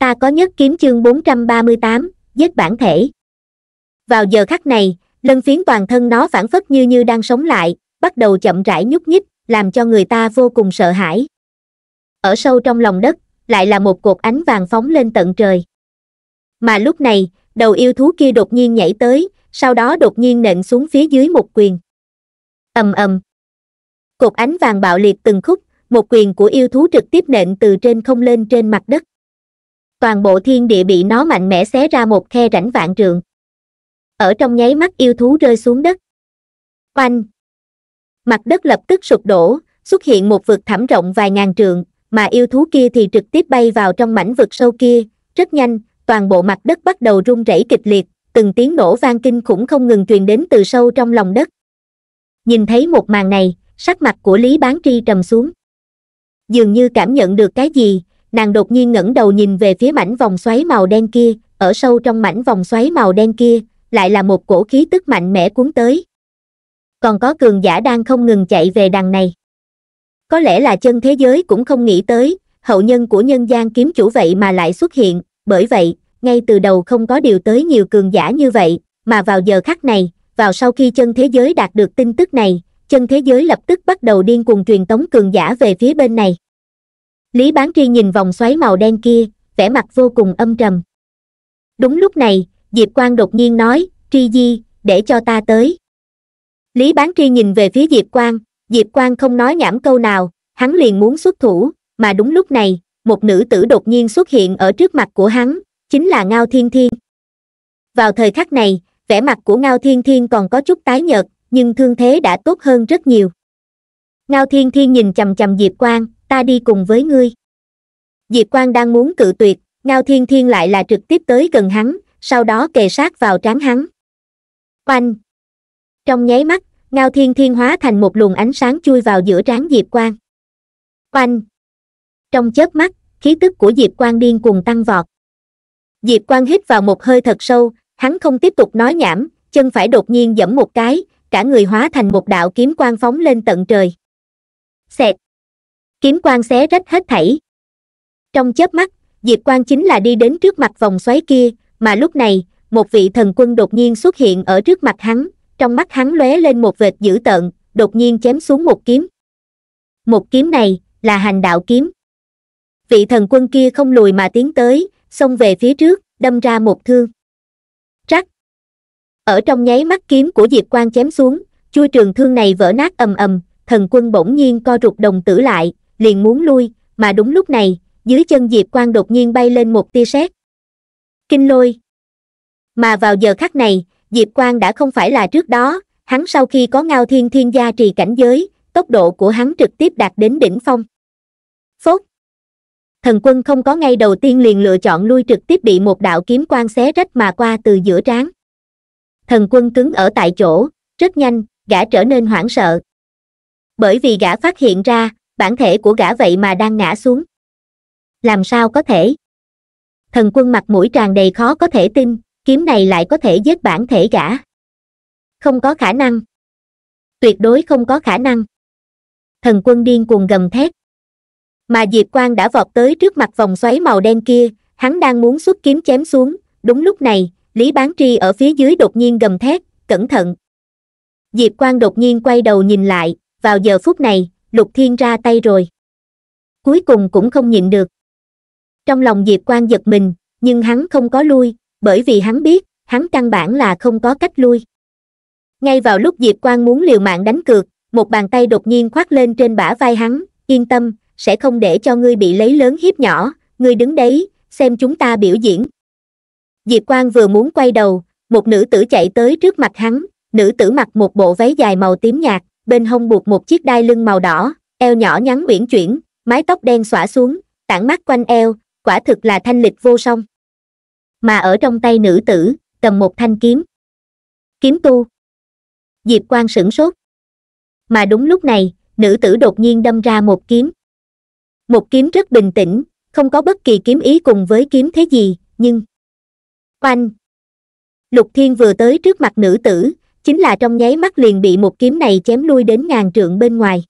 ta có nhất kiếm chương 438, giết bản thể vào giờ khắc này lân phiến toàn thân nó phản phất như như đang sống lại bắt đầu chậm rãi nhúc nhích làm cho người ta vô cùng sợ hãi ở sâu trong lòng đất lại là một cột ánh vàng phóng lên tận trời mà lúc này đầu yêu thú kia đột nhiên nhảy tới sau đó đột nhiên nện xuống phía dưới một quyền ầm ầm cột ánh vàng bạo liệt từng khúc một quyền của yêu thú trực tiếp nện từ trên không lên trên mặt đất toàn bộ thiên địa bị nó mạnh mẽ xé ra một khe rãnh vạn trường. ở trong nháy mắt yêu thú rơi xuống đất oanh mặt đất lập tức sụp đổ xuất hiện một vực thẳm rộng vài ngàn trượng mà yêu thú kia thì trực tiếp bay vào trong mảnh vực sâu kia rất nhanh toàn bộ mặt đất bắt đầu rung rẩy kịch liệt từng tiếng nổ vang kinh khủng không ngừng truyền đến từ sâu trong lòng đất nhìn thấy một màn này sắc mặt của lý bán tri trầm xuống dường như cảm nhận được cái gì nàng đột nhiên ngẩng đầu nhìn về phía mảnh vòng xoáy màu đen kia ở sâu trong mảnh vòng xoáy màu đen kia lại là một cổ khí tức mạnh mẽ cuốn tới còn có cường giả đang không ngừng chạy về đằng này có lẽ là chân thế giới cũng không nghĩ tới hậu nhân của nhân gian kiếm chủ vậy mà lại xuất hiện bởi vậy ngay từ đầu không có điều tới nhiều cường giả như vậy mà vào giờ khắc này vào sau khi chân thế giới đạt được tin tức này chân thế giới lập tức bắt đầu điên cuồng truyền tống cường giả về phía bên này lý bán tri nhìn vòng xoáy màu đen kia vẻ mặt vô cùng âm trầm đúng lúc này diệp quang đột nhiên nói tri di để cho ta tới lý bán tri nhìn về phía diệp quang diệp quang không nói nhảm câu nào hắn liền muốn xuất thủ mà đúng lúc này một nữ tử đột nhiên xuất hiện ở trước mặt của hắn chính là ngao thiên thiên vào thời khắc này vẻ mặt của ngao thiên thiên còn có chút tái nhợt nhưng thương thế đã tốt hơn rất nhiều ngao thiên thiên nhìn chằm chằm diệp quang ta đi cùng với ngươi diệp Quan đang muốn cự tuyệt ngao thiên thiên lại là trực tiếp tới gần hắn sau đó kề sát vào trán hắn oanh trong nháy mắt ngao thiên thiên hóa thành một luồng ánh sáng chui vào giữa trán diệp Quan. oanh trong chớp mắt khí tức của diệp Quan điên cuồng tăng vọt diệp Quan hít vào một hơi thật sâu hắn không tiếp tục nói nhảm chân phải đột nhiên giẫm một cái cả người hóa thành một đạo kiếm quang phóng lên tận trời xẹt kiếm quan xé rách hết thảy trong chớp mắt diệp quang chính là đi đến trước mặt vòng xoáy kia mà lúc này một vị thần quân đột nhiên xuất hiện ở trước mặt hắn trong mắt hắn lóe lên một vệt dữ tợn đột nhiên chém xuống một kiếm một kiếm này là hành đạo kiếm vị thần quân kia không lùi mà tiến tới xông về phía trước đâm ra một thương rắc ở trong nháy mắt kiếm của diệp quang chém xuống chui trường thương này vỡ nát ầm ầm thần quân bỗng nhiên co rụt đồng tử lại liền muốn lui mà đúng lúc này dưới chân diệp Quang đột nhiên bay lên một tia sét kinh lôi mà vào giờ khắc này diệp Quang đã không phải là trước đó hắn sau khi có ngao thiên thiên gia trì cảnh giới tốc độ của hắn trực tiếp đạt đến đỉnh phong phốt thần quân không có ngay đầu tiên liền lựa chọn lui trực tiếp bị một đạo kiếm quang xé rách mà qua từ giữa trán thần quân cứng ở tại chỗ rất nhanh gã trở nên hoảng sợ bởi vì gã phát hiện ra bản thể của gã vậy mà đang ngã xuống làm sao có thể thần quân mặt mũi tràn đầy khó có thể tin kiếm này lại có thể giết bản thể gã không có khả năng tuyệt đối không có khả năng thần quân điên cuồng gầm thét mà diệp quang đã vọt tới trước mặt vòng xoáy màu đen kia hắn đang muốn xuất kiếm chém xuống đúng lúc này lý bán tri ở phía dưới đột nhiên gầm thét cẩn thận diệp quang đột nhiên quay đầu nhìn lại vào giờ phút này lục thiên ra tay rồi cuối cùng cũng không nhịn được trong lòng diệp Quang giật mình nhưng hắn không có lui bởi vì hắn biết hắn căn bản là không có cách lui ngay vào lúc diệp Quang muốn liều mạng đánh cược một bàn tay đột nhiên khoác lên trên bả vai hắn yên tâm sẽ không để cho ngươi bị lấy lớn hiếp nhỏ ngươi đứng đấy xem chúng ta biểu diễn diệp Quang vừa muốn quay đầu một nữ tử chạy tới trước mặt hắn nữ tử mặc một bộ váy dài màu tím nhạt bên hông buộc một chiếc đai lưng màu đỏ eo nhỏ nhắn uyển chuyển mái tóc đen xõa xuống tản mắt quanh eo quả thực là thanh lịch vô song mà ở trong tay nữ tử cầm một thanh kiếm kiếm tu diệp quan sửng sốt mà đúng lúc này nữ tử đột nhiên đâm ra một kiếm một kiếm rất bình tĩnh không có bất kỳ kiếm ý cùng với kiếm thế gì nhưng oanh lục thiên vừa tới trước mặt nữ tử chính là trong nháy mắt liền bị một kiếm này chém lui đến ngàn trượng bên ngoài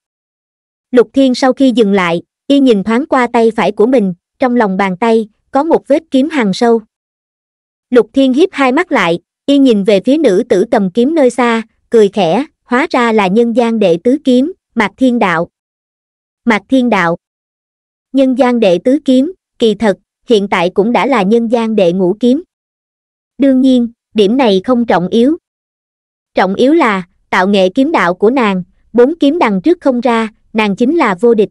lục thiên sau khi dừng lại y nhìn thoáng qua tay phải của mình trong lòng bàn tay có một vết kiếm hằn sâu lục thiên hiếp hai mắt lại y nhìn về phía nữ tử cầm kiếm nơi xa cười khẽ hóa ra là nhân gian đệ tứ kiếm mạc thiên đạo mạc thiên đạo nhân gian đệ tứ kiếm kỳ thật hiện tại cũng đã là nhân gian đệ ngũ kiếm đương nhiên điểm này không trọng yếu trọng yếu là tạo nghệ kiếm đạo của nàng bốn kiếm đằng trước không ra nàng chính là vô địch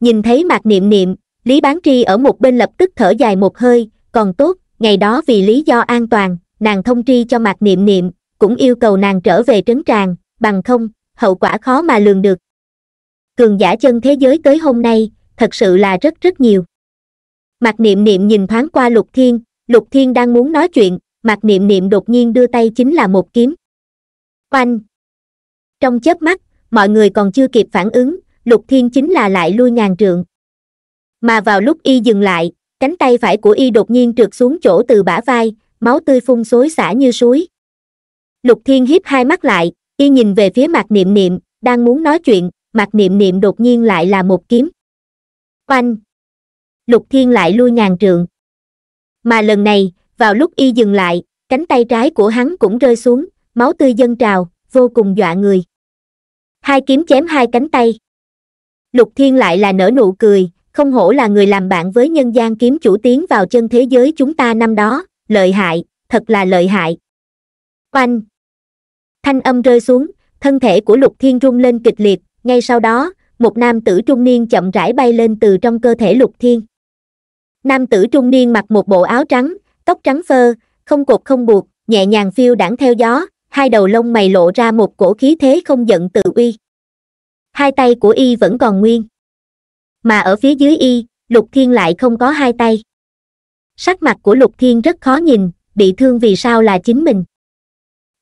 nhìn thấy mạc niệm niệm lý bán tri ở một bên lập tức thở dài một hơi còn tốt ngày đó vì lý do an toàn nàng thông tri cho mạc niệm niệm cũng yêu cầu nàng trở về trấn tràng bằng không hậu quả khó mà lường được cường giả chân thế giới tới hôm nay thật sự là rất rất nhiều mạc niệm niệm nhìn thoáng qua lục thiên lục thiên đang muốn nói chuyện mạc niệm niệm đột nhiên đưa tay chính là một kiếm oanh trong chớp mắt mọi người còn chưa kịp phản ứng lục thiên chính là lại lui ngàn trượng mà vào lúc y dừng lại cánh tay phải của y đột nhiên trượt xuống chỗ từ bả vai máu tươi phun xối xả như suối lục thiên hiếp hai mắt lại y nhìn về phía mặt niệm niệm đang muốn nói chuyện mặt niệm niệm đột nhiên lại là một kiếm oanh lục thiên lại lui ngàn trượng mà lần này vào lúc y dừng lại cánh tay trái của hắn cũng rơi xuống máu tươi dâng trào, vô cùng dọa người. Hai kiếm chém hai cánh tay. Lục Thiên lại là nở nụ cười, không hổ là người làm bạn với nhân gian kiếm chủ tiến vào chân thế giới chúng ta năm đó, lợi hại, thật là lợi hại. Oanh! Thanh âm rơi xuống, thân thể của Lục Thiên rung lên kịch liệt, ngay sau đó, một nam tử trung niên chậm rãi bay lên từ trong cơ thể Lục Thiên. Nam tử trung niên mặc một bộ áo trắng, tóc trắng phơ, không cột không buộc, nhẹ nhàng phiêu đảng theo gió, hai đầu lông mày lộ ra một cổ khí thế không giận tự uy hai tay của y vẫn còn nguyên mà ở phía dưới y lục thiên lại không có hai tay sắc mặt của lục thiên rất khó nhìn bị thương vì sao là chính mình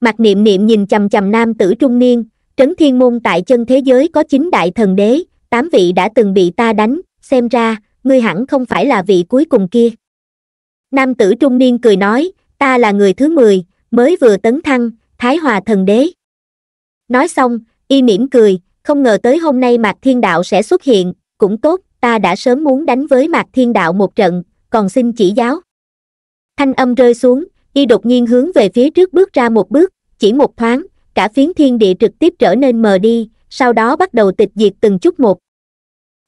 mặt niệm niệm nhìn chầm chầm nam tử trung niên trấn thiên môn tại chân thế giới có chín đại thần đế tám vị đã từng bị ta đánh xem ra ngươi hẳn không phải là vị cuối cùng kia nam tử trung niên cười nói ta là người thứ mười mới vừa tấn thăng Thái Hòa Thần Đế. Nói xong, y mỉm cười, không ngờ tới hôm nay Mạc Thiên Đạo sẽ xuất hiện, cũng tốt, ta đã sớm muốn đánh với Mạc Thiên Đạo một trận, còn xin chỉ giáo. Thanh âm rơi xuống, y đột nhiên hướng về phía trước bước ra một bước, chỉ một thoáng, cả phiến thiên địa trực tiếp trở nên mờ đi, sau đó bắt đầu tịch diệt từng chút một.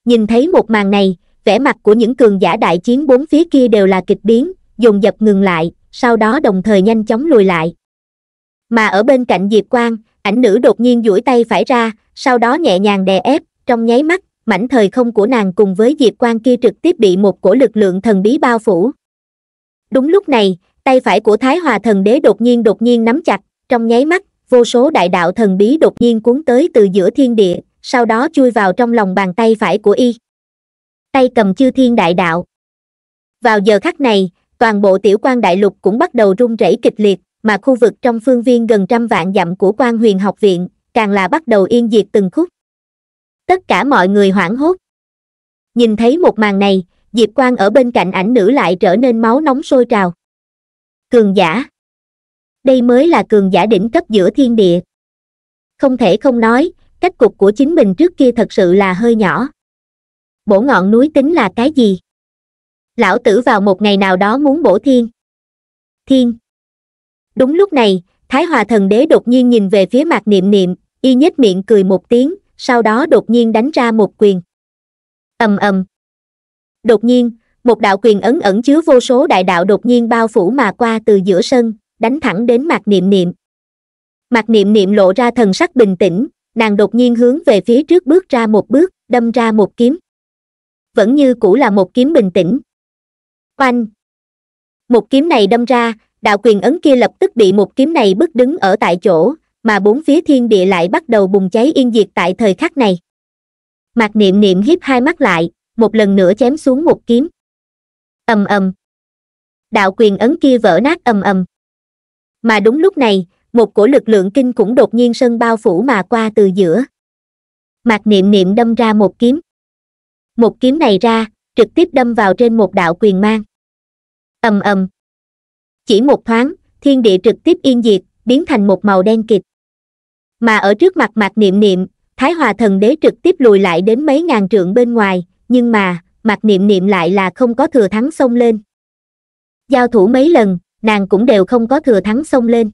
Nhìn thấy một màn này, vẻ mặt của những cường giả đại chiến bốn phía kia đều là kịch biến, dùng dập ngừng lại, sau đó đồng thời nhanh chóng lùi lại mà ở bên cạnh diệp quang ảnh nữ đột nhiên duỗi tay phải ra sau đó nhẹ nhàng đè ép trong nháy mắt mảnh thời không của nàng cùng với diệp quang kia trực tiếp bị một cổ lực lượng thần bí bao phủ đúng lúc này tay phải của thái hòa thần đế đột nhiên đột nhiên nắm chặt trong nháy mắt vô số đại đạo thần bí đột nhiên cuốn tới từ giữa thiên địa sau đó chui vào trong lòng bàn tay phải của y tay cầm chư thiên đại đạo vào giờ khắc này toàn bộ tiểu quan đại lục cũng bắt đầu rung rẩy kịch liệt mà khu vực trong phương viên gần trăm vạn dặm của quan huyền học viện càng là bắt đầu yên diệt từng khúc tất cả mọi người hoảng hốt nhìn thấy một màn này diệp quan ở bên cạnh ảnh nữ lại trở nên máu nóng sôi trào cường giả đây mới là cường giả đỉnh cấp giữa thiên địa không thể không nói cách cục của chính mình trước kia thật sự là hơi nhỏ bổ ngọn núi tính là cái gì lão tử vào một ngày nào đó muốn bổ thiên thiên đúng lúc này thái hòa thần đế đột nhiên nhìn về phía mặt niệm niệm y nhếch miệng cười một tiếng sau đó đột nhiên đánh ra một quyền ầm ầm đột nhiên một đạo quyền ấn ẩn chứa vô số đại đạo đột nhiên bao phủ mà qua từ giữa sân đánh thẳng đến mặt niệm niệm mặt niệm niệm lộ ra thần sắc bình tĩnh nàng đột nhiên hướng về phía trước bước ra một bước đâm ra một kiếm vẫn như cũ là một kiếm bình tĩnh oanh một kiếm này đâm ra đạo quyền ấn kia lập tức bị một kiếm này bức đứng ở tại chỗ mà bốn phía thiên địa lại bắt đầu bùng cháy yên diệt tại thời khắc này mạc niệm niệm hiếp hai mắt lại một lần nữa chém xuống một kiếm ầm ầm đạo quyền ấn kia vỡ nát ầm ầm mà đúng lúc này một cổ lực lượng kinh cũng đột nhiên sân bao phủ mà qua từ giữa mạc niệm niệm đâm ra một kiếm một kiếm này ra trực tiếp đâm vào trên một đạo quyền mang ầm ầm chỉ một thoáng thiên địa trực tiếp yên diệt biến thành một màu đen kịt mà ở trước mặt mạc niệm niệm thái hòa thần đế trực tiếp lùi lại đến mấy ngàn trượng bên ngoài nhưng mà mạc niệm niệm lại là không có thừa thắng xông lên giao thủ mấy lần nàng cũng đều không có thừa thắng xông lên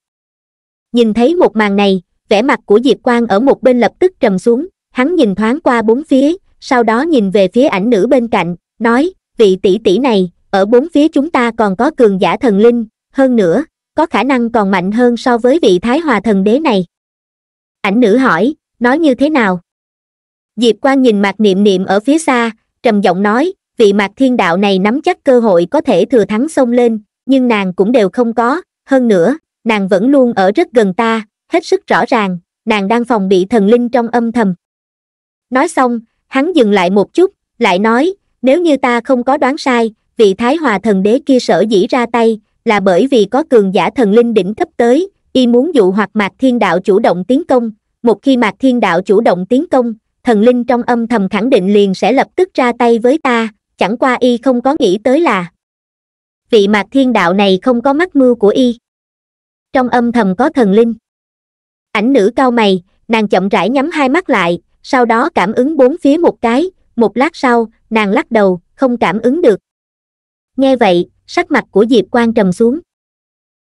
nhìn thấy một màn này vẻ mặt của diệp quang ở một bên lập tức trầm xuống hắn nhìn thoáng qua bốn phía sau đó nhìn về phía ảnh nữ bên cạnh nói vị tỷ tỷ này ở bốn phía chúng ta còn có cường giả thần linh hơn nữa có khả năng còn mạnh hơn so với vị thái hòa thần đế này ảnh nữ hỏi nói như thế nào diệp quan nhìn mặt niệm niệm ở phía xa trầm giọng nói vị mạc thiên đạo này nắm chắc cơ hội có thể thừa thắng xông lên nhưng nàng cũng đều không có hơn nữa nàng vẫn luôn ở rất gần ta hết sức rõ ràng nàng đang phòng bị thần linh trong âm thầm nói xong hắn dừng lại một chút lại nói nếu như ta không có đoán sai vị thái hòa thần đế kia sở dĩ ra tay là bởi vì có cường giả thần linh đỉnh cấp tới y muốn dụ hoặc mạc thiên đạo chủ động tiến công một khi mạc thiên đạo chủ động tiến công thần linh trong âm thầm khẳng định liền sẽ lập tức ra tay với ta chẳng qua y không có nghĩ tới là vị mạc thiên đạo này không có mắt mưu của y trong âm thầm có thần linh ảnh nữ cao mày nàng chậm rãi nhắm hai mắt lại sau đó cảm ứng bốn phía một cái một lát sau nàng lắc đầu không cảm ứng được nghe vậy sắc mặt của diệp quan trầm xuống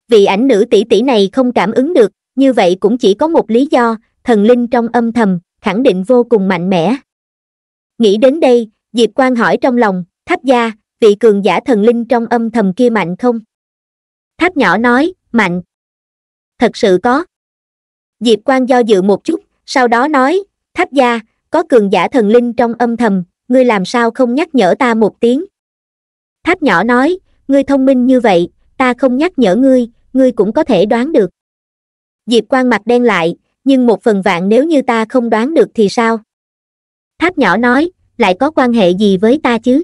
Vị ảnh nữ tỷ tỷ này không cảm ứng được như vậy cũng chỉ có một lý do thần linh trong âm thầm khẳng định vô cùng mạnh mẽ nghĩ đến đây diệp quan hỏi trong lòng tháp gia vị cường giả thần linh trong âm thầm kia mạnh không tháp nhỏ nói mạnh thật sự có diệp quan do dự một chút sau đó nói tháp gia có cường giả thần linh trong âm thầm ngươi làm sao không nhắc nhở ta một tiếng tháp nhỏ nói ngươi thông minh như vậy ta không nhắc nhở ngươi ngươi cũng có thể đoán được diệp quan mặt đen lại nhưng một phần vạn nếu như ta không đoán được thì sao tháp nhỏ nói lại có quan hệ gì với ta chứ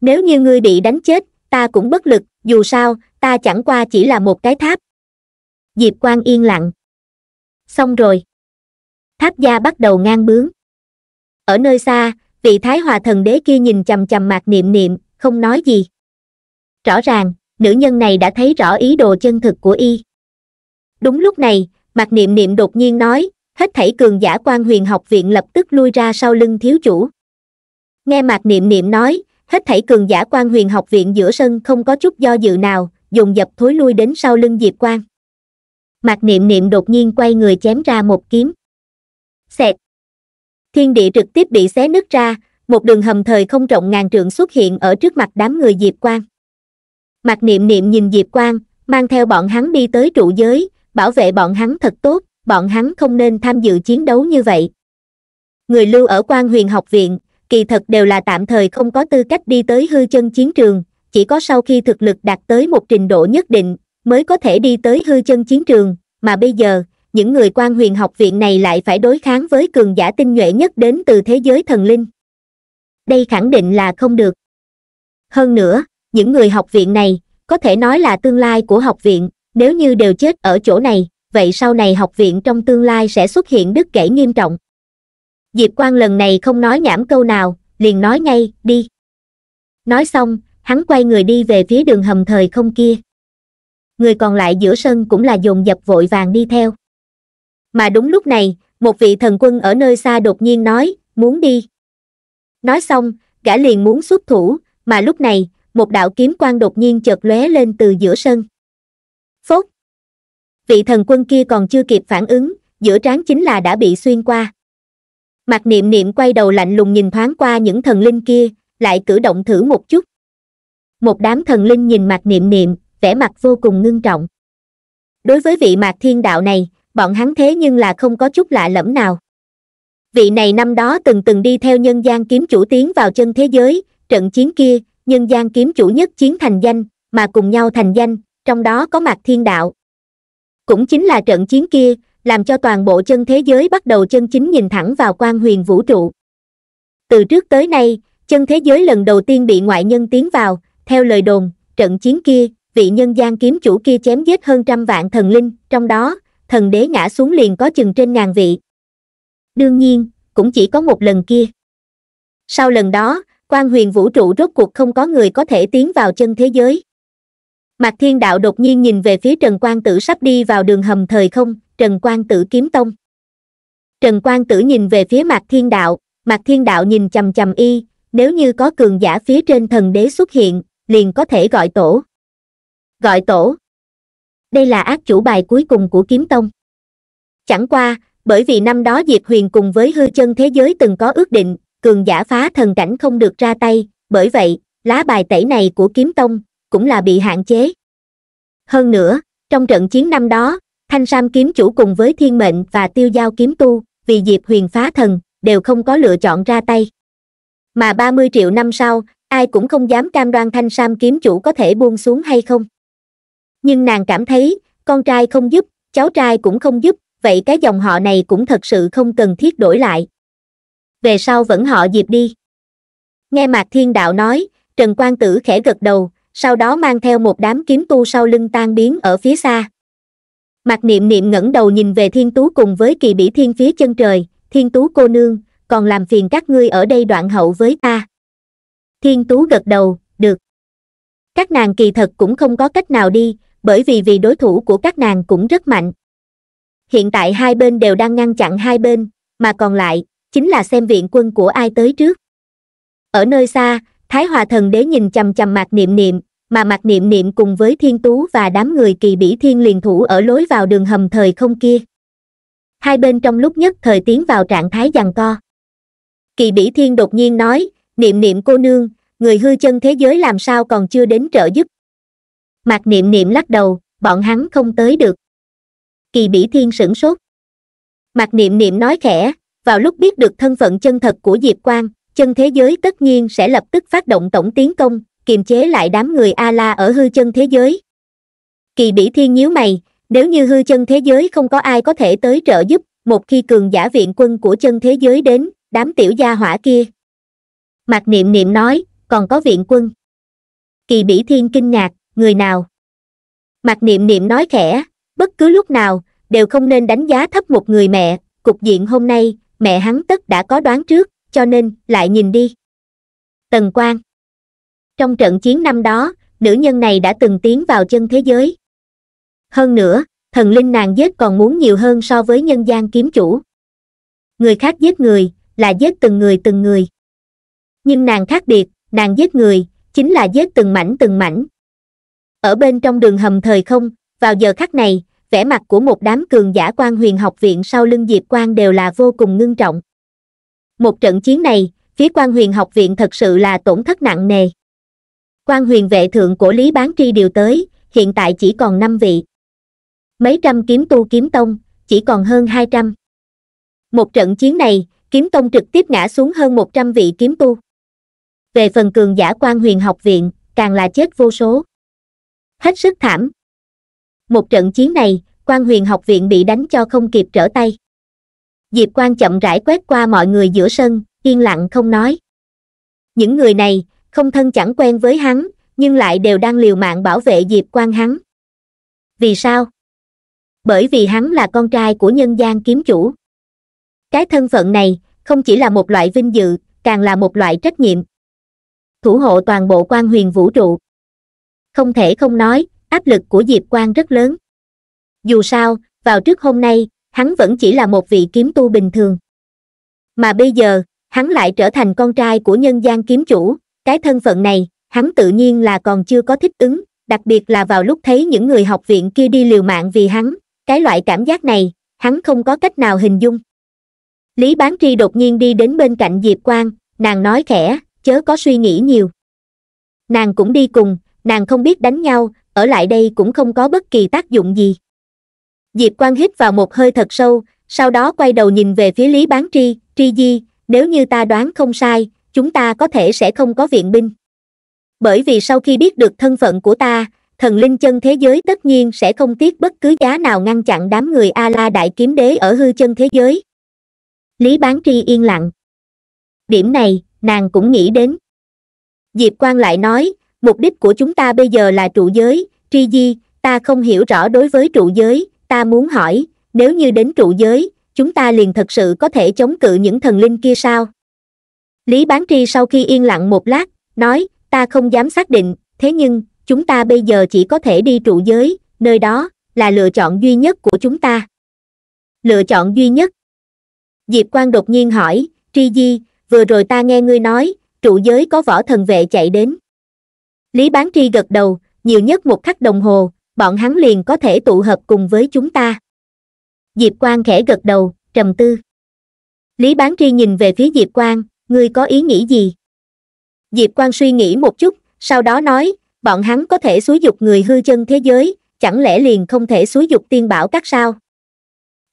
nếu như ngươi bị đánh chết ta cũng bất lực dù sao ta chẳng qua chỉ là một cái tháp diệp quan yên lặng xong rồi tháp gia bắt đầu ngang bướng ở nơi xa vị thái hòa thần đế kia nhìn chằm chằm mạc niệm niệm không nói gì rõ ràng nữ nhân này đã thấy rõ ý đồ chân thực của y đúng lúc này mạc niệm niệm đột nhiên nói hết thảy cường giả quan huyền học viện lập tức lui ra sau lưng thiếu chủ nghe mạc niệm niệm nói hết thảy cường giả quan huyền học viện giữa sân không có chút do dự nào dùng dập thối lui đến sau lưng diệp quan mạc niệm niệm đột nhiên quay người chém ra một kiếm xẹt thiên địa trực tiếp bị xé nứt ra một đường hầm thời không rộng ngàn trượng xuất hiện ở trước mặt đám người diệp quan mặt niệm niệm nhìn diệp quang mang theo bọn hắn đi tới trụ giới bảo vệ bọn hắn thật tốt bọn hắn không nên tham dự chiến đấu như vậy người lưu ở quan huyền học viện kỳ thật đều là tạm thời không có tư cách đi tới hư chân chiến trường chỉ có sau khi thực lực đạt tới một trình độ nhất định mới có thể đi tới hư chân chiến trường mà bây giờ những người quan huyền học viện này lại phải đối kháng với cường giả tinh nhuệ nhất đến từ thế giới thần linh đây khẳng định là không được hơn nữa những người học viện này có thể nói là tương lai của học viện nếu như đều chết ở chỗ này vậy sau này học viện trong tương lai sẽ xuất hiện đứt gãy nghiêm trọng diệp Quan lần này không nói nhảm câu nào liền nói ngay đi nói xong hắn quay người đi về phía đường hầm thời không kia người còn lại giữa sân cũng là dồn dập vội vàng đi theo mà đúng lúc này một vị thần quân ở nơi xa đột nhiên nói muốn đi nói xong gã liền muốn xuất thủ mà lúc này một đạo kiếm quan đột nhiên chợt lóe lên từ giữa sân phốt vị thần quân kia còn chưa kịp phản ứng giữa trán chính là đã bị xuyên qua mặt niệm niệm quay đầu lạnh lùng nhìn thoáng qua những thần linh kia lại cử động thử một chút một đám thần linh nhìn mặt niệm niệm vẻ mặt vô cùng ngưng trọng đối với vị mạc thiên đạo này bọn hắn thế nhưng là không có chút lạ lẫm nào vị này năm đó từng từng đi theo nhân gian kiếm chủ tiến vào chân thế giới trận chiến kia nhân gian kiếm chủ nhất chiến thành danh mà cùng nhau thành danh trong đó có mặt thiên đạo cũng chính là trận chiến kia làm cho toàn bộ chân thế giới bắt đầu chân chính nhìn thẳng vào quan huyền vũ trụ từ trước tới nay chân thế giới lần đầu tiên bị ngoại nhân tiến vào theo lời đồn trận chiến kia vị nhân gian kiếm chủ kia chém giết hơn trăm vạn thần linh trong đó thần đế ngã xuống liền có chừng trên ngàn vị đương nhiên cũng chỉ có một lần kia sau lần đó quan huyền vũ trụ rốt cuộc không có người có thể tiến vào chân thế giới mạc thiên đạo đột nhiên nhìn về phía trần quang tử sắp đi vào đường hầm thời không trần quang tử kiếm tông trần quang tử nhìn về phía mạc thiên đạo mạc thiên đạo nhìn chầm chầm y nếu như có cường giả phía trên thần đế xuất hiện liền có thể gọi tổ gọi tổ đây là ác chủ bài cuối cùng của kiếm tông chẳng qua bởi vì năm đó diệp huyền cùng với hư chân thế giới từng có ước định cường giả phá thần cảnh không được ra tay bởi vậy lá bài tẩy này của kiếm tông cũng là bị hạn chế hơn nữa trong trận chiến năm đó thanh sam kiếm chủ cùng với thiên mệnh và tiêu giao kiếm tu vì diệp huyền phá thần đều không có lựa chọn ra tay mà ba mươi triệu năm sau ai cũng không dám cam đoan thanh sam kiếm chủ có thể buông xuống hay không nhưng nàng cảm thấy con trai không giúp cháu trai cũng không giúp vậy cái dòng họ này cũng thật sự không cần thiết đổi lại về sau vẫn họ Diệp đi. Nghe Mạc Thiên Đạo nói, Trần Quang Tử khẽ gật đầu, sau đó mang theo một đám kiếm tu sau lưng tan biến ở phía xa. Mạc Niệm Niệm ngẩng đầu nhìn về Thiên Tú cùng với kỳ bỉ thiên phía chân trời, Thiên Tú cô nương, còn làm phiền các ngươi ở đây đoạn hậu với ta. Thiên Tú gật đầu, được. Các nàng kỳ thật cũng không có cách nào đi, bởi vì vì đối thủ của các nàng cũng rất mạnh. Hiện tại hai bên đều đang ngăn chặn hai bên, mà còn lại, chính là xem viện quân của ai tới trước ở nơi xa thái hòa thần đế nhìn chằm chằm mạc niệm niệm mà mạc niệm niệm cùng với thiên tú và đám người kỳ bỉ thiên liền thủ ở lối vào đường hầm thời không kia hai bên trong lúc nhất thời tiến vào trạng thái giằng co kỳ bỉ thiên đột nhiên nói niệm niệm cô nương người hư chân thế giới làm sao còn chưa đến trợ giúp mạc niệm niệm lắc đầu bọn hắn không tới được kỳ bỉ thiên sửng sốt mạc niệm niệm nói khẽ vào lúc biết được thân phận chân thật của diệp quang chân thế giới tất nhiên sẽ lập tức phát động tổng tiến công kiềm chế lại đám người a la ở hư chân thế giới kỳ bỉ thiên nhíu mày nếu như hư chân thế giới không có ai có thể tới trợ giúp một khi cường giả viện quân của chân thế giới đến đám tiểu gia hỏa kia mạc niệm niệm nói còn có viện quân kỳ bỉ thiên kinh ngạc người nào mạc niệm niệm nói khẽ bất cứ lúc nào đều không nên đánh giá thấp một người mẹ cục diện hôm nay mẹ hắn tất đã có đoán trước, cho nên lại nhìn đi. Tần Quang Trong trận chiến năm đó, nữ nhân này đã từng tiến vào chân thế giới. Hơn nữa, thần linh nàng giết còn muốn nhiều hơn so với nhân gian kiếm chủ. Người khác giết người, là giết từng người từng người. Nhưng nàng khác biệt, nàng giết người, chính là giết từng mảnh từng mảnh. Ở bên trong đường hầm thời không, vào giờ khắc này, vẻ mặt của một đám cường giả quan huyền học viện sau lưng diệp quan đều là vô cùng ngưng trọng một trận chiến này phía quan huyền học viện thật sự là tổn thất nặng nề quan huyền vệ thượng của lý bán tri điều tới hiện tại chỉ còn năm vị mấy trăm kiếm tu kiếm tông chỉ còn hơn hai trăm một trận chiến này kiếm tông trực tiếp ngã xuống hơn một trăm vị kiếm tu về phần cường giả quan huyền học viện càng là chết vô số hết sức thảm một trận chiến này quan huyền học viện bị đánh cho không kịp trở tay diệp quan chậm rãi quét qua mọi người giữa sân yên lặng không nói những người này không thân chẳng quen với hắn nhưng lại đều đang liều mạng bảo vệ diệp quan hắn vì sao bởi vì hắn là con trai của nhân gian kiếm chủ cái thân phận này không chỉ là một loại vinh dự càng là một loại trách nhiệm thủ hộ toàn bộ quan huyền vũ trụ không thể không nói áp lực của diệp Quang rất lớn dù sao vào trước hôm nay hắn vẫn chỉ là một vị kiếm tu bình thường mà bây giờ hắn lại trở thành con trai của nhân gian kiếm chủ cái thân phận này hắn tự nhiên là còn chưa có thích ứng đặc biệt là vào lúc thấy những người học viện kia đi liều mạng vì hắn cái loại cảm giác này hắn không có cách nào hình dung lý bán tri đột nhiên đi đến bên cạnh diệp quang nàng nói khẽ chớ có suy nghĩ nhiều nàng cũng đi cùng nàng không biết đánh nhau ở lại đây cũng không có bất kỳ tác dụng gì diệp Quang hít vào một hơi thật sâu sau đó quay đầu nhìn về phía lý bán tri tri di nếu như ta đoán không sai chúng ta có thể sẽ không có viện binh bởi vì sau khi biết được thân phận của ta thần linh chân thế giới tất nhiên sẽ không tiếc bất cứ giá nào ngăn chặn đám người a la đại kiếm đế ở hư chân thế giới lý bán tri yên lặng điểm này nàng cũng nghĩ đến diệp Quang lại nói mục đích của chúng ta bây giờ là trụ giới tri di ta không hiểu rõ đối với trụ giới ta muốn hỏi nếu như đến trụ giới chúng ta liền thật sự có thể chống cự những thần linh kia sao lý bán tri sau khi yên lặng một lát nói ta không dám xác định thế nhưng chúng ta bây giờ chỉ có thể đi trụ giới nơi đó là lựa chọn duy nhất của chúng ta lựa chọn duy nhất diệp quang đột nhiên hỏi tri di vừa rồi ta nghe ngươi nói trụ giới có võ thần vệ chạy đến lý bán tri gật đầu nhiều nhất một khắc đồng hồ bọn hắn liền có thể tụ hợp cùng với chúng ta diệp quang khẽ gật đầu trầm tư lý bán tri nhìn về phía diệp quang ngươi có ý nghĩ gì diệp quang suy nghĩ một chút sau đó nói bọn hắn có thể xúi dục người hư chân thế giới chẳng lẽ liền không thể xúi dục tiên bảo các sao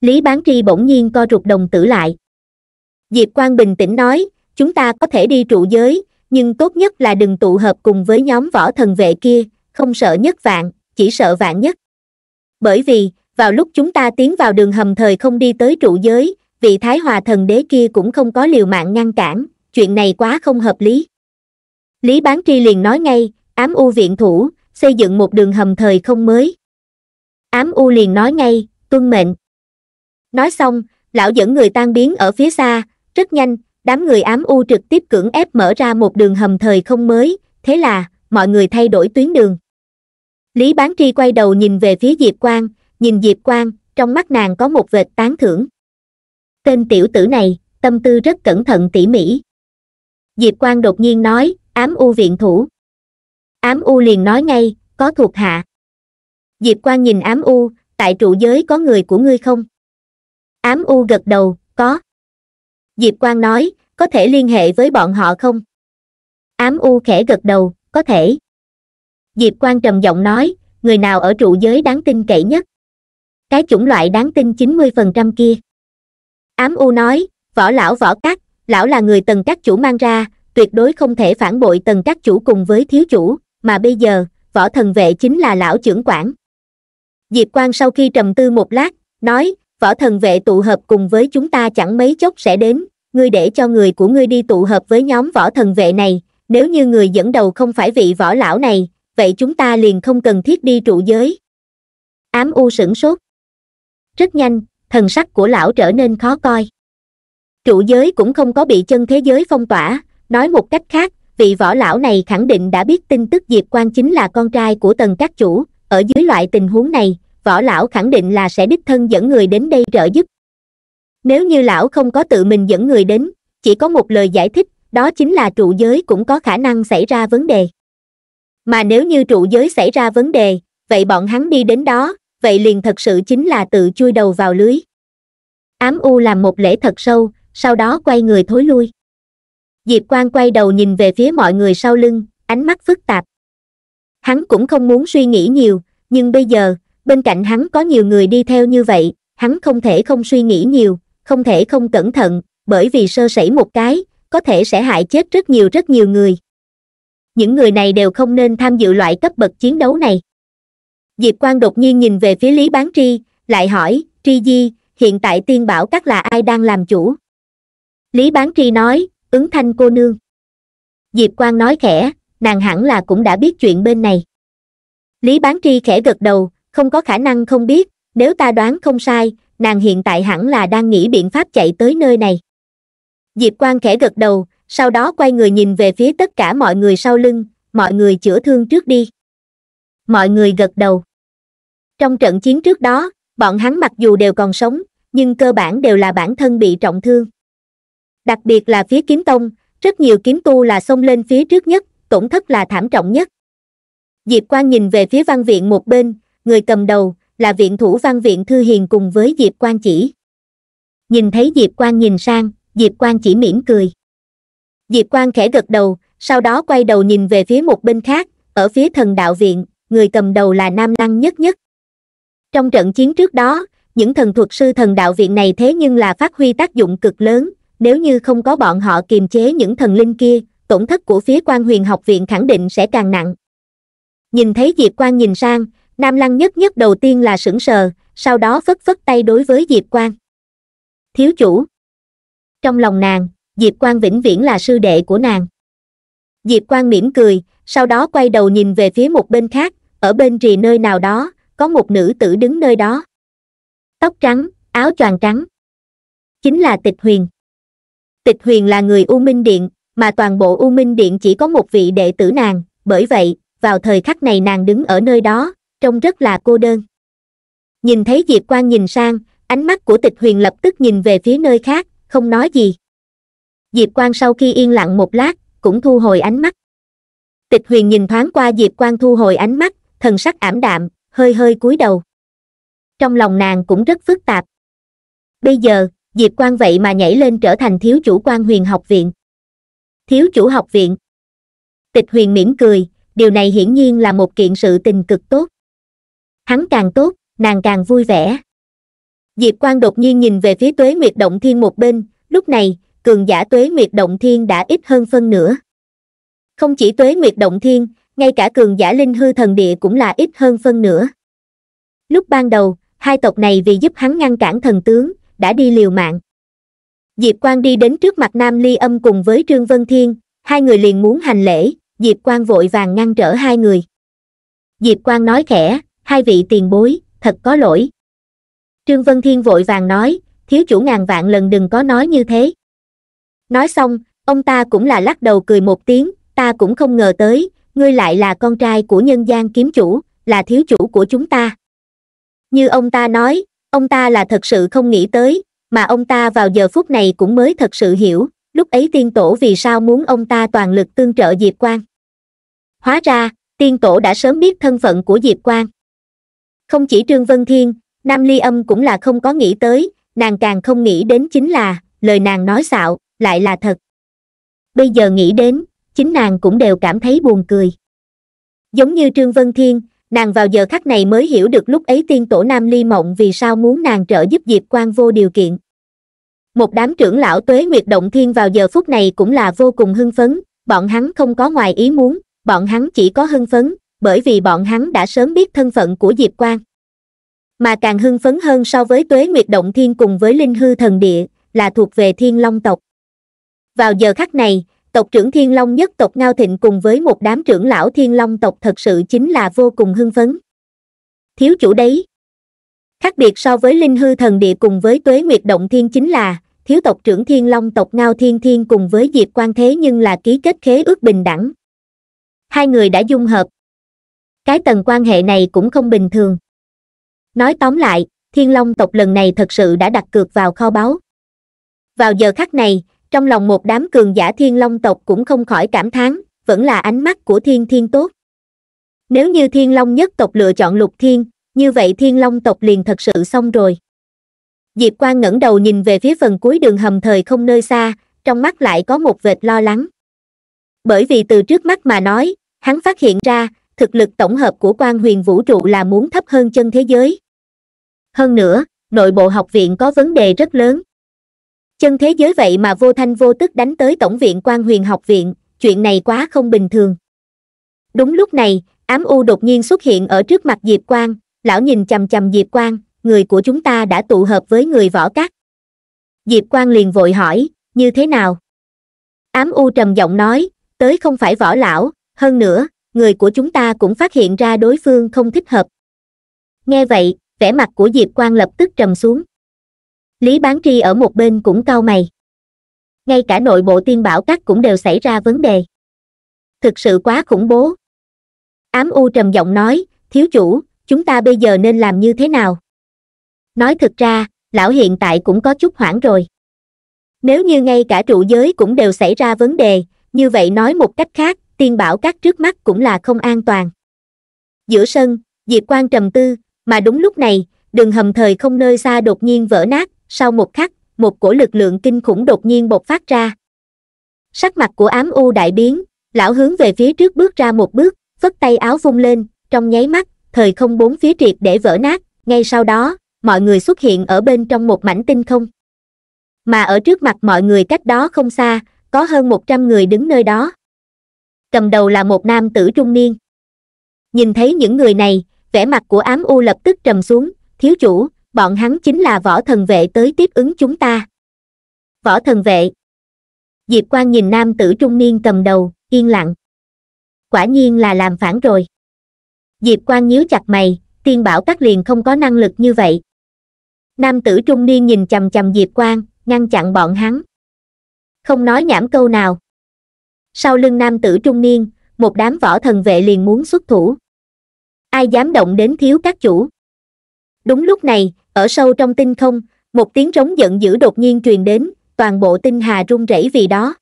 lý bán tri bỗng nhiên co rụt đồng tử lại diệp quang bình tĩnh nói chúng ta có thể đi trụ giới nhưng tốt nhất là đừng tụ hợp cùng với nhóm võ thần vệ kia, không sợ nhất vạn, chỉ sợ vạn nhất. Bởi vì, vào lúc chúng ta tiến vào đường hầm thời không đi tới trụ giới, vị Thái Hòa thần đế kia cũng không có liều mạng ngăn cản, chuyện này quá không hợp lý. Lý Bán Tri liền nói ngay, ám u viện thủ, xây dựng một đường hầm thời không mới. Ám u liền nói ngay, tuân mệnh. Nói xong, lão dẫn người tan biến ở phía xa, rất nhanh, đám người ám u trực tiếp cưỡng ép mở ra một đường hầm thời không mới, thế là, mọi người thay đổi tuyến đường. Lý Bán Tri quay đầu nhìn về phía Diệp Quang, nhìn Diệp Quang, trong mắt nàng có một vệt tán thưởng. Tên tiểu tử này, tâm tư rất cẩn thận tỉ mỉ. Diệp Quang đột nhiên nói, ám u viện thủ. Ám u liền nói ngay, có thuộc hạ. Diệp Quang nhìn ám u, tại trụ giới có người của ngươi không? Ám u gật đầu, có diệp quang nói có thể liên hệ với bọn họ không ám u khẽ gật đầu có thể diệp quang trầm giọng nói người nào ở trụ giới đáng tin cậy nhất cái chủng loại đáng tin chín mươi phần trăm kia ám u nói võ lão võ cát lão là người tần các chủ mang ra tuyệt đối không thể phản bội tần các chủ cùng với thiếu chủ mà bây giờ võ thần vệ chính là lão trưởng quản diệp quang sau khi trầm tư một lát nói võ thần vệ tụ hợp cùng với chúng ta chẳng mấy chốc sẽ đến ngươi để cho người của ngươi đi tụ hợp với nhóm võ thần vệ này nếu như người dẫn đầu không phải vị võ lão này vậy chúng ta liền không cần thiết đi trụ giới ám u sửng sốt rất nhanh thần sắc của lão trở nên khó coi trụ giới cũng không có bị chân thế giới phong tỏa nói một cách khác vị võ lão này khẳng định đã biết tin tức diệp quan chính là con trai của tần các chủ ở dưới loại tình huống này võ lão khẳng định là sẽ đích thân dẫn người đến đây trợ giúp nếu như lão không có tự mình dẫn người đến chỉ có một lời giải thích đó chính là trụ giới cũng có khả năng xảy ra vấn đề mà nếu như trụ giới xảy ra vấn đề vậy bọn hắn đi đến đó vậy liền thật sự chính là tự chui đầu vào lưới ám u làm một lễ thật sâu sau đó quay người thối lui diệp Quang quay đầu nhìn về phía mọi người sau lưng ánh mắt phức tạp hắn cũng không muốn suy nghĩ nhiều nhưng bây giờ bên cạnh hắn có nhiều người đi theo như vậy, hắn không thể không suy nghĩ nhiều, không thể không cẩn thận, bởi vì sơ sẩy một cái, có thể sẽ hại chết rất nhiều rất nhiều người. Những người này đều không nên tham dự loại cấp bậc chiến đấu này. Diệp Quang đột nhiên nhìn về phía Lý Bán Tri, lại hỏi, Tri Di, hiện tại tiên bảo các là ai đang làm chủ? Lý Bán Tri nói, ứng thanh cô nương. Diệp Quang nói khẽ, nàng hẳn là cũng đã biết chuyện bên này. Lý Bán Tri khẽ gật đầu, không có khả năng không biết nếu ta đoán không sai nàng hiện tại hẳn là đang nghĩ biện pháp chạy tới nơi này diệp Quang khẽ gật đầu sau đó quay người nhìn về phía tất cả mọi người sau lưng mọi người chữa thương trước đi mọi người gật đầu trong trận chiến trước đó bọn hắn mặc dù đều còn sống nhưng cơ bản đều là bản thân bị trọng thương đặc biệt là phía kiếm tông rất nhiều kiếm tu là xông lên phía trước nhất tổn thất là thảm trọng nhất diệp Quang nhìn về phía văn viện một bên người cầm đầu là viện thủ văn viện thư hiền cùng với diệp quan chỉ nhìn thấy diệp quan nhìn sang diệp quan chỉ mỉm cười diệp quan khẽ gật đầu sau đó quay đầu nhìn về phía một bên khác ở phía thần đạo viện người cầm đầu là nam năng nhất nhất trong trận chiến trước đó những thần thuật sư thần đạo viện này thế nhưng là phát huy tác dụng cực lớn nếu như không có bọn họ kiềm chế những thần linh kia tổn thất của phía quan huyền học viện khẳng định sẽ càng nặng nhìn thấy diệp quan nhìn sang Nam Lăng nhất nhất đầu tiên là sững sờ, sau đó phất phất tay đối với Diệp Quang. Thiếu chủ. Trong lòng nàng, Diệp Quang vĩnh viễn là sư đệ của nàng. Diệp Quang mỉm cười, sau đó quay đầu nhìn về phía một bên khác, ở bên rì nơi nào đó, có một nữ tử đứng nơi đó. Tóc trắng, áo choàng trắng. Chính là Tịch Huyền. Tịch Huyền là người U Minh Điện, mà toàn bộ U Minh Điện chỉ có một vị đệ tử nàng, bởi vậy, vào thời khắc này nàng đứng ở nơi đó, trông rất là cô đơn nhìn thấy diệp quang nhìn sang ánh mắt của tịch huyền lập tức nhìn về phía nơi khác không nói gì diệp quang sau khi yên lặng một lát cũng thu hồi ánh mắt tịch huyền nhìn thoáng qua diệp quang thu hồi ánh mắt thần sắc ảm đạm hơi hơi cúi đầu trong lòng nàng cũng rất phức tạp bây giờ diệp quang vậy mà nhảy lên trở thành thiếu chủ quan huyền học viện thiếu chủ học viện tịch huyền mỉm cười điều này hiển nhiên là một kiện sự tình cực tốt hắn càng tốt nàng càng vui vẻ diệp Quang đột nhiên nhìn về phía tuế nguyệt động thiên một bên lúc này cường giả tuế nguyệt động thiên đã ít hơn phân nữa. không chỉ tuế nguyệt động thiên ngay cả cường giả linh hư thần địa cũng là ít hơn phân nữa. lúc ban đầu hai tộc này vì giúp hắn ngăn cản thần tướng đã đi liều mạng diệp Quang đi đến trước mặt nam ly âm cùng với trương vân thiên hai người liền muốn hành lễ diệp Quang vội vàng ngăn trở hai người diệp Quang nói khẽ hai vị tiền bối thật có lỗi trương vân thiên vội vàng nói thiếu chủ ngàn vạn lần đừng có nói như thế nói xong ông ta cũng là lắc đầu cười một tiếng ta cũng không ngờ tới ngươi lại là con trai của nhân gian kiếm chủ là thiếu chủ của chúng ta như ông ta nói ông ta là thật sự không nghĩ tới mà ông ta vào giờ phút này cũng mới thật sự hiểu lúc ấy tiên tổ vì sao muốn ông ta toàn lực tương trợ diệp quang. hóa ra tiên tổ đã sớm biết thân phận của diệp quang không chỉ trương vân thiên nam ly âm cũng là không có nghĩ tới nàng càng không nghĩ đến chính là lời nàng nói xạo lại là thật bây giờ nghĩ đến chính nàng cũng đều cảm thấy buồn cười giống như trương vân thiên nàng vào giờ khắc này mới hiểu được lúc ấy tiên tổ nam ly mộng vì sao muốn nàng trợ giúp diệp quan vô điều kiện một đám trưởng lão tuế nguyệt động thiên vào giờ phút này cũng là vô cùng hưng phấn bọn hắn không có ngoài ý muốn bọn hắn chỉ có hưng phấn bởi vì bọn hắn đã sớm biết thân phận của diệp quan mà càng hưng phấn hơn so với tuế nguyệt động thiên cùng với linh hư thần địa là thuộc về thiên long tộc vào giờ khắc này tộc trưởng thiên long nhất tộc ngao thịnh cùng với một đám trưởng lão thiên long tộc thật sự chính là vô cùng hưng phấn thiếu chủ đấy khác biệt so với linh hư thần địa cùng với tuế nguyệt động thiên chính là thiếu tộc trưởng thiên long tộc ngao thiên thiên cùng với diệp quan thế nhưng là ký kết khế ước bình đẳng hai người đã dung hợp cái tầng quan hệ này cũng không bình thường nói tóm lại thiên long tộc lần này thật sự đã đặt cược vào kho báu vào giờ khắc này trong lòng một đám cường giả thiên long tộc cũng không khỏi cảm thán vẫn là ánh mắt của thiên thiên tốt nếu như thiên long nhất tộc lựa chọn lục thiên như vậy thiên long tộc liền thật sự xong rồi diệp quang ngẩng đầu nhìn về phía phần cuối đường hầm thời không nơi xa trong mắt lại có một vệt lo lắng bởi vì từ trước mắt mà nói hắn phát hiện ra thực lực tổng hợp của quan huyền vũ trụ là muốn thấp hơn chân thế giới hơn nữa nội bộ học viện có vấn đề rất lớn chân thế giới vậy mà vô thanh vô tức đánh tới tổng viện quan huyền học viện chuyện này quá không bình thường đúng lúc này ám u đột nhiên xuất hiện ở trước mặt diệp quang lão nhìn chằm chằm diệp quang người của chúng ta đã tụ hợp với người võ cát diệp quang liền vội hỏi như thế nào ám u trầm giọng nói tới không phải võ lão hơn nữa người của chúng ta cũng phát hiện ra đối phương không thích hợp nghe vậy vẻ mặt của diệp quang lập tức trầm xuống lý bán tri ở một bên cũng cau mày ngay cả nội bộ tiên bảo các cũng đều xảy ra vấn đề thực sự quá khủng bố ám u trầm giọng nói thiếu chủ chúng ta bây giờ nên làm như thế nào nói thực ra lão hiện tại cũng có chút hoảng rồi nếu như ngay cả trụ giới cũng đều xảy ra vấn đề như vậy nói một cách khác tiên bảo các trước mắt cũng là không an toàn. Giữa sân, Diệp Quang trầm tư, mà đúng lúc này, đường hầm thời không nơi xa đột nhiên vỡ nát, sau một khắc, một cổ lực lượng kinh khủng đột nhiên bộc phát ra. Sắc mặt của ám u đại biến, lão hướng về phía trước bước ra một bước, vất tay áo vung lên, trong nháy mắt, thời không bốn phía triệt để vỡ nát, ngay sau đó, mọi người xuất hiện ở bên trong một mảnh tinh không. Mà ở trước mặt mọi người cách đó không xa, có hơn 100 người đứng nơi đó cầm đầu là một nam tử trung niên nhìn thấy những người này vẻ mặt của ám u lập tức trầm xuống thiếu chủ bọn hắn chính là võ thần vệ tới tiếp ứng chúng ta võ thần vệ diệp quan nhìn nam tử trung niên cầm đầu yên lặng quả nhiên là làm phản rồi diệp quan nhíu chặt mày tiên bảo các liền không có năng lực như vậy nam tử trung niên nhìn chằm chằm diệp quan ngăn chặn bọn hắn không nói nhảm câu nào sau lưng nam tử trung niên một đám võ thần vệ liền muốn xuất thủ ai dám động đến thiếu các chủ đúng lúc này ở sâu trong tinh không một tiếng trống giận dữ đột nhiên truyền đến toàn bộ tinh hà rung rẩy vì đó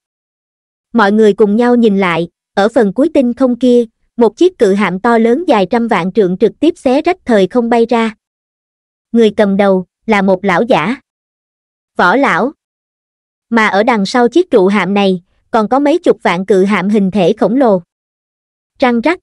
mọi người cùng nhau nhìn lại ở phần cuối tinh không kia một chiếc cự hạm to lớn dài trăm vạn trượng trực tiếp xé rách thời không bay ra người cầm đầu là một lão giả võ lão mà ở đằng sau chiếc trụ hạm này còn có mấy chục vạn cự hạm hình thể khổng lồ trăng rắc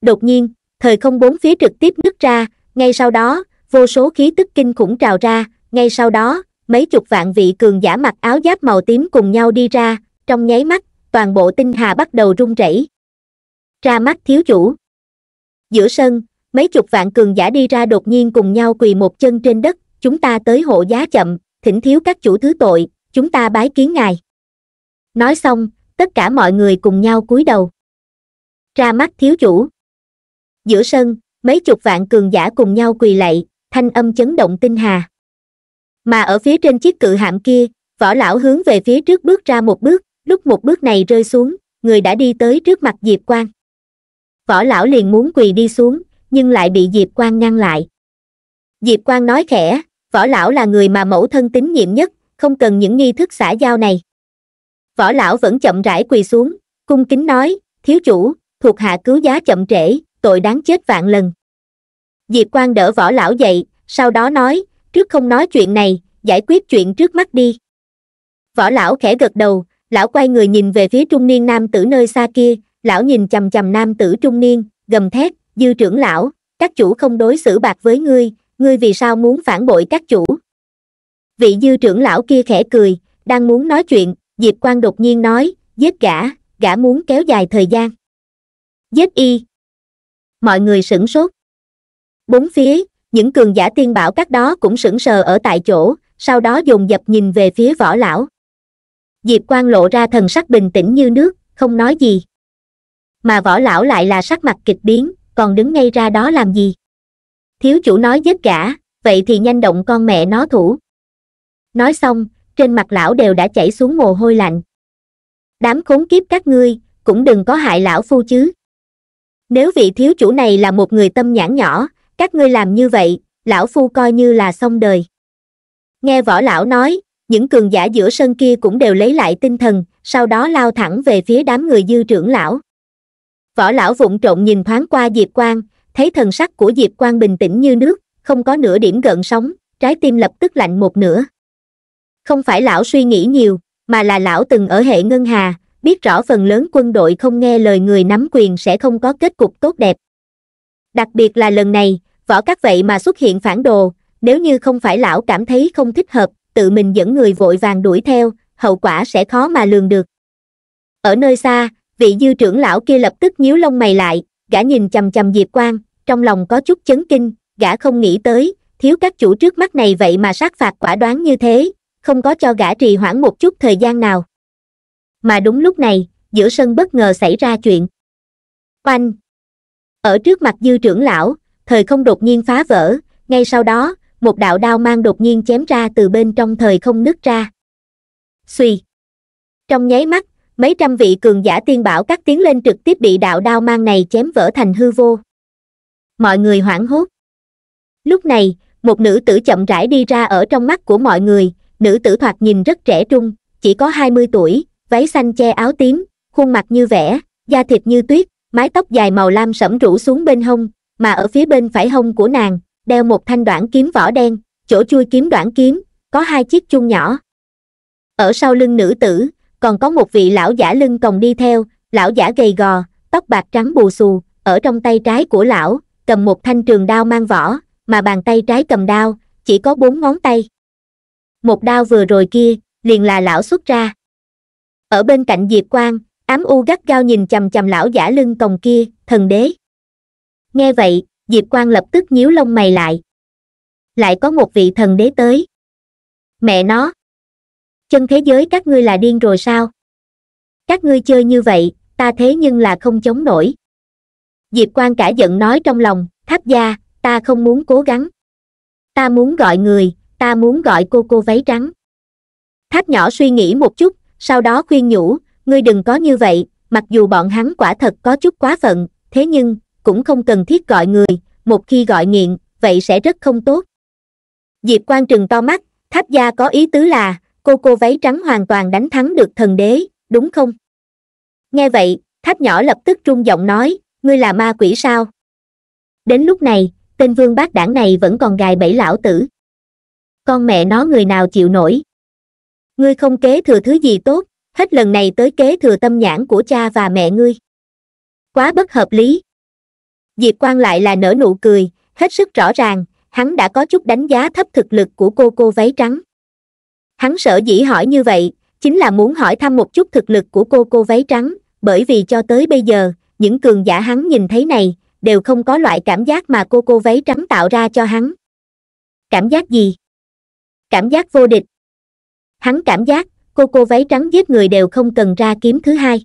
đột nhiên thời không bốn phía trực tiếp nứt ra ngay sau đó vô số khí tức kinh khủng trào ra ngay sau đó mấy chục vạn vị cường giả mặc áo giáp màu tím cùng nhau đi ra trong nháy mắt toàn bộ tinh hà bắt đầu rung rẩy ra mắt thiếu chủ giữa sân mấy chục vạn cường giả đi ra đột nhiên cùng nhau quỳ một chân trên đất chúng ta tới hộ giá chậm thỉnh thiếu các chủ thứ tội chúng ta bái kiến ngài nói xong tất cả mọi người cùng nhau cúi đầu ra mắt thiếu chủ giữa sân mấy chục vạn cường giả cùng nhau quỳ lạy thanh âm chấn động tinh hà mà ở phía trên chiếc cự hạm kia võ lão hướng về phía trước bước ra một bước lúc một bước này rơi xuống người đã đi tới trước mặt diệp quang võ lão liền muốn quỳ đi xuống nhưng lại bị diệp quang ngăn lại diệp quang nói khẽ võ lão là người mà mẫu thân tín nhiệm nhất không cần những nghi thức xã giao này võ lão vẫn chậm rãi quỳ xuống cung kính nói thiếu chủ thuộc hạ cứu giá chậm trễ tội đáng chết vạn lần diệp quan đỡ võ lão dậy sau đó nói trước không nói chuyện này giải quyết chuyện trước mắt đi võ lão khẽ gật đầu lão quay người nhìn về phía trung niên nam tử nơi xa kia lão nhìn chằm chằm nam tử trung niên gầm thét dư trưởng lão các chủ không đối xử bạc với ngươi ngươi vì sao muốn phản bội các chủ vị dư trưởng lão kia khẽ cười đang muốn nói chuyện Diệp Quang đột nhiên nói, giết gã, gã muốn kéo dài thời gian. Giết y. Mọi người sửng sốt. Bốn phía, những cường giả tiên bảo các đó cũng sững sờ ở tại chỗ, sau đó dồn dập nhìn về phía võ lão. Diệp Quang lộ ra thần sắc bình tĩnh như nước, không nói gì. Mà võ lão lại là sắc mặt kịch biến, còn đứng ngay ra đó làm gì? Thiếu chủ nói giết gã, vậy thì nhanh động con mẹ nó thủ. Nói xong, trên mặt lão đều đã chảy xuống mồ hôi lạnh đám khốn kiếp các ngươi cũng đừng có hại lão phu chứ nếu vị thiếu chủ này là một người tâm nhãn nhỏ các ngươi làm như vậy lão phu coi như là xong đời nghe võ lão nói những cường giả giữa sân kia cũng đều lấy lại tinh thần sau đó lao thẳng về phía đám người dư trưởng lão võ lão vụng trộn nhìn thoáng qua diệp quang thấy thần sắc của diệp quang bình tĩnh như nước không có nửa điểm gợn sóng trái tim lập tức lạnh một nửa không phải lão suy nghĩ nhiều, mà là lão từng ở hệ ngân hà, biết rõ phần lớn quân đội không nghe lời người nắm quyền sẽ không có kết cục tốt đẹp. Đặc biệt là lần này, võ các vậy mà xuất hiện phản đồ, nếu như không phải lão cảm thấy không thích hợp, tự mình dẫn người vội vàng đuổi theo, hậu quả sẽ khó mà lường được. Ở nơi xa, vị dư trưởng lão kia lập tức nhíu lông mày lại, gã nhìn chầm chầm Diệp Quang, trong lòng có chút chấn kinh, gã không nghĩ tới, thiếu các chủ trước mắt này vậy mà sát phạt quả đoán như thế, không có cho gã trì hoãn một chút thời gian nào mà đúng lúc này giữa sân bất ngờ xảy ra chuyện oanh ở trước mặt dư trưởng lão thời không đột nhiên phá vỡ ngay sau đó một đạo đao mang đột nhiên chém ra từ bên trong thời không nứt ra suy trong nháy mắt mấy trăm vị cường giả tiên bảo cắt tiến lên trực tiếp bị đạo đao mang này chém vỡ thành hư vô mọi người hoảng hốt lúc này một nữ tử chậm rãi đi ra ở trong mắt của mọi người nữ tử thoạt nhìn rất trẻ trung chỉ có hai mươi tuổi váy xanh che áo tím khuôn mặt như vẽ da thịt như tuyết mái tóc dài màu lam sẫm rủ xuống bên hông mà ở phía bên phải hông của nàng đeo một thanh đoạn kiếm vỏ đen chỗ chui kiếm đoạn kiếm có hai chiếc chuông nhỏ ở sau lưng nữ tử còn có một vị lão giả lưng còng đi theo lão giả gầy gò tóc bạc trắng bù xù ở trong tay trái của lão cầm một thanh trường đao mang vỏ mà bàn tay trái cầm đao chỉ có bốn ngón tay một đao vừa rồi kia liền là lão xuất ra ở bên cạnh diệp quang ám u gắt gao nhìn chầm chầm lão giả lưng còng kia thần đế nghe vậy diệp quang lập tức nhíu lông mày lại lại có một vị thần đế tới mẹ nó chân thế giới các ngươi là điên rồi sao các ngươi chơi như vậy ta thế nhưng là không chống nổi diệp quang cả giận nói trong lòng tháp gia ta không muốn cố gắng ta muốn gọi người ta muốn gọi cô cô váy trắng tháp nhỏ suy nghĩ một chút sau đó khuyên nhủ ngươi đừng có như vậy mặc dù bọn hắn quả thật có chút quá phận thế nhưng cũng không cần thiết gọi người một khi gọi nghiện vậy sẽ rất không tốt diệp quan trừng to mắt tháp gia có ý tứ là cô cô váy trắng hoàn toàn đánh thắng được thần đế đúng không nghe vậy tháp nhỏ lập tức trung giọng nói ngươi là ma quỷ sao đến lúc này tên vương bác đảng này vẫn còn gài bẫy lão tử con mẹ nó người nào chịu nổi ngươi không kế thừa thứ gì tốt hết lần này tới kế thừa tâm nhãn của cha và mẹ ngươi quá bất hợp lý diệp quan lại là nở nụ cười hết sức rõ ràng hắn đã có chút đánh giá thấp thực lực của cô cô váy trắng hắn sợ dĩ hỏi như vậy chính là muốn hỏi thăm một chút thực lực của cô cô váy trắng bởi vì cho tới bây giờ những cường giả hắn nhìn thấy này đều không có loại cảm giác mà cô cô váy trắng tạo ra cho hắn cảm giác gì cảm giác vô địch hắn cảm giác cô cô váy trắng giết người đều không cần ra kiếm thứ hai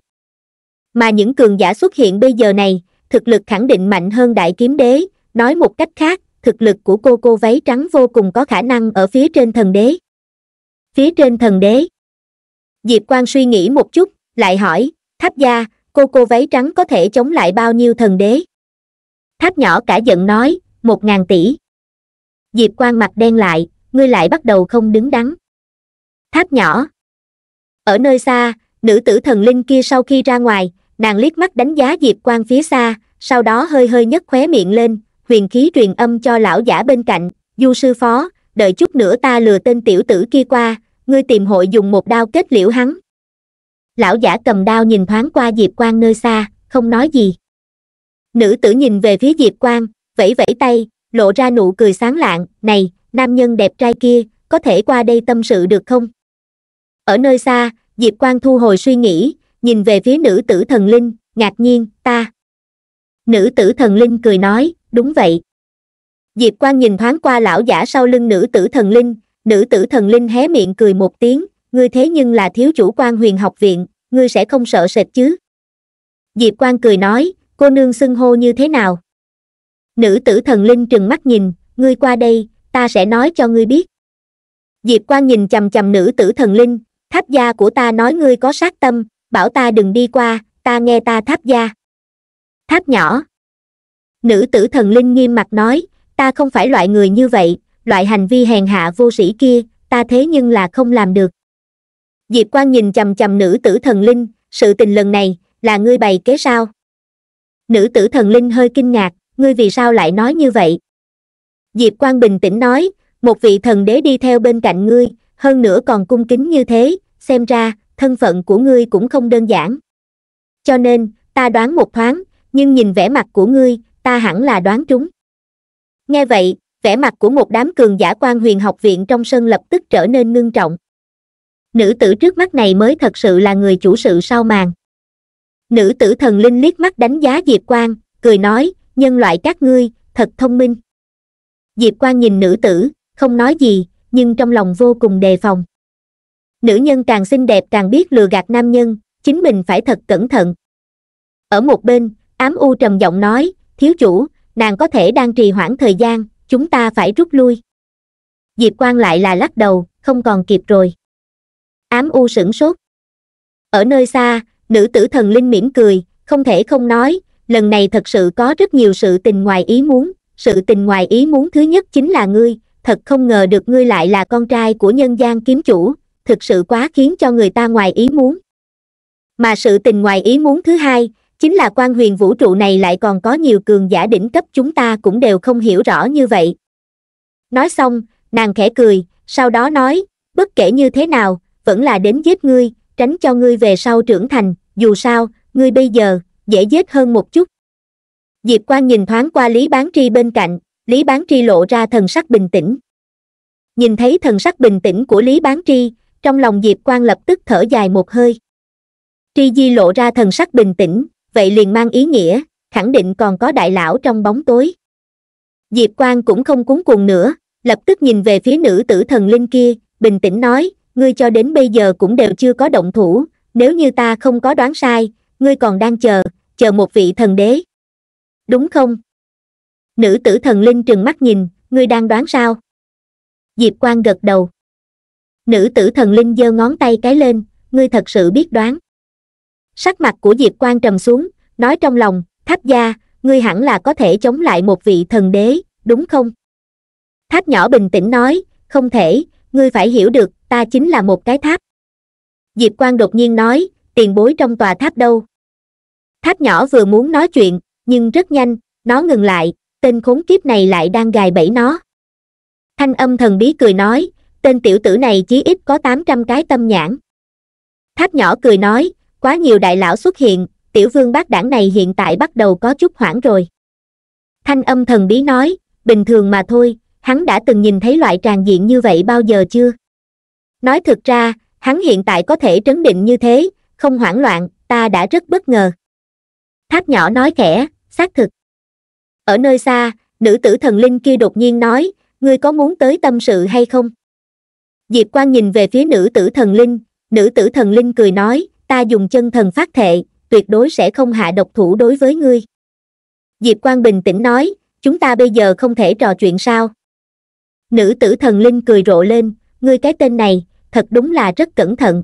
mà những cường giả xuất hiện bây giờ này thực lực khẳng định mạnh hơn đại kiếm đế nói một cách khác thực lực của cô cô váy trắng vô cùng có khả năng ở phía trên thần đế phía trên thần đế diệp Quang suy nghĩ một chút lại hỏi tháp gia cô cô váy trắng có thể chống lại bao nhiêu thần đế tháp nhỏ cả giận nói một ngàn tỷ diệp Quang mặt đen lại ngươi lại bắt đầu không đứng đắn tháp nhỏ ở nơi xa nữ tử thần linh kia sau khi ra ngoài nàng liếc mắt đánh giá diệp quang phía xa sau đó hơi hơi nhấc khóe miệng lên huyền khí truyền âm cho lão giả bên cạnh du sư phó đợi chút nữa ta lừa tên tiểu tử kia qua ngươi tìm hội dùng một đao kết liễu hắn lão giả cầm đao nhìn thoáng qua diệp quang nơi xa không nói gì nữ tử nhìn về phía diệp quang, vẫy vẫy tay lộ ra nụ cười sáng lạng này nam nhân đẹp trai kia, có thể qua đây tâm sự được không? Ở nơi xa, Diệp Quang thu hồi suy nghĩ, nhìn về phía nữ tử thần linh, ngạc nhiên, ta. Nữ tử thần linh cười nói, đúng vậy. Diệp Quang nhìn thoáng qua lão giả sau lưng nữ tử thần linh, nữ tử thần linh hé miệng cười một tiếng, ngươi thế nhưng là thiếu chủ quan huyền học viện, ngươi sẽ không sợ sệt chứ. Diệp Quang cười nói, cô nương xưng hô như thế nào? Nữ tử thần linh trừng mắt nhìn, ngươi qua đây, ta sẽ nói cho ngươi biết diệp quan nhìn chầm chầm nữ tử thần linh tháp gia của ta nói ngươi có sát tâm bảo ta đừng đi qua ta nghe ta tháp gia tháp nhỏ nữ tử thần linh nghiêm mặt nói ta không phải loại người như vậy loại hành vi hèn hạ vô sĩ kia ta thế nhưng là không làm được diệp quan nhìn chầm chầm nữ tử thần linh sự tình lần này là ngươi bày kế sao nữ tử thần linh hơi kinh ngạc ngươi vì sao lại nói như vậy diệp quang bình tĩnh nói một vị thần đế đi theo bên cạnh ngươi hơn nữa còn cung kính như thế xem ra thân phận của ngươi cũng không đơn giản cho nên ta đoán một thoáng nhưng nhìn vẻ mặt của ngươi ta hẳn là đoán trúng nghe vậy vẻ mặt của một đám cường giả quan huyền học viện trong sân lập tức trở nên ngưng trọng nữ tử trước mắt này mới thật sự là người chủ sự sau màn nữ tử thần linh liếc mắt đánh giá diệp quang cười nói nhân loại các ngươi thật thông minh diệp Quang nhìn nữ tử không nói gì nhưng trong lòng vô cùng đề phòng nữ nhân càng xinh đẹp càng biết lừa gạt nam nhân chính mình phải thật cẩn thận ở một bên ám u trầm giọng nói thiếu chủ nàng có thể đang trì hoãn thời gian chúng ta phải rút lui diệp Quang lại là lắc đầu không còn kịp rồi ám u sửng sốt ở nơi xa nữ tử thần linh mỉm cười không thể không nói lần này thật sự có rất nhiều sự tình ngoài ý muốn sự tình ngoài ý muốn thứ nhất chính là ngươi thật không ngờ được ngươi lại là con trai của nhân gian kiếm chủ thực sự quá khiến cho người ta ngoài ý muốn mà sự tình ngoài ý muốn thứ hai chính là quan huyền vũ trụ này lại còn có nhiều cường giả đỉnh cấp chúng ta cũng đều không hiểu rõ như vậy nói xong nàng khẽ cười sau đó nói bất kể như thế nào vẫn là đến giết ngươi tránh cho ngươi về sau trưởng thành dù sao ngươi bây giờ dễ giết hơn một chút diệp Quang nhìn thoáng qua lý bán tri bên cạnh lý bán tri lộ ra thần sắc bình tĩnh nhìn thấy thần sắc bình tĩnh của lý bán tri trong lòng diệp Quang lập tức thở dài một hơi tri di lộ ra thần sắc bình tĩnh vậy liền mang ý nghĩa khẳng định còn có đại lão trong bóng tối diệp Quang cũng không cuốn cuồng nữa lập tức nhìn về phía nữ tử thần linh kia bình tĩnh nói ngươi cho đến bây giờ cũng đều chưa có động thủ nếu như ta không có đoán sai ngươi còn đang chờ chờ một vị thần đế đúng không? Nữ tử thần linh trừng mắt nhìn, ngươi đang đoán sao? Diệp Quang gật đầu. Nữ tử thần linh giơ ngón tay cái lên, ngươi thật sự biết đoán. Sắc mặt của Diệp Quang trầm xuống, nói trong lòng, tháp gia, ngươi hẳn là có thể chống lại một vị thần đế, đúng không? Tháp nhỏ bình tĩnh nói, không thể, ngươi phải hiểu được, ta chính là một cái tháp. Diệp Quang đột nhiên nói, tiền bối trong tòa tháp đâu? Tháp nhỏ vừa muốn nói chuyện, nhưng rất nhanh nó ngừng lại tên khốn kiếp này lại đang gài bẫy nó thanh âm thần bí cười nói tên tiểu tử này chí ít có tám trăm cái tâm nhãn tháp nhỏ cười nói quá nhiều đại lão xuất hiện tiểu vương bác đảng này hiện tại bắt đầu có chút hoảng rồi thanh âm thần bí nói bình thường mà thôi hắn đã từng nhìn thấy loại tràng diện như vậy bao giờ chưa nói thực ra hắn hiện tại có thể trấn định như thế không hoảng loạn ta đã rất bất ngờ tháp nhỏ nói khẽ xác thực ở nơi xa nữ tử thần linh kia đột nhiên nói ngươi có muốn tới tâm sự hay không diệp quan nhìn về phía nữ tử thần linh nữ tử thần linh cười nói ta dùng chân thần phát thệ tuyệt đối sẽ không hạ độc thủ đối với ngươi diệp quan bình tĩnh nói chúng ta bây giờ không thể trò chuyện sao nữ tử thần linh cười rộ lên ngươi cái tên này thật đúng là rất cẩn thận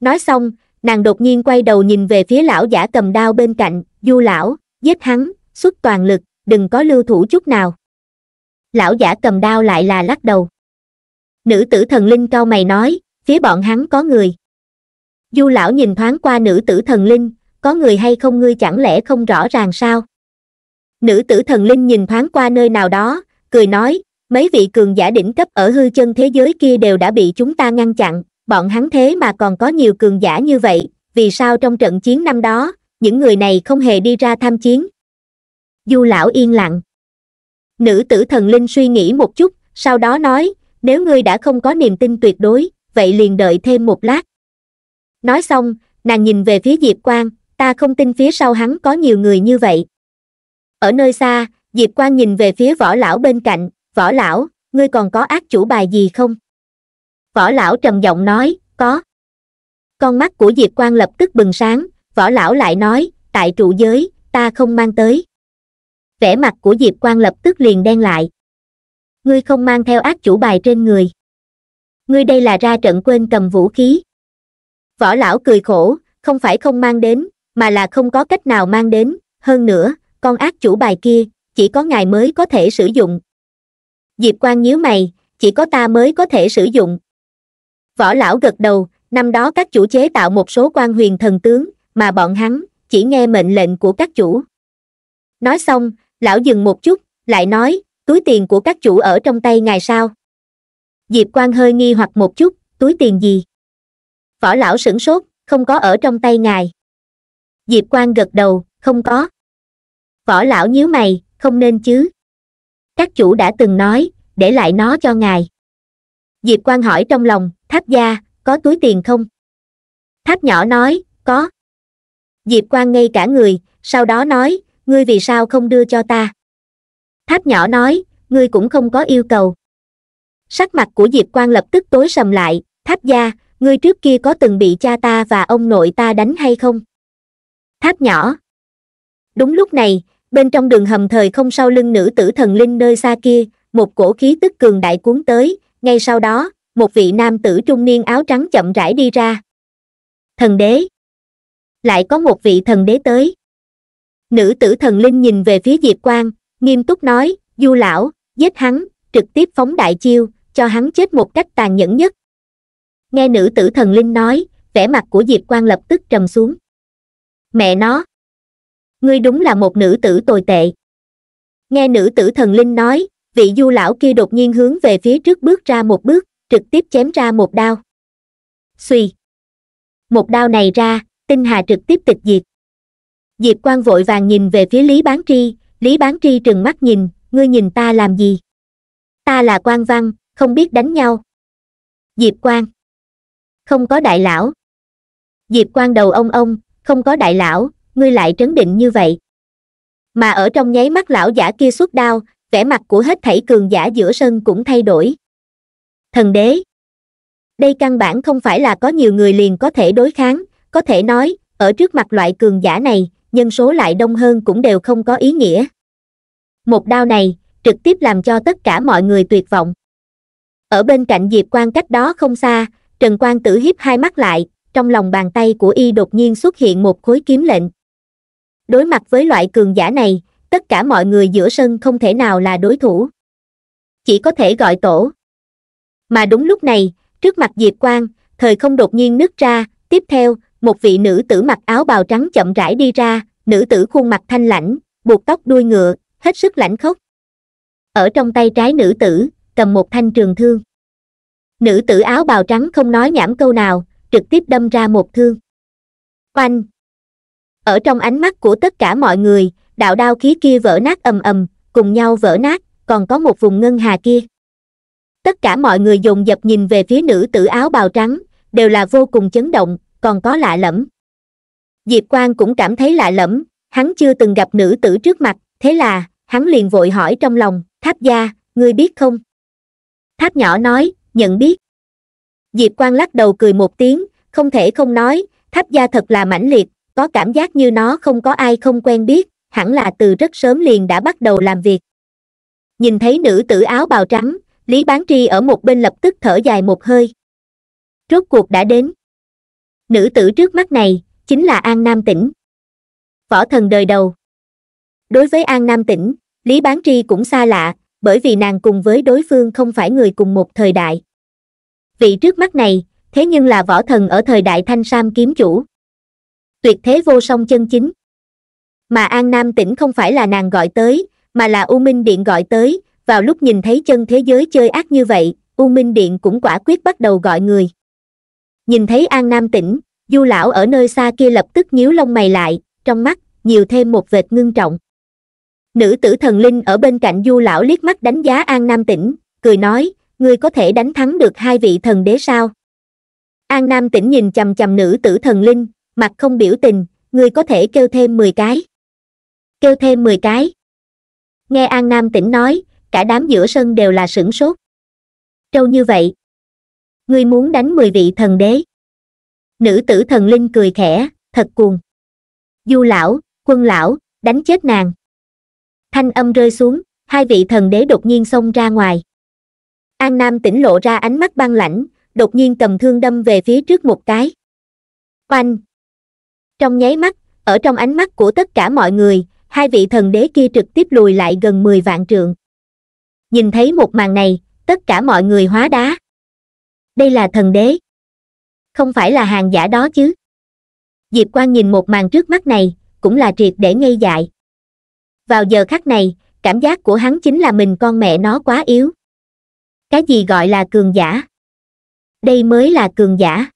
nói xong nàng đột nhiên quay đầu nhìn về phía lão giả cầm đao bên cạnh du lão giết hắn xuất toàn lực đừng có lưu thủ chút nào lão giả cầm đao lại là lắc đầu nữ tử thần linh cao mày nói phía bọn hắn có người du lão nhìn thoáng qua nữ tử thần linh có người hay không ngươi chẳng lẽ không rõ ràng sao nữ tử thần linh nhìn thoáng qua nơi nào đó cười nói mấy vị cường giả đỉnh cấp ở hư chân thế giới kia đều đã bị chúng ta ngăn chặn bọn hắn thế mà còn có nhiều cường giả như vậy vì sao trong trận chiến năm đó những người này không hề đi ra tham chiến du lão yên lặng nữ tử thần linh suy nghĩ một chút sau đó nói nếu ngươi đã không có niềm tin tuyệt đối vậy liền đợi thêm một lát nói xong nàng nhìn về phía diệp quang ta không tin phía sau hắn có nhiều người như vậy ở nơi xa diệp quang nhìn về phía võ lão bên cạnh võ lão ngươi còn có ác chủ bài gì không võ lão trầm giọng nói có con mắt của diệp quang lập tức bừng sáng võ lão lại nói tại trụ giới ta không mang tới vẻ mặt của diệp quan lập tức liền đen lại ngươi không mang theo ác chủ bài trên người ngươi đây là ra trận quên cầm vũ khí võ lão cười khổ không phải không mang đến mà là không có cách nào mang đến hơn nữa con ác chủ bài kia chỉ có ngài mới có thể sử dụng diệp quan nhíu mày chỉ có ta mới có thể sử dụng võ lão gật đầu năm đó các chủ chế tạo một số quan huyền thần tướng mà bọn hắn chỉ nghe mệnh lệnh của các chủ nói xong lão dừng một chút lại nói túi tiền của các chủ ở trong tay ngài sao diệp quan hơi nghi hoặc một chút túi tiền gì võ lão sửng sốt không có ở trong tay ngài diệp quan gật đầu không có võ lão nhíu mày không nên chứ các chủ đã từng nói để lại nó cho ngài diệp quan hỏi trong lòng tháp gia có túi tiền không tháp nhỏ nói có Diệp Quang ngay cả người, sau đó nói, ngươi vì sao không đưa cho ta? Tháp nhỏ nói, ngươi cũng không có yêu cầu. Sắc mặt của Diệp Quang lập tức tối sầm lại, tháp gia, ngươi trước kia có từng bị cha ta và ông nội ta đánh hay không? Tháp nhỏ. Đúng lúc này, bên trong đường hầm thời không sau lưng nữ tử thần linh nơi xa kia, một cổ khí tức cường đại cuốn tới, ngay sau đó, một vị nam tử trung niên áo trắng chậm rãi đi ra. Thần đế lại có một vị thần đế tới nữ tử thần linh nhìn về phía diệp quang nghiêm túc nói du lão giết hắn trực tiếp phóng đại chiêu cho hắn chết một cách tàn nhẫn nhất nghe nữ tử thần linh nói vẻ mặt của diệp quang lập tức trầm xuống mẹ nó ngươi đúng là một nữ tử tồi tệ nghe nữ tử thần linh nói vị du lão kia đột nhiên hướng về phía trước bước ra một bước trực tiếp chém ra một đao suy một đao này ra tinh hà trực tiếp tịch diệt diệp quan vội vàng nhìn về phía lý bán tri lý bán tri trừng mắt nhìn ngươi nhìn ta làm gì ta là quan văn không biết đánh nhau diệp quan không có đại lão diệp quan đầu ông ông không có đại lão ngươi lại trấn định như vậy mà ở trong nháy mắt lão giả kia xuất đao vẻ mặt của hết thảy cường giả giữa sân cũng thay đổi thần đế đây căn bản không phải là có nhiều người liền có thể đối kháng có thể nói, ở trước mặt loại cường giả này, nhân số lại đông hơn cũng đều không có ý nghĩa. Một đao này, trực tiếp làm cho tất cả mọi người tuyệt vọng. Ở bên cạnh Diệp Quan cách đó không xa, Trần quang tử hiếp hai mắt lại, trong lòng bàn tay của y đột nhiên xuất hiện một khối kiếm lệnh. Đối mặt với loại cường giả này, tất cả mọi người giữa sân không thể nào là đối thủ. Chỉ có thể gọi tổ. Mà đúng lúc này, trước mặt Diệp Quang, thời không đột nhiên nứt ra, tiếp theo, một vị nữ tử mặc áo bào trắng chậm rãi đi ra nữ tử khuôn mặt thanh lãnh buộc tóc đuôi ngựa hết sức lãnh khốc ở trong tay trái nữ tử cầm một thanh trường thương nữ tử áo bào trắng không nói nhảm câu nào trực tiếp đâm ra một thương oanh ở trong ánh mắt của tất cả mọi người đạo đao khí kia vỡ nát ầm ầm cùng nhau vỡ nát còn có một vùng ngân hà kia tất cả mọi người dồn dập nhìn về phía nữ tử áo bào trắng đều là vô cùng chấn động còn có lạ lẫm diệp quang cũng cảm thấy lạ lẫm hắn chưa từng gặp nữ tử trước mặt thế là hắn liền vội hỏi trong lòng tháp gia ngươi biết không tháp nhỏ nói nhận biết diệp quang lắc đầu cười một tiếng không thể không nói tháp gia thật là mãnh liệt có cảm giác như nó không có ai không quen biết hẳn là từ rất sớm liền đã bắt đầu làm việc nhìn thấy nữ tử áo bào trắng lý bán tri ở một bên lập tức thở dài một hơi rốt cuộc đã đến nữ tử trước mắt này chính là an nam tĩnh võ thần đời đầu đối với an nam tĩnh lý bán tri cũng xa lạ bởi vì nàng cùng với đối phương không phải người cùng một thời đại vị trước mắt này thế nhưng là võ thần ở thời đại thanh sam kiếm chủ tuyệt thế vô song chân chính mà an nam tĩnh không phải là nàng gọi tới mà là u minh điện gọi tới vào lúc nhìn thấy chân thế giới chơi ác như vậy u minh điện cũng quả quyết bắt đầu gọi người nhìn thấy an nam tỉnh du lão ở nơi xa kia lập tức nhíu lông mày lại trong mắt nhiều thêm một vệt ngưng trọng nữ tử thần linh ở bên cạnh du lão liếc mắt đánh giá an nam tỉnh cười nói ngươi có thể đánh thắng được hai vị thần đế sao an nam tỉnh nhìn chằm chằm nữ tử thần linh mặt không biểu tình ngươi có thể kêu thêm mười cái kêu thêm mười cái nghe an nam tỉnh nói cả đám giữa sân đều là sửng sốt trâu như vậy ngươi muốn đánh mười vị thần đế nữ tử thần linh cười khẽ thật cuồng du lão quân lão đánh chết nàng thanh âm rơi xuống hai vị thần đế đột nhiên xông ra ngoài an nam tỉnh lộ ra ánh mắt băng lãnh đột nhiên cầm thương đâm về phía trước một cái oanh trong nháy mắt ở trong ánh mắt của tất cả mọi người hai vị thần đế kia trực tiếp lùi lại gần mười vạn trượng nhìn thấy một màn này tất cả mọi người hóa đá đây là thần đế không phải là hàng giả đó chứ diệp Quang nhìn một màn trước mắt này cũng là triệt để ngây dại vào giờ khắc này cảm giác của hắn chính là mình con mẹ nó quá yếu cái gì gọi là cường giả đây mới là cường giả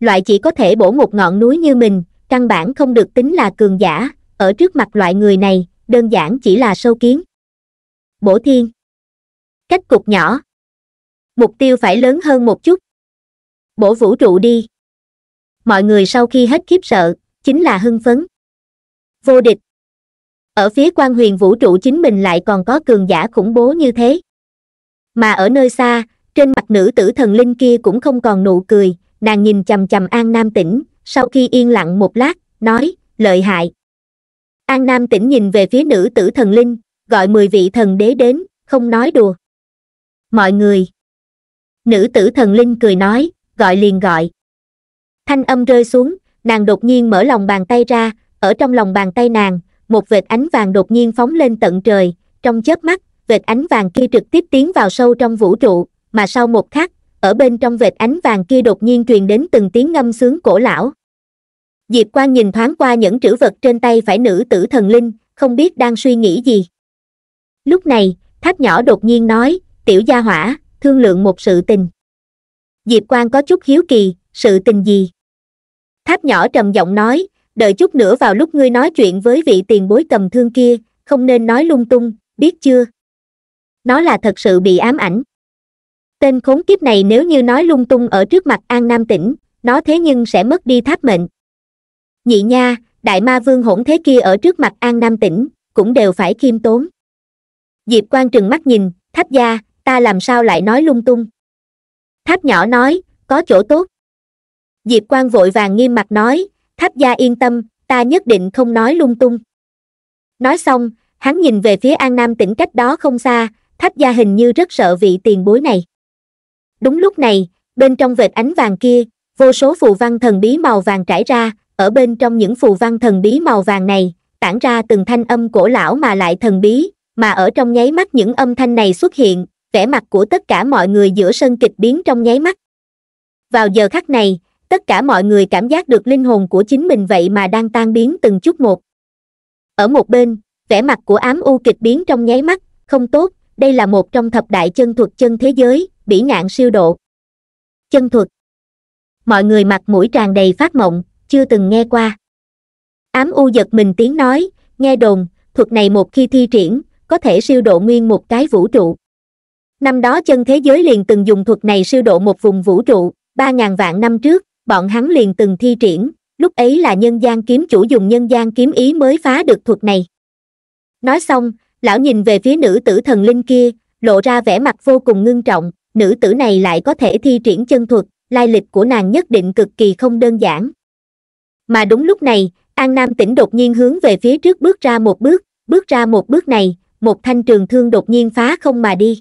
loại chỉ có thể bổ một ngọn núi như mình căn bản không được tính là cường giả ở trước mặt loại người này đơn giản chỉ là sâu kiến bổ thiên cách cục nhỏ mục tiêu phải lớn hơn một chút bổ vũ trụ đi mọi người sau khi hết khiếp sợ chính là hưng phấn vô địch ở phía quan huyền vũ trụ chính mình lại còn có cường giả khủng bố như thế mà ở nơi xa trên mặt nữ tử thần linh kia cũng không còn nụ cười nàng nhìn chằm chằm an nam tĩnh sau khi yên lặng một lát nói lợi hại an nam tĩnh nhìn về phía nữ tử thần linh gọi mười vị thần đế đến không nói đùa mọi người nữ tử thần linh cười nói gọi liền gọi thanh âm rơi xuống nàng đột nhiên mở lòng bàn tay ra ở trong lòng bàn tay nàng một vệt ánh vàng đột nhiên phóng lên tận trời trong chớp mắt vệt ánh vàng kia trực tiếp tiến vào sâu trong vũ trụ mà sau một khắc ở bên trong vệt ánh vàng kia đột nhiên truyền đến từng tiếng ngâm sướng cổ lão diệp quang nhìn thoáng qua những chữ vật trên tay phải nữ tử thần linh không biết đang suy nghĩ gì lúc này tháp nhỏ đột nhiên nói tiểu gia hỏa thương lượng một sự tình. Diệp Quang có chút hiếu kỳ, sự tình gì? Tháp nhỏ trầm giọng nói, đợi chút nữa vào lúc ngươi nói chuyện với vị tiền bối cầm thương kia, không nên nói lung tung, biết chưa? Nó là thật sự bị ám ảnh. Tên khốn kiếp này nếu như nói lung tung ở trước mặt An Nam tỉnh, nó thế nhưng sẽ mất đi tháp mệnh. Nhị nha, đại ma vương hỗn thế kia ở trước mặt An Nam tỉnh, cũng đều phải khiêm tốn. Diệp quan trừng mắt nhìn, tháp gia, ta làm sao lại nói lung tung tháp nhỏ nói có chỗ tốt diệp Quang vội vàng nghiêm mặt nói tháp gia yên tâm ta nhất định không nói lung tung nói xong hắn nhìn về phía an nam tỉnh cách đó không xa tháp gia hình như rất sợ vị tiền bối này đúng lúc này bên trong vệt ánh vàng kia vô số phù văn thần bí màu vàng trải ra ở bên trong những phù văn thần bí màu vàng này tản ra từng thanh âm cổ lão mà lại thần bí mà ở trong nháy mắt những âm thanh này xuất hiện vẻ mặt của tất cả mọi người giữa sân kịch biến trong nháy mắt vào giờ khắc này tất cả mọi người cảm giác được linh hồn của chính mình vậy mà đang tan biến từng chút một ở một bên vẻ mặt của ám u kịch biến trong nháy mắt không tốt đây là một trong thập đại chân thuật chân thế giới bỉ ngạn siêu độ chân thuật mọi người mặt mũi tràn đầy phát mộng chưa từng nghe qua ám u giật mình tiếng nói nghe đồn thuật này một khi thi triển có thể siêu độ nguyên một cái vũ trụ năm đó chân thế giới liền từng dùng thuật này siêu độ một vùng vũ trụ ba ngàn vạn năm trước bọn hắn liền từng thi triển lúc ấy là nhân gian kiếm chủ dùng nhân gian kiếm ý mới phá được thuật này nói xong lão nhìn về phía nữ tử thần linh kia lộ ra vẻ mặt vô cùng ngưng trọng nữ tử này lại có thể thi triển chân thuật lai lịch của nàng nhất định cực kỳ không đơn giản mà đúng lúc này an nam tỉnh đột nhiên hướng về phía trước bước ra một bước bước ra một bước này một thanh trường thương đột nhiên phá không mà đi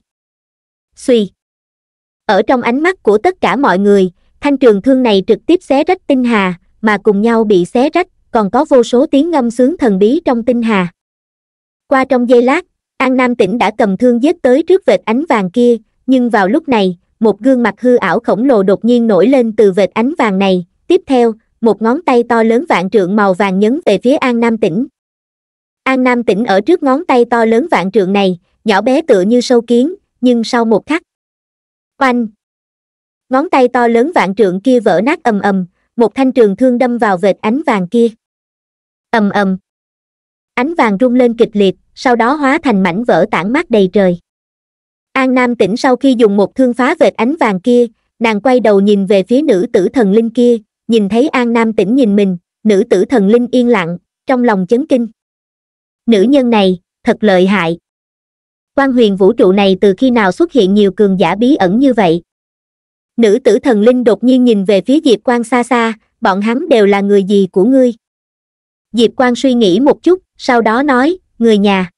suy ở trong ánh mắt của tất cả mọi người thanh trường thương này trực tiếp xé rách tinh hà mà cùng nhau bị xé rách còn có vô số tiếng ngâm sướng thần bí trong tinh hà qua trong giây lát an nam tĩnh đã cầm thương giết tới trước vệt ánh vàng kia nhưng vào lúc này một gương mặt hư ảo khổng lồ đột nhiên nổi lên từ vệt ánh vàng này tiếp theo một ngón tay to lớn vạn trượng màu vàng nhấn về phía an nam tĩnh an nam tĩnh ở trước ngón tay to lớn vạn trượng này nhỏ bé tựa như sâu kiến nhưng sau một khắc oanh ngón tay to lớn vạn trượng kia vỡ nát ầm ầm một thanh trường thương đâm vào vệt ánh vàng kia ầm ầm ánh vàng rung lên kịch liệt sau đó hóa thành mảnh vỡ tản mát đầy trời an nam tỉnh sau khi dùng một thương phá vệt ánh vàng kia nàng quay đầu nhìn về phía nữ tử thần linh kia nhìn thấy an nam tỉnh nhìn mình nữ tử thần linh yên lặng trong lòng chấn kinh nữ nhân này thật lợi hại quan huyền vũ trụ này từ khi nào xuất hiện nhiều cường giả bí ẩn như vậy nữ tử thần linh đột nhiên nhìn về phía diệp quan xa xa bọn hắn đều là người gì của ngươi diệp quan suy nghĩ một chút sau đó nói người nhà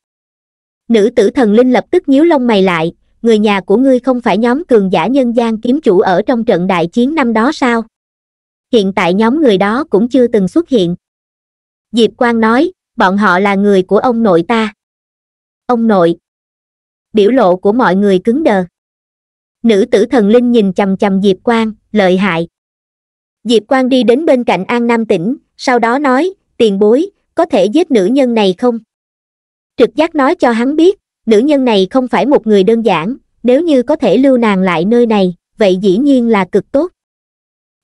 nữ tử thần linh lập tức nhíu lông mày lại người nhà của ngươi không phải nhóm cường giả nhân gian kiếm chủ ở trong trận đại chiến năm đó sao hiện tại nhóm người đó cũng chưa từng xuất hiện diệp quan nói bọn họ là người của ông nội ta ông nội biểu lộ của mọi người cứng đờ nữ tử thần linh nhìn chằm chằm diệp quang lợi hại diệp quang đi đến bên cạnh an nam tỉnh sau đó nói tiền bối có thể giết nữ nhân này không trực giác nói cho hắn biết nữ nhân này không phải một người đơn giản nếu như có thể lưu nàng lại nơi này vậy dĩ nhiên là cực tốt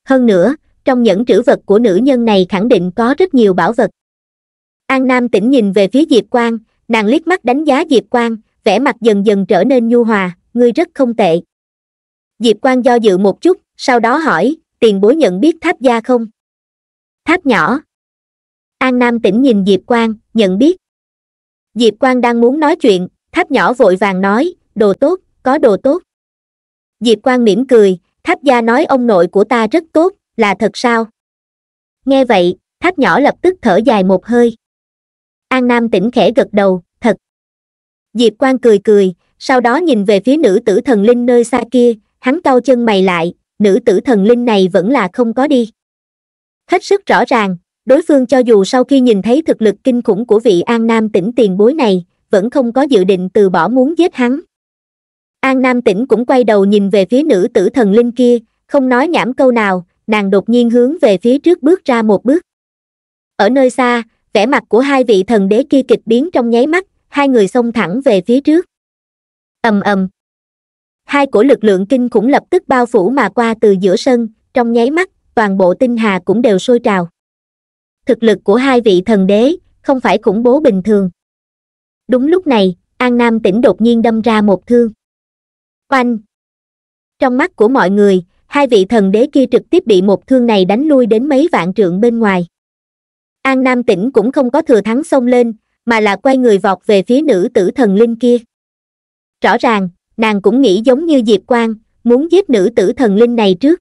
hơn nữa trong những trữ vật của nữ nhân này khẳng định có rất nhiều bảo vật an nam tỉnh nhìn về phía diệp quang nàng liếc mắt đánh giá diệp quang vẻ mặt dần dần trở nên nhu hòa ngươi rất không tệ diệp quan do dự một chút sau đó hỏi tiền bối nhận biết tháp gia không tháp nhỏ an nam tỉnh nhìn diệp quan nhận biết diệp quan đang muốn nói chuyện tháp nhỏ vội vàng nói đồ tốt có đồ tốt diệp quan mỉm cười tháp gia nói ông nội của ta rất tốt là thật sao nghe vậy tháp nhỏ lập tức thở dài một hơi an nam tỉnh khẽ gật đầu Diệp Quang cười cười, sau đó nhìn về phía nữ tử thần linh nơi xa kia, hắn cau chân mày lại, nữ tử thần linh này vẫn là không có đi. Hết sức rõ ràng, đối phương cho dù sau khi nhìn thấy thực lực kinh khủng của vị An Nam tỉnh tiền bối này, vẫn không có dự định từ bỏ muốn giết hắn. An Nam tỉnh cũng quay đầu nhìn về phía nữ tử thần linh kia, không nói nhảm câu nào, nàng đột nhiên hướng về phía trước bước ra một bước. Ở nơi xa, vẻ mặt của hai vị thần đế kia kịch biến trong nháy mắt, hai người xông thẳng về phía trước ầm ầm hai cổ lực lượng kinh khủng lập tức bao phủ mà qua từ giữa sân trong nháy mắt toàn bộ tinh hà cũng đều sôi trào thực lực của hai vị thần đế không phải khủng bố bình thường đúng lúc này an nam tỉnh đột nhiên đâm ra một thương oanh trong mắt của mọi người hai vị thần đế kia trực tiếp bị một thương này đánh lui đến mấy vạn trượng bên ngoài an nam tỉnh cũng không có thừa thắng xông lên mà là quay người vọt về phía nữ tử thần linh kia rõ ràng nàng cũng nghĩ giống như diệp quang muốn giết nữ tử thần linh này trước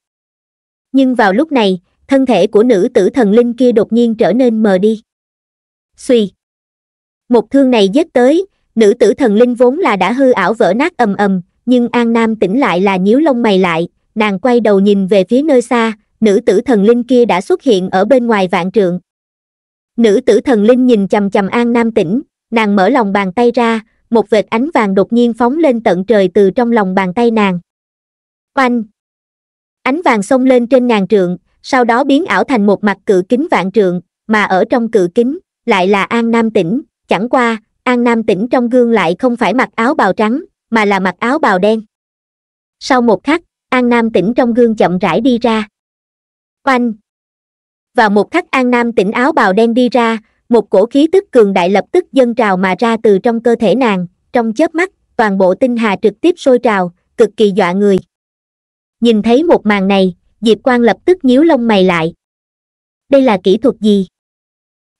nhưng vào lúc này thân thể của nữ tử thần linh kia đột nhiên trở nên mờ đi suy một thương này giết tới nữ tử thần linh vốn là đã hư ảo vỡ nát ầm ầm nhưng an nam tỉnh lại là nhíu lông mày lại nàng quay đầu nhìn về phía nơi xa nữ tử thần linh kia đã xuất hiện ở bên ngoài vạn trượng nữ tử thần linh nhìn chằm chằm an nam tĩnh nàng mở lòng bàn tay ra một vệt ánh vàng đột nhiên phóng lên tận trời từ trong lòng bàn tay nàng oanh ánh vàng xông lên trên ngàn trượng sau đó biến ảo thành một mặt cự kính vạn trượng mà ở trong cự kính lại là an nam tĩnh chẳng qua an nam tĩnh trong gương lại không phải mặc áo bào trắng mà là mặc áo bào đen sau một khắc an nam tĩnh trong gương chậm rãi đi ra oanh vào một khắc an nam tỉnh áo bào đen đi ra một cổ khí tức cường đại lập tức dâng trào mà ra từ trong cơ thể nàng trong chớp mắt toàn bộ tinh hà trực tiếp sôi trào cực kỳ dọa người nhìn thấy một màn này diệp Quang lập tức nhíu lông mày lại đây là kỹ thuật gì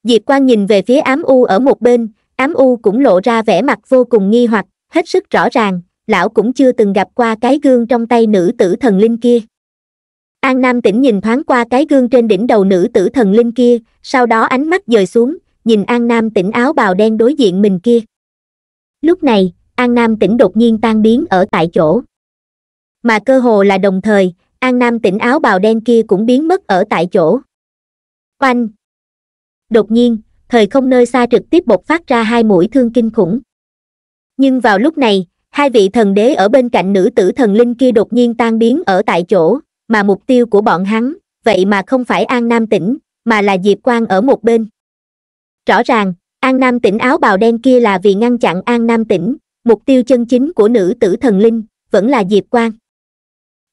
diệp Quang nhìn về phía ám u ở một bên ám u cũng lộ ra vẻ mặt vô cùng nghi hoặc hết sức rõ ràng lão cũng chưa từng gặp qua cái gương trong tay nữ tử thần linh kia an nam tỉnh nhìn thoáng qua cái gương trên đỉnh đầu nữ tử thần linh kia sau đó ánh mắt dời xuống nhìn an nam tỉnh áo bào đen đối diện mình kia lúc này an nam tỉnh đột nhiên tan biến ở tại chỗ mà cơ hồ là đồng thời an nam tỉnh áo bào đen kia cũng biến mất ở tại chỗ oanh đột nhiên thời không nơi xa trực tiếp bộc phát ra hai mũi thương kinh khủng nhưng vào lúc này hai vị thần đế ở bên cạnh nữ tử thần linh kia đột nhiên tan biến ở tại chỗ mà mục tiêu của bọn hắn vậy mà không phải an nam tỉnh mà là diệp quang ở một bên rõ ràng an nam tỉnh áo bào đen kia là vì ngăn chặn an nam tỉnh mục tiêu chân chính của nữ tử thần linh vẫn là diệp quang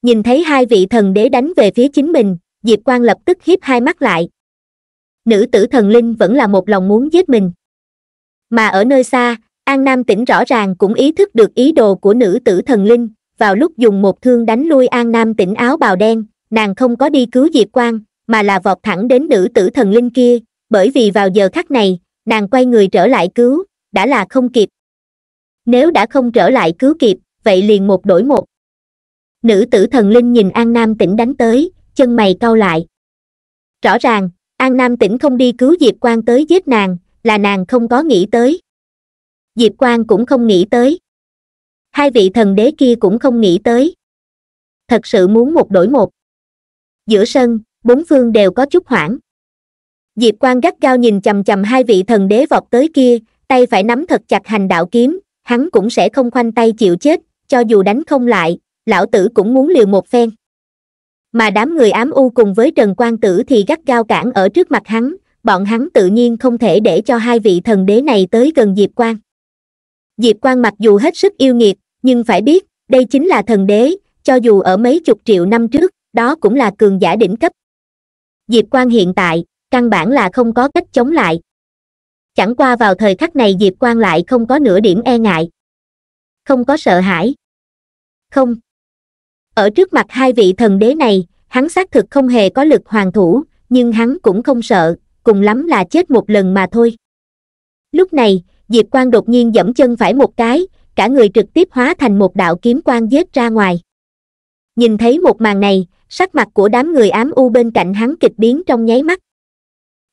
nhìn thấy hai vị thần đế đánh về phía chính mình diệp quang lập tức hiếp hai mắt lại nữ tử thần linh vẫn là một lòng muốn giết mình mà ở nơi xa an nam tỉnh rõ ràng cũng ý thức được ý đồ của nữ tử thần linh vào lúc dùng một thương đánh lui an nam tỉnh áo bào đen nàng không có đi cứu diệp quan mà là vọt thẳng đến nữ tử thần linh kia bởi vì vào giờ khắc này nàng quay người trở lại cứu đã là không kịp nếu đã không trở lại cứu kịp vậy liền một đổi một nữ tử thần linh nhìn an nam tỉnh đánh tới chân mày cau lại rõ ràng an nam tỉnh không đi cứu diệp quan tới giết nàng là nàng không có nghĩ tới diệp quan cũng không nghĩ tới hai vị thần đế kia cũng không nghĩ tới thật sự muốn một đổi một giữa sân bốn phương đều có chút hoảng diệp quan gắt gao nhìn chầm chầm hai vị thần đế vọt tới kia tay phải nắm thật chặt hành đạo kiếm hắn cũng sẽ không khoanh tay chịu chết cho dù đánh không lại lão tử cũng muốn liều một phen mà đám người ám u cùng với trần quang tử thì gắt gao cản ở trước mặt hắn bọn hắn tự nhiên không thể để cho hai vị thần đế này tới gần diệp quan diệp quan mặc dù hết sức yêu nghiệt nhưng phải biết đây chính là thần đế cho dù ở mấy chục triệu năm trước đó cũng là cường giả đỉnh cấp diệp Quang hiện tại căn bản là không có cách chống lại chẳng qua vào thời khắc này diệp Quang lại không có nửa điểm e ngại không có sợ hãi không ở trước mặt hai vị thần đế này hắn xác thực không hề có lực hoàng thủ nhưng hắn cũng không sợ cùng lắm là chết một lần mà thôi lúc này diệp Quang đột nhiên dẫm chân phải một cái cả người trực tiếp hóa thành một đạo kiếm quang giết ra ngoài nhìn thấy một màn này sắc mặt của đám người ám u bên cạnh hắn kịch biến trong nháy mắt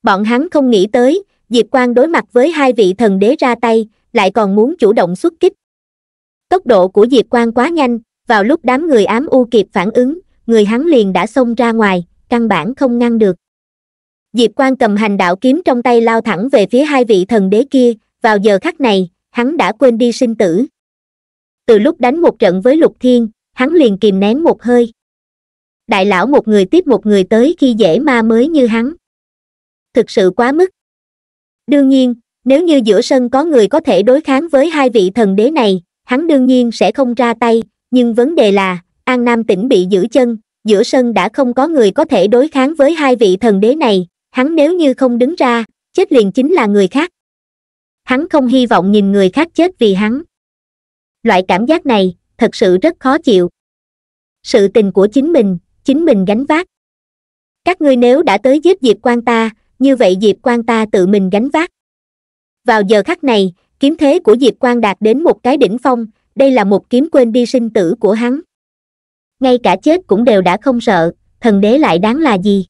bọn hắn không nghĩ tới diệp quang đối mặt với hai vị thần đế ra tay lại còn muốn chủ động xuất kích tốc độ của diệp quang quá nhanh vào lúc đám người ám u kịp phản ứng người hắn liền đã xông ra ngoài căn bản không ngăn được diệp quang cầm hành đạo kiếm trong tay lao thẳng về phía hai vị thần đế kia vào giờ khắc này hắn đã quên đi sinh tử từ lúc đánh một trận với lục thiên hắn liền kìm nén một hơi đại lão một người tiếp một người tới khi dễ ma mới như hắn thực sự quá mức đương nhiên nếu như giữa sân có người có thể đối kháng với hai vị thần đế này hắn đương nhiên sẽ không ra tay nhưng vấn đề là an nam tỉnh bị giữ chân giữa sân đã không có người có thể đối kháng với hai vị thần đế này hắn nếu như không đứng ra chết liền chính là người khác hắn không hy vọng nhìn người khác chết vì hắn loại cảm giác này thật sự rất khó chịu sự tình của chính mình chính mình gánh vác các ngươi nếu đã tới giết diệp quan ta như vậy diệp quan ta tự mình gánh vác vào giờ khắc này kiếm thế của diệp quan đạt đến một cái đỉnh phong đây là một kiếm quên đi sinh tử của hắn ngay cả chết cũng đều đã không sợ thần đế lại đáng là gì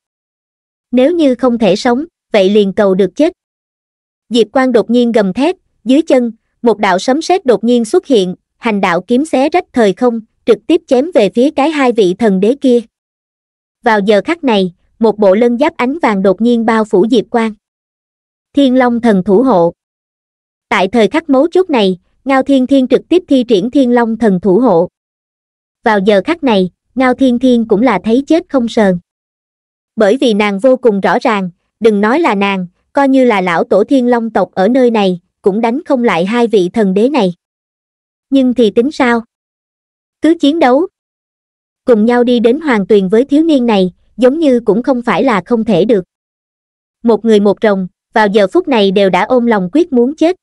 nếu như không thể sống vậy liền cầu được chết diệp quan đột nhiên gầm thét dưới chân một đạo sấm sét đột nhiên xuất hiện hành đạo kiếm xé rách thời không trực tiếp chém về phía cái hai vị thần đế kia vào giờ khắc này một bộ lân giáp ánh vàng đột nhiên bao phủ diệp Quang. thiên long thần thủ hộ tại thời khắc mấu chốt này ngao thiên thiên trực tiếp thi triển thiên long thần thủ hộ vào giờ khắc này ngao thiên thiên cũng là thấy chết không sờn bởi vì nàng vô cùng rõ ràng đừng nói là nàng coi như là lão tổ thiên long tộc ở nơi này cũng đánh không lại hai vị thần đế này nhưng thì tính sao cứ chiến đấu cùng nhau đi đến hoàng tuyền với thiếu niên này giống như cũng không phải là không thể được một người một rồng vào giờ phút này đều đã ôm lòng quyết muốn chết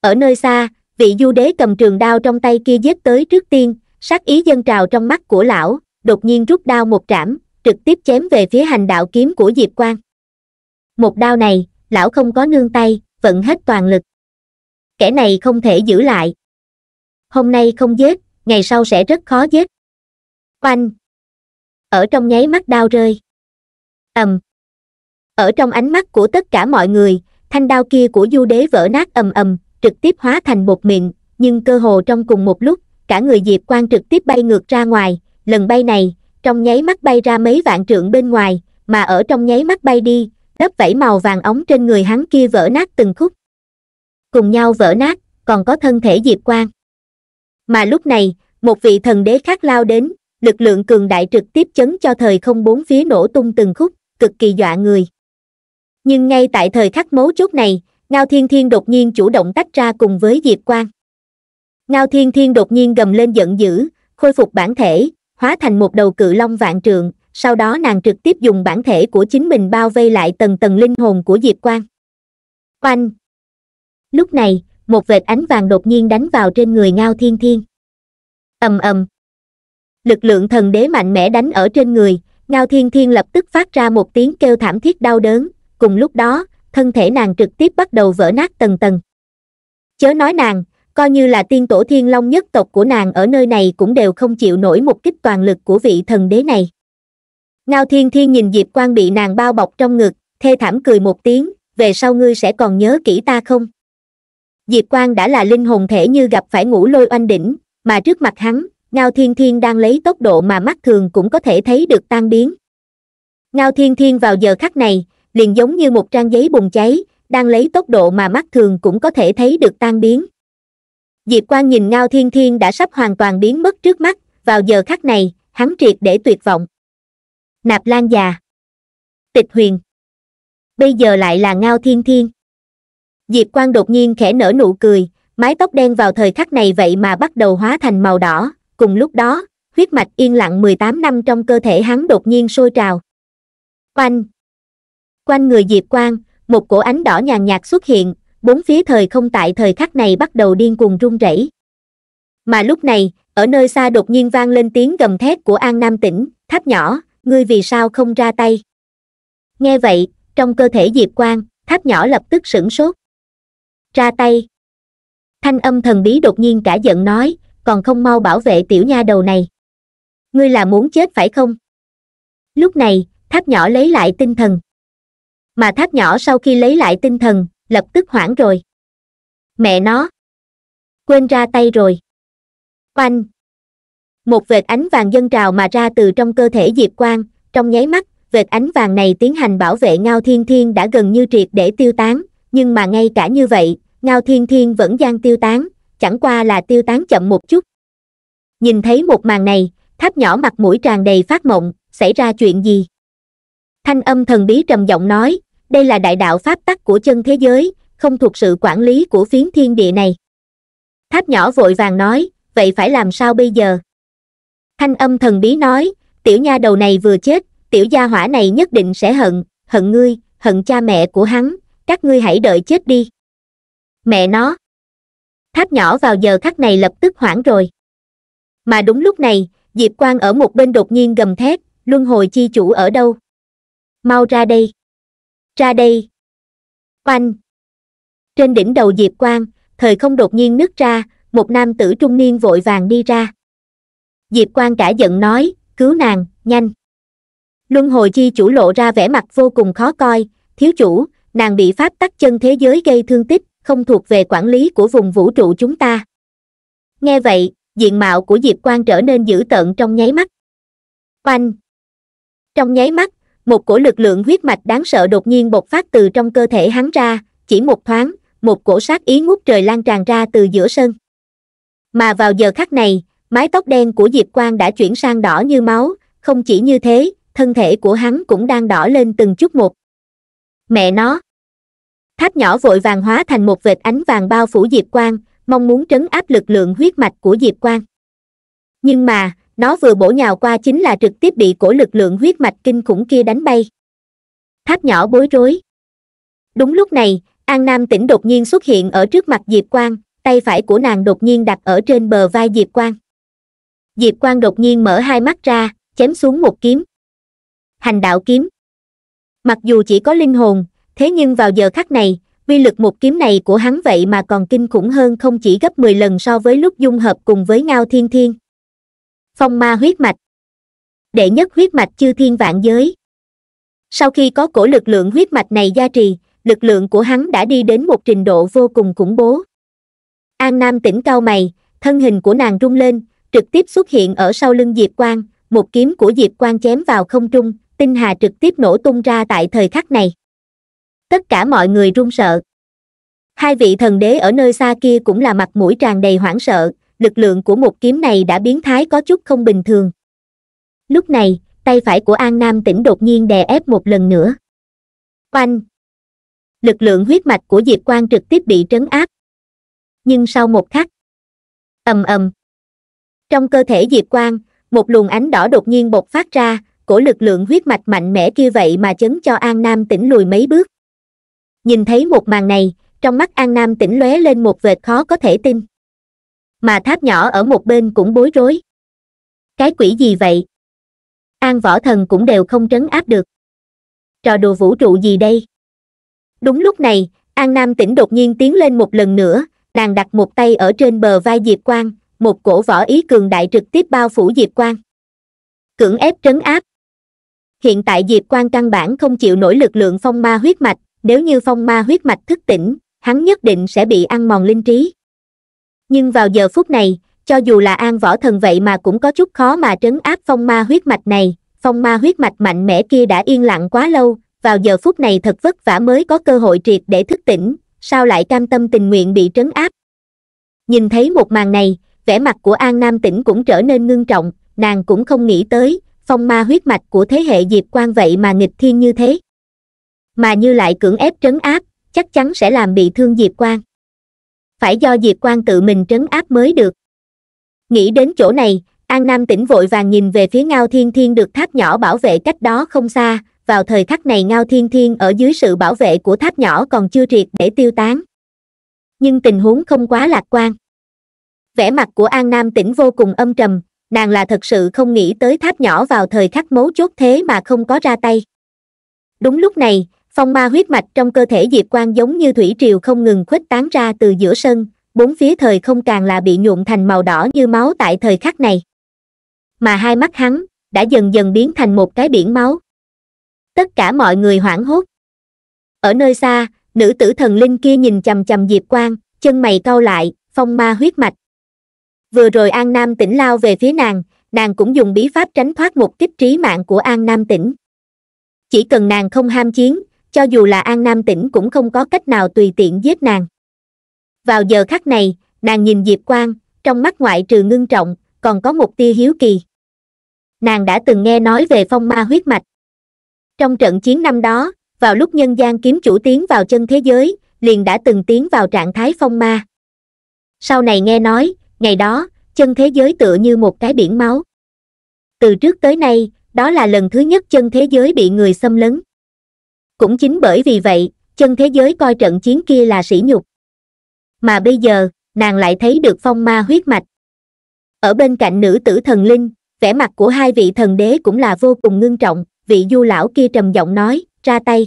ở nơi xa vị du đế cầm trường đao trong tay kia giết tới trước tiên sát ý dân trào trong mắt của lão đột nhiên rút đao một trảm trực tiếp chém về phía hành đạo kiếm của diệp quang một đao này lão không có nương tay vận hết toàn lực kẻ này không thể giữ lại hôm nay không giết ngày sau sẽ rất khó giết oanh ở trong nháy mắt đau rơi ầm ở trong ánh mắt của tất cả mọi người thanh đao kia của du đế vỡ nát ầm ầm trực tiếp hóa thành bột miệng nhưng cơ hồ trong cùng một lúc cả người diệp quan trực tiếp bay ngược ra ngoài lần bay này trong nháy mắt bay ra mấy vạn trượng bên ngoài mà ở trong nháy mắt bay đi lớp vảy màu vàng ống trên người hắn kia vỡ nát từng khúc cùng nhau vỡ nát còn có thân thể diệp quan mà lúc này một vị thần đế khác lao đến lực lượng cường đại trực tiếp chấn cho thời không bốn phía nổ tung từng khúc cực kỳ dọa người nhưng ngay tại thời khắc mấu chốt này ngao thiên thiên đột nhiên chủ động tách ra cùng với diệp quang ngao thiên thiên đột nhiên gầm lên giận dữ khôi phục bản thể hóa thành một đầu cự long vạn trường sau đó nàng trực tiếp dùng bản thể của chính mình bao vây lại tầng tầng linh hồn của diệp quang oanh lúc này một vệt ánh vàng đột nhiên đánh vào trên người ngao thiên thiên ầm ầm lực lượng thần đế mạnh mẽ đánh ở trên người ngao thiên thiên lập tức phát ra một tiếng kêu thảm thiết đau đớn cùng lúc đó thân thể nàng trực tiếp bắt đầu vỡ nát tầng tầng chớ nói nàng coi như là tiên tổ thiên long nhất tộc của nàng ở nơi này cũng đều không chịu nổi một kích toàn lực của vị thần đế này ngao thiên thiên nhìn diệp quan bị nàng bao bọc trong ngực thê thảm cười một tiếng về sau ngươi sẽ còn nhớ kỹ ta không diệp quang đã là linh hồn thể như gặp phải ngũ lôi oanh đỉnh mà trước mặt hắn ngao thiên thiên đang lấy tốc độ mà mắt thường cũng có thể thấy được tan biến ngao thiên thiên vào giờ khắc này liền giống như một trang giấy bùng cháy đang lấy tốc độ mà mắt thường cũng có thể thấy được tan biến diệp quang nhìn ngao thiên thiên đã sắp hoàn toàn biến mất trước mắt vào giờ khắc này hắn triệt để tuyệt vọng nạp lan già tịch huyền bây giờ lại là ngao thiên thiên diệp quang đột nhiên khẽ nở nụ cười mái tóc đen vào thời khắc này vậy mà bắt đầu hóa thành màu đỏ cùng lúc đó huyết mạch yên lặng mười tám năm trong cơ thể hắn đột nhiên sôi trào quanh quanh người diệp quang một cổ ánh đỏ nhàn nhạt xuất hiện bốn phía thời không tại thời khắc này bắt đầu điên cuồng rung rẩy mà lúc này ở nơi xa đột nhiên vang lên tiếng gầm thét của an nam tỉnh tháp nhỏ ngươi vì sao không ra tay nghe vậy trong cơ thể diệp quang tháp nhỏ lập tức sửng sốt ra tay thanh âm thần bí đột nhiên cả giận nói còn không mau bảo vệ tiểu nha đầu này ngươi là muốn chết phải không lúc này tháp nhỏ lấy lại tinh thần mà tháp nhỏ sau khi lấy lại tinh thần lập tức hoảng rồi mẹ nó quên ra tay rồi oanh một vệt ánh vàng dân trào mà ra từ trong cơ thể diệp quang trong nháy mắt vệt ánh vàng này tiến hành bảo vệ ngao thiên thiên đã gần như triệt để tiêu tán nhưng mà ngay cả như vậy Ngao thiên thiên vẫn gian tiêu tán, chẳng qua là tiêu tán chậm một chút. Nhìn thấy một màn này, tháp nhỏ mặt mũi tràn đầy phát mộng, xảy ra chuyện gì? Thanh âm thần bí trầm giọng nói, đây là đại đạo pháp tắc của chân thế giới, không thuộc sự quản lý của phiến thiên địa này. Tháp nhỏ vội vàng nói, vậy phải làm sao bây giờ? Thanh âm thần bí nói, tiểu nha đầu này vừa chết, tiểu gia hỏa này nhất định sẽ hận, hận ngươi, hận cha mẹ của hắn, các ngươi hãy đợi chết đi mẹ nó tháp nhỏ vào giờ khắc này lập tức hoảng rồi mà đúng lúc này diệp quang ở một bên đột nhiên gầm thét luân hồi chi chủ ở đâu mau ra đây ra đây oanh trên đỉnh đầu diệp quang thời không đột nhiên nứt ra một nam tử trung niên vội vàng đi ra diệp quang cả giận nói cứu nàng nhanh luân hồi chi chủ lộ ra vẻ mặt vô cùng khó coi thiếu chủ nàng bị pháp tắc chân thế giới gây thương tích không thuộc về quản lý của vùng vũ trụ chúng ta nghe vậy diện mạo của diệp Quang trở nên dữ tợn trong nháy mắt oanh trong nháy mắt một cổ lực lượng huyết mạch đáng sợ đột nhiên bộc phát từ trong cơ thể hắn ra chỉ một thoáng một cổ sát ý ngút trời lan tràn ra từ giữa sân mà vào giờ khắc này mái tóc đen của diệp Quang đã chuyển sang đỏ như máu không chỉ như thế thân thể của hắn cũng đang đỏ lên từng chút một mẹ nó tháp nhỏ vội vàng hóa thành một vệt ánh vàng bao phủ diệp quang mong muốn trấn áp lực lượng huyết mạch của diệp quang nhưng mà nó vừa bổ nhào qua chính là trực tiếp bị cổ lực lượng huyết mạch kinh khủng kia đánh bay tháp nhỏ bối rối đúng lúc này an nam tỉnh đột nhiên xuất hiện ở trước mặt diệp quang tay phải của nàng đột nhiên đặt ở trên bờ vai diệp quang diệp quang đột nhiên mở hai mắt ra chém xuống một kiếm hành đạo kiếm mặc dù chỉ có linh hồn thế nhưng vào giờ khắc này uy lực một kiếm này của hắn vậy mà còn kinh khủng hơn không chỉ gấp mười lần so với lúc dung hợp cùng với ngao thiên thiên phong ma huyết mạch đệ nhất huyết mạch chư thiên vạn giới sau khi có cổ lực lượng huyết mạch này gia trì lực lượng của hắn đã đi đến một trình độ vô cùng khủng bố an nam tỉnh cao mày thân hình của nàng rung lên trực tiếp xuất hiện ở sau lưng diệp quang một kiếm của diệp quang chém vào không trung tinh hà trực tiếp nổ tung ra tại thời khắc này tất cả mọi người run sợ hai vị thần đế ở nơi xa kia cũng là mặt mũi tràn đầy hoảng sợ lực lượng của một kiếm này đã biến thái có chút không bình thường lúc này tay phải của an nam tỉnh đột nhiên đè ép một lần nữa oanh lực lượng huyết mạch của diệp quang trực tiếp bị trấn áp nhưng sau một khắc ầm ầm trong cơ thể diệp quang một luồng ánh đỏ đột nhiên bộc phát ra cổ lực lượng huyết mạch mạnh mẽ kia vậy mà chấn cho an nam tỉnh lùi mấy bước nhìn thấy một màn này trong mắt an nam tỉnh lóe lên một vệt khó có thể tin mà tháp nhỏ ở một bên cũng bối rối cái quỷ gì vậy an võ thần cũng đều không trấn áp được trò đùa vũ trụ gì đây đúng lúc này an nam tỉnh đột nhiên tiến lên một lần nữa nàng đặt một tay ở trên bờ vai diệp quang một cổ võ ý cường đại trực tiếp bao phủ diệp quang cưỡng ép trấn áp hiện tại diệp quang căn bản không chịu nổi lực lượng phong ma huyết mạch nếu như phong ma huyết mạch thức tỉnh hắn nhất định sẽ bị ăn mòn linh trí nhưng vào giờ phút này cho dù là an võ thần vậy mà cũng có chút khó mà trấn áp phong ma huyết mạch này phong ma huyết mạch mạnh mẽ kia đã yên lặng quá lâu vào giờ phút này thật vất vả mới có cơ hội triệt để thức tỉnh sao lại cam tâm tình nguyện bị trấn áp nhìn thấy một màn này vẻ mặt của an nam tỉnh cũng trở nên ngưng trọng nàng cũng không nghĩ tới phong ma huyết mạch của thế hệ diệp quan vậy mà nghịch thiên như thế mà như lại cưỡng ép trấn áp chắc chắn sẽ làm bị thương diệp quang phải do diệp quang tự mình trấn áp mới được nghĩ đến chỗ này an nam tỉnh vội vàng nhìn về phía ngao thiên thiên được tháp nhỏ bảo vệ cách đó không xa vào thời khắc này ngao thiên thiên ở dưới sự bảo vệ của tháp nhỏ còn chưa triệt để tiêu tán nhưng tình huống không quá lạc quan vẻ mặt của an nam tỉnh vô cùng âm trầm nàng là thật sự không nghĩ tới tháp nhỏ vào thời khắc mấu chốt thế mà không có ra tay đúng lúc này phong ma huyết mạch trong cơ thể diệp quang giống như thủy triều không ngừng khuếch tán ra từ giữa sân bốn phía thời không càng là bị nhuộm thành màu đỏ như máu tại thời khắc này mà hai mắt hắn đã dần dần biến thành một cái biển máu tất cả mọi người hoảng hốt ở nơi xa nữ tử thần linh kia nhìn chầm chầm diệp quang chân mày cau lại phong ma huyết mạch vừa rồi an nam tỉnh lao về phía nàng nàng cũng dùng bí pháp tránh thoát một kích trí mạng của an nam tỉnh chỉ cần nàng không ham chiến cho dù là an nam tỉnh cũng không có cách nào tùy tiện giết nàng vào giờ khắc này nàng nhìn diệp quang trong mắt ngoại trừ ngưng trọng còn có một tia hiếu kỳ nàng đã từng nghe nói về phong ma huyết mạch trong trận chiến năm đó vào lúc nhân gian kiếm chủ tiến vào chân thế giới liền đã từng tiến vào trạng thái phong ma sau này nghe nói ngày đó chân thế giới tựa như một cái biển máu từ trước tới nay đó là lần thứ nhất chân thế giới bị người xâm lấn cũng chính bởi vì vậy chân thế giới coi trận chiến kia là sỉ nhục mà bây giờ nàng lại thấy được phong ma huyết mạch ở bên cạnh nữ tử thần linh vẻ mặt của hai vị thần đế cũng là vô cùng ngưng trọng vị du lão kia trầm giọng nói ra tay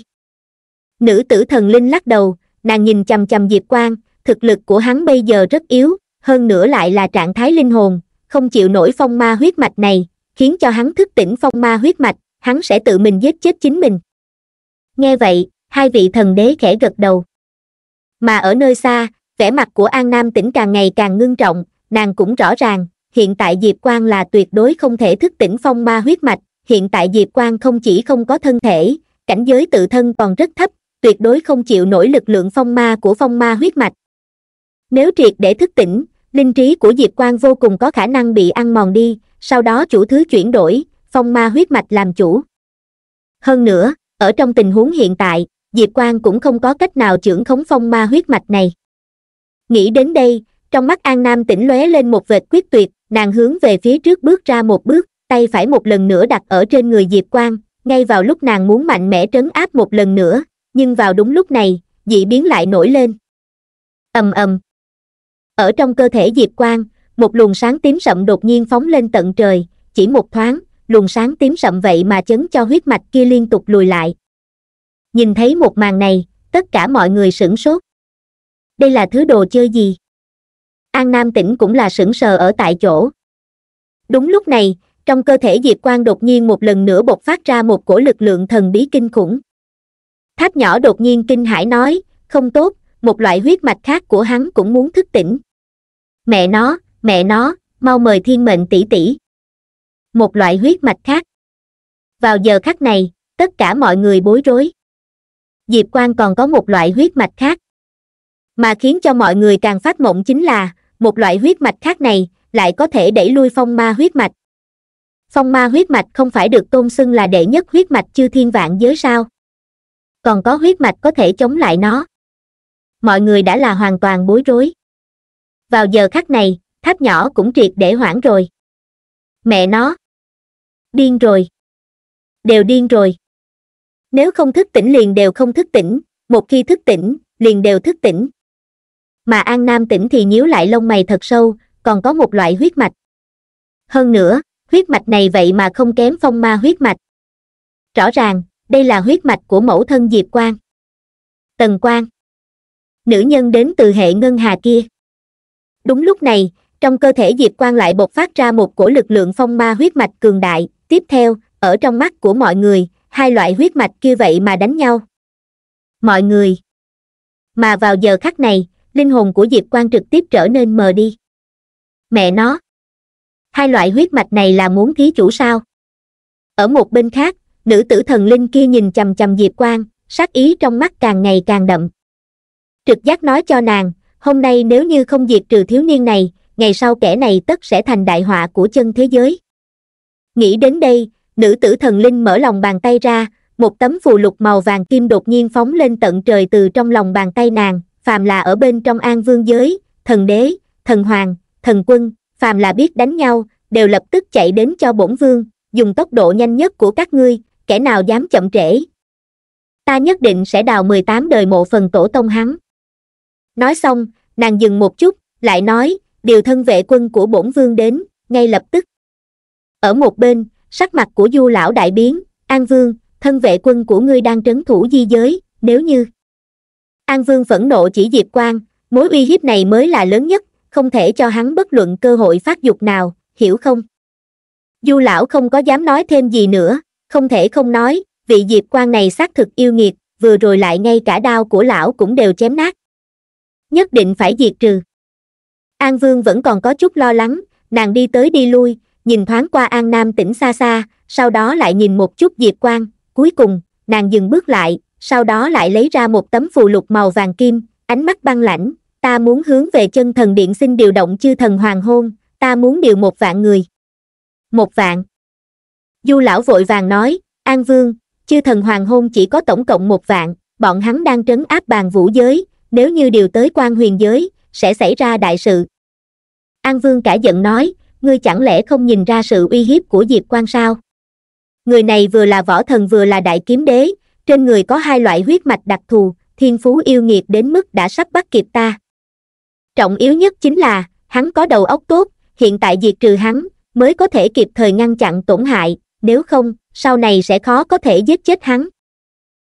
nữ tử thần linh lắc đầu nàng nhìn chằm chằm diệp quang thực lực của hắn bây giờ rất yếu hơn nữa lại là trạng thái linh hồn không chịu nổi phong ma huyết mạch này khiến cho hắn thức tỉnh phong ma huyết mạch hắn sẽ tự mình giết chết chính mình nghe vậy hai vị thần đế khẽ gật đầu mà ở nơi xa vẻ mặt của an nam tỉnh càng ngày càng ngưng trọng nàng cũng rõ ràng hiện tại diệp quang là tuyệt đối không thể thức tỉnh phong ma huyết mạch hiện tại diệp quang không chỉ không có thân thể cảnh giới tự thân còn rất thấp tuyệt đối không chịu nổi lực lượng phong ma của phong ma huyết mạch nếu triệt để thức tỉnh linh trí của diệp quang vô cùng có khả năng bị ăn mòn đi sau đó chủ thứ chuyển đổi phong ma huyết mạch làm chủ hơn nữa ở trong tình huống hiện tại diệp quang cũng không có cách nào trưởng khống phong ma huyết mạch này nghĩ đến đây trong mắt an nam tỉnh lóe lên một vệt quyết tuyệt nàng hướng về phía trước bước ra một bước tay phải một lần nữa đặt ở trên người diệp quang ngay vào lúc nàng muốn mạnh mẽ trấn áp một lần nữa nhưng vào đúng lúc này dị biến lại nổi lên ầm ầm ở trong cơ thể diệp quang một luồng sáng tím sậm đột nhiên phóng lên tận trời chỉ một thoáng luồng sáng tím sậm vậy mà chấn cho huyết mạch kia liên tục lùi lại nhìn thấy một màn này tất cả mọi người sửng sốt đây là thứ đồ chơi gì an nam tĩnh cũng là sửng sờ ở tại chỗ đúng lúc này trong cơ thể diệp quang đột nhiên một lần nữa bộc phát ra một cổ lực lượng thần bí kinh khủng tháp nhỏ đột nhiên kinh hãi nói không tốt một loại huyết mạch khác của hắn cũng muốn thức tỉnh mẹ nó mẹ nó mau mời thiên mệnh tỷ tỷ một loại huyết mạch khác vào giờ khắc này tất cả mọi người bối rối diệp Quang còn có một loại huyết mạch khác mà khiến cho mọi người càng phát mộng chính là một loại huyết mạch khác này lại có thể đẩy lui phong ma huyết mạch phong ma huyết mạch không phải được tôn xưng là đệ nhất huyết mạch chư thiên vạn giới sao còn có huyết mạch có thể chống lại nó mọi người đã là hoàn toàn bối rối vào giờ khắc này tháp nhỏ cũng triệt để hoảng rồi mẹ nó điên rồi. Đều điên rồi. Nếu không thức tỉnh liền đều không thức tỉnh, một khi thức tỉnh, liền đều thức tỉnh. Mà An Nam tỉnh thì nhíu lại lông mày thật sâu, còn có một loại huyết mạch. Hơn nữa, huyết mạch này vậy mà không kém phong ma huyết mạch. Rõ ràng, đây là huyết mạch của mẫu thân Diệp Quang. Tần Quang. Nữ nhân đến từ hệ ngân hà kia. Đúng lúc này, trong cơ thể Diệp Quang lại bộc phát ra một cổ lực lượng phong ma huyết mạch cường đại, tiếp theo ở trong mắt của mọi người hai loại huyết mạch kia vậy mà đánh nhau mọi người mà vào giờ khắc này linh hồn của diệp Quan trực tiếp trở nên mờ đi mẹ nó hai loại huyết mạch này là muốn thí chủ sao ở một bên khác nữ tử thần linh kia nhìn chằm chằm diệp Quan, sát ý trong mắt càng ngày càng đậm trực giác nói cho nàng hôm nay nếu như không diệt trừ thiếu niên này ngày sau kẻ này tất sẽ thành đại họa của chân thế giới Nghĩ đến đây, nữ tử thần linh mở lòng bàn tay ra, một tấm phù lục màu vàng kim đột nhiên phóng lên tận trời từ trong lòng bàn tay nàng, phàm là ở bên trong an vương giới, thần đế, thần hoàng, thần quân, phàm là biết đánh nhau, đều lập tức chạy đến cho bổn vương, dùng tốc độ nhanh nhất của các ngươi, kẻ nào dám chậm trễ. Ta nhất định sẽ đào 18 đời mộ phần tổ tông hắn. Nói xong, nàng dừng một chút, lại nói, điều thân vệ quân của bổn vương đến, ngay lập tức. Ở một bên, sắc mặt của du lão đại biến, An Vương, thân vệ quân của ngươi đang trấn thủ di giới, nếu như... An Vương phẫn nộ chỉ Diệp Quang, mối uy hiếp này mới là lớn nhất, không thể cho hắn bất luận cơ hội phát dục nào, hiểu không? Du lão không có dám nói thêm gì nữa, không thể không nói, vị Diệp Quang này xác thực yêu nghiệt, vừa rồi lại ngay cả đao của lão cũng đều chém nát. Nhất định phải diệt trừ. An Vương vẫn còn có chút lo lắng, nàng đi tới đi lui, nhìn thoáng qua an nam tỉnh xa xa sau đó lại nhìn một chút diệp quang cuối cùng nàng dừng bước lại sau đó lại lấy ra một tấm phù lục màu vàng kim ánh mắt băng lãnh ta muốn hướng về chân thần điện xin điều động chư thần hoàng hôn ta muốn điều một vạn người một vạn du lão vội vàng nói an vương chư thần hoàng hôn chỉ có tổng cộng một vạn bọn hắn đang trấn áp bàn vũ giới nếu như điều tới quan huyền giới sẽ xảy ra đại sự an vương cả giận nói ngươi chẳng lẽ không nhìn ra sự uy hiếp của diệp quan sao người này vừa là võ thần vừa là đại kiếm đế trên người có hai loại huyết mạch đặc thù thiên phú yêu nghiệt đến mức đã sắp bắt kịp ta trọng yếu nhất chính là hắn có đầu óc tốt hiện tại diệt trừ hắn mới có thể kịp thời ngăn chặn tổn hại nếu không sau này sẽ khó có thể giết chết hắn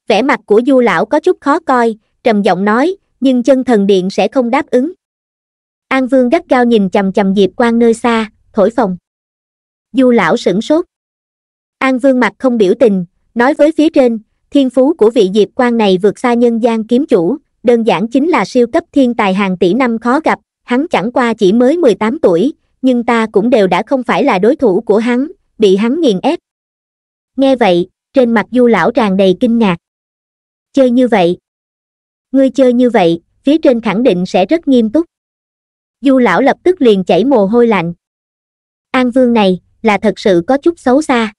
vẻ mặt của du lão có chút khó coi trầm giọng nói nhưng chân thần điện sẽ không đáp ứng an vương gắt gao nhìn chằm chằm diệp quan nơi xa thổi phồng du lão sửng sốt an vương mặt không biểu tình nói với phía trên thiên phú của vị diệp quan này vượt xa nhân gian kiếm chủ đơn giản chính là siêu cấp thiên tài hàng tỷ năm khó gặp hắn chẳng qua chỉ mới mười tám tuổi nhưng ta cũng đều đã không phải là đối thủ của hắn bị hắn nghiền ép nghe vậy trên mặt du lão tràn đầy kinh ngạc chơi như vậy ngươi chơi như vậy phía trên khẳng định sẽ rất nghiêm túc du lão lập tức liền chảy mồ hôi lạnh An Vương này, là thật sự có chút xấu xa.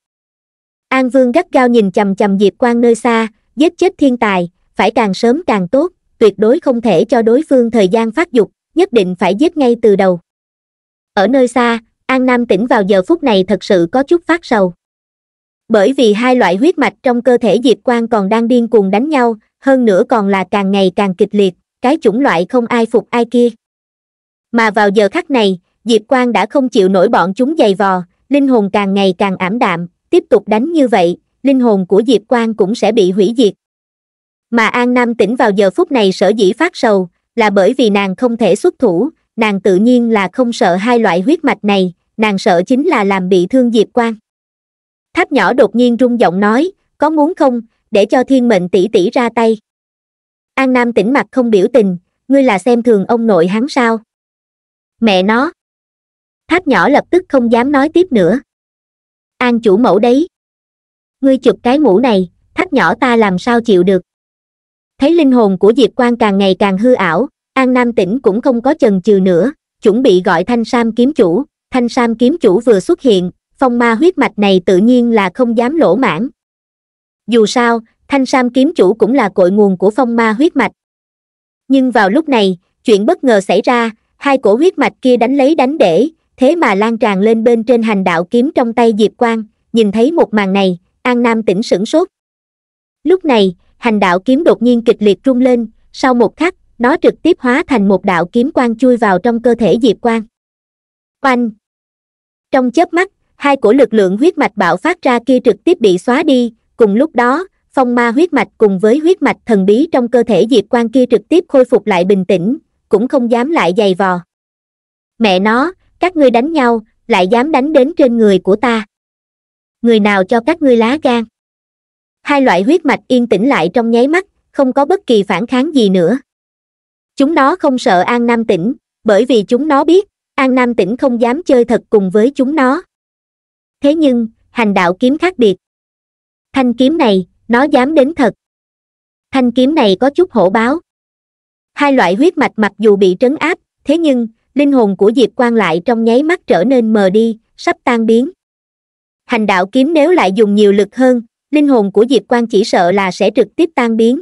An Vương gắt gao nhìn chầm chầm Diệp Quang nơi xa, giết chết thiên tài, phải càng sớm càng tốt, tuyệt đối không thể cho đối phương thời gian phát dục, nhất định phải giết ngay từ đầu. Ở nơi xa, An Nam tỉnh vào giờ phút này thật sự có chút phát sầu. Bởi vì hai loại huyết mạch trong cơ thể Diệp Quang còn đang điên cuồng đánh nhau, hơn nữa còn là càng ngày càng kịch liệt, cái chủng loại không ai phục ai kia. Mà vào giờ khắc này, diệp quang đã không chịu nổi bọn chúng dày vò linh hồn càng ngày càng ảm đạm tiếp tục đánh như vậy linh hồn của diệp quang cũng sẽ bị hủy diệt mà an nam tỉnh vào giờ phút này sở dĩ phát sầu là bởi vì nàng không thể xuất thủ nàng tự nhiên là không sợ hai loại huyết mạch này nàng sợ chính là làm bị thương diệp quang tháp nhỏ đột nhiên rung giọng nói có muốn không để cho thiên mệnh tỷ tỷ ra tay an nam tỉnh mặt không biểu tình ngươi là xem thường ông nội hắn sao mẹ nó tháp nhỏ lập tức không dám nói tiếp nữa an chủ mẫu đấy ngươi chụp cái mũ này tháp nhỏ ta làm sao chịu được thấy linh hồn của diệp Quang càng ngày càng hư ảo an nam tĩnh cũng không có chần chừ nữa chuẩn bị gọi thanh sam kiếm chủ thanh sam kiếm chủ vừa xuất hiện phong ma huyết mạch này tự nhiên là không dám lỗ mãn dù sao thanh sam kiếm chủ cũng là cội nguồn của phong ma huyết mạch nhưng vào lúc này chuyện bất ngờ xảy ra hai cổ huyết mạch kia đánh lấy đánh để thế mà lan tràn lên bên trên hành đạo kiếm trong tay diệp quang nhìn thấy một màn này an nam tỉnh sửng sốt lúc này hành đạo kiếm đột nhiên kịch liệt rung lên sau một khắc nó trực tiếp hóa thành một đạo kiếm quang chui vào trong cơ thể diệp quang oanh trong chớp mắt hai cổ lực lượng huyết mạch bạo phát ra kia trực tiếp bị xóa đi cùng lúc đó phong ma huyết mạch cùng với huyết mạch thần bí trong cơ thể diệp quang kia trực tiếp khôi phục lại bình tĩnh cũng không dám lại dày vò mẹ nó các ngươi đánh nhau lại dám đánh đến trên người của ta người nào cho các ngươi lá gan hai loại huyết mạch yên tĩnh lại trong nháy mắt không có bất kỳ phản kháng gì nữa chúng nó không sợ an nam tỉnh bởi vì chúng nó biết an nam tỉnh không dám chơi thật cùng với chúng nó thế nhưng hành đạo kiếm khác biệt thanh kiếm này nó dám đến thật thanh kiếm này có chút hổ báo hai loại huyết mạch mặc dù bị trấn áp thế nhưng linh hồn của diệp quan lại trong nháy mắt trở nên mờ đi sắp tan biến hành đạo kiếm nếu lại dùng nhiều lực hơn linh hồn của diệp quan chỉ sợ là sẽ trực tiếp tan biến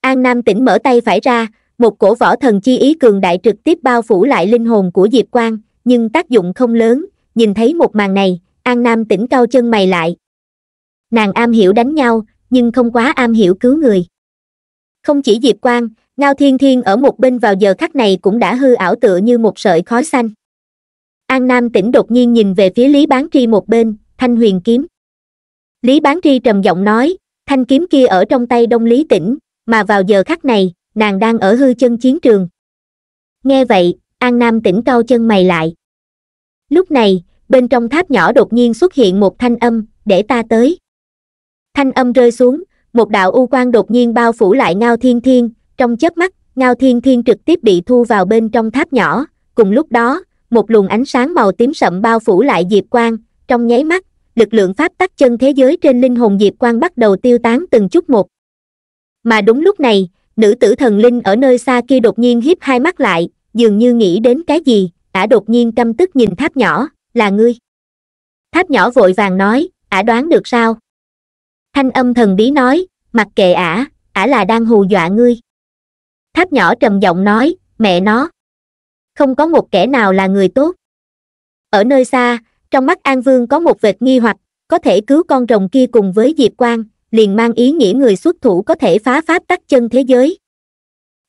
an nam tỉnh mở tay phải ra một cổ võ thần chi ý cường đại trực tiếp bao phủ lại linh hồn của diệp quan nhưng tác dụng không lớn nhìn thấy một màn này an nam tỉnh cao chân mày lại nàng am hiểu đánh nhau nhưng không quá am hiểu cứu người không chỉ diệp quan ngao thiên thiên ở một bên vào giờ khắc này cũng đã hư ảo tựa như một sợi khói xanh an nam tỉnh đột nhiên nhìn về phía lý bán tri một bên thanh huyền kiếm lý bán tri trầm giọng nói thanh kiếm kia ở trong tay đông lý Tĩnh, mà vào giờ khắc này nàng đang ở hư chân chiến trường nghe vậy an nam tỉnh cau chân mày lại lúc này bên trong tháp nhỏ đột nhiên xuất hiện một thanh âm để ta tới thanh âm rơi xuống một đạo u quang đột nhiên bao phủ lại ngao thiên thiên trong chớp mắt ngao thiên thiên trực tiếp bị thu vào bên trong tháp nhỏ cùng lúc đó một luồng ánh sáng màu tím sậm bao phủ lại diệp quang trong nháy mắt lực lượng pháp tắc chân thế giới trên linh hồn diệp quang bắt đầu tiêu tán từng chút một mà đúng lúc này nữ tử thần linh ở nơi xa kia đột nhiên hiếp hai mắt lại dường như nghĩ đến cái gì ả đột nhiên căm tức nhìn tháp nhỏ là ngươi tháp nhỏ vội vàng nói ả đoán được sao thanh âm thần bí nói mặc kệ ả ả là đang hù dọa ngươi tháp nhỏ trầm giọng nói mẹ nó không có một kẻ nào là người tốt ở nơi xa trong mắt an vương có một vệt nghi hoặc có thể cứu con rồng kia cùng với diệp quang liền mang ý nghĩa người xuất thủ có thể phá pháp tắc chân thế giới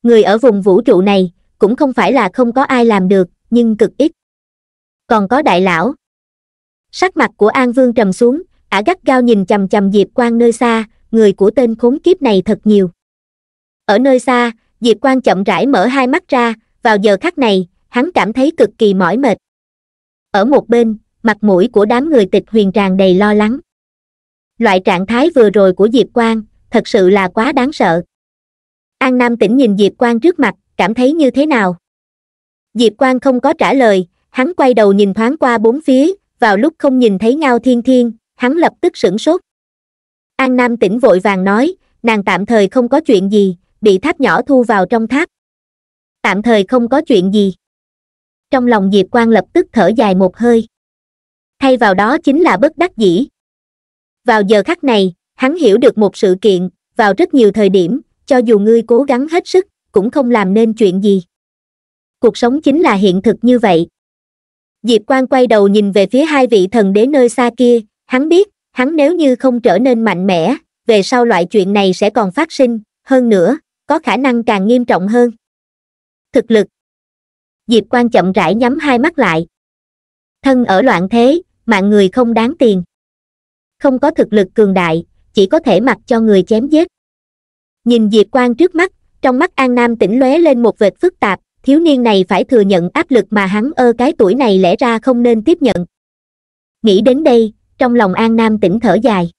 người ở vùng vũ trụ này cũng không phải là không có ai làm được nhưng cực ít còn có đại lão sắc mặt của an vương trầm xuống ả gắt gao nhìn chằm chằm diệp quang nơi xa người của tên khốn kiếp này thật nhiều ở nơi xa diệp Quang chậm rãi mở hai mắt ra vào giờ khắc này hắn cảm thấy cực kỳ mỏi mệt ở một bên mặt mũi của đám người tịch huyền tràn đầy lo lắng loại trạng thái vừa rồi của diệp Quang thật sự là quá đáng sợ an nam tỉnh nhìn diệp Quang trước mặt cảm thấy như thế nào diệp Quang không có trả lời hắn quay đầu nhìn thoáng qua bốn phía vào lúc không nhìn thấy ngao thiên thiên hắn lập tức sửng sốt an nam tỉnh vội vàng nói nàng tạm thời không có chuyện gì bị tháp nhỏ thu vào trong tháp tạm thời không có chuyện gì trong lòng diệp Quang lập tức thở dài một hơi thay vào đó chính là bất đắc dĩ vào giờ khắc này hắn hiểu được một sự kiện vào rất nhiều thời điểm cho dù ngươi cố gắng hết sức cũng không làm nên chuyện gì cuộc sống chính là hiện thực như vậy diệp Quang quay đầu nhìn về phía hai vị thần đế nơi xa kia hắn biết hắn nếu như không trở nên mạnh mẽ về sau loại chuyện này sẽ còn phát sinh hơn nữa có khả năng càng nghiêm trọng hơn thực lực diệp quan chậm rãi nhắm hai mắt lại thân ở loạn thế mạng người không đáng tiền không có thực lực cường đại chỉ có thể mặc cho người chém giết nhìn diệp quan trước mắt trong mắt an nam tỉnh lóe lên một vệt phức tạp thiếu niên này phải thừa nhận áp lực mà hắn ơ cái tuổi này lẽ ra không nên tiếp nhận nghĩ đến đây trong lòng an nam tỉnh thở dài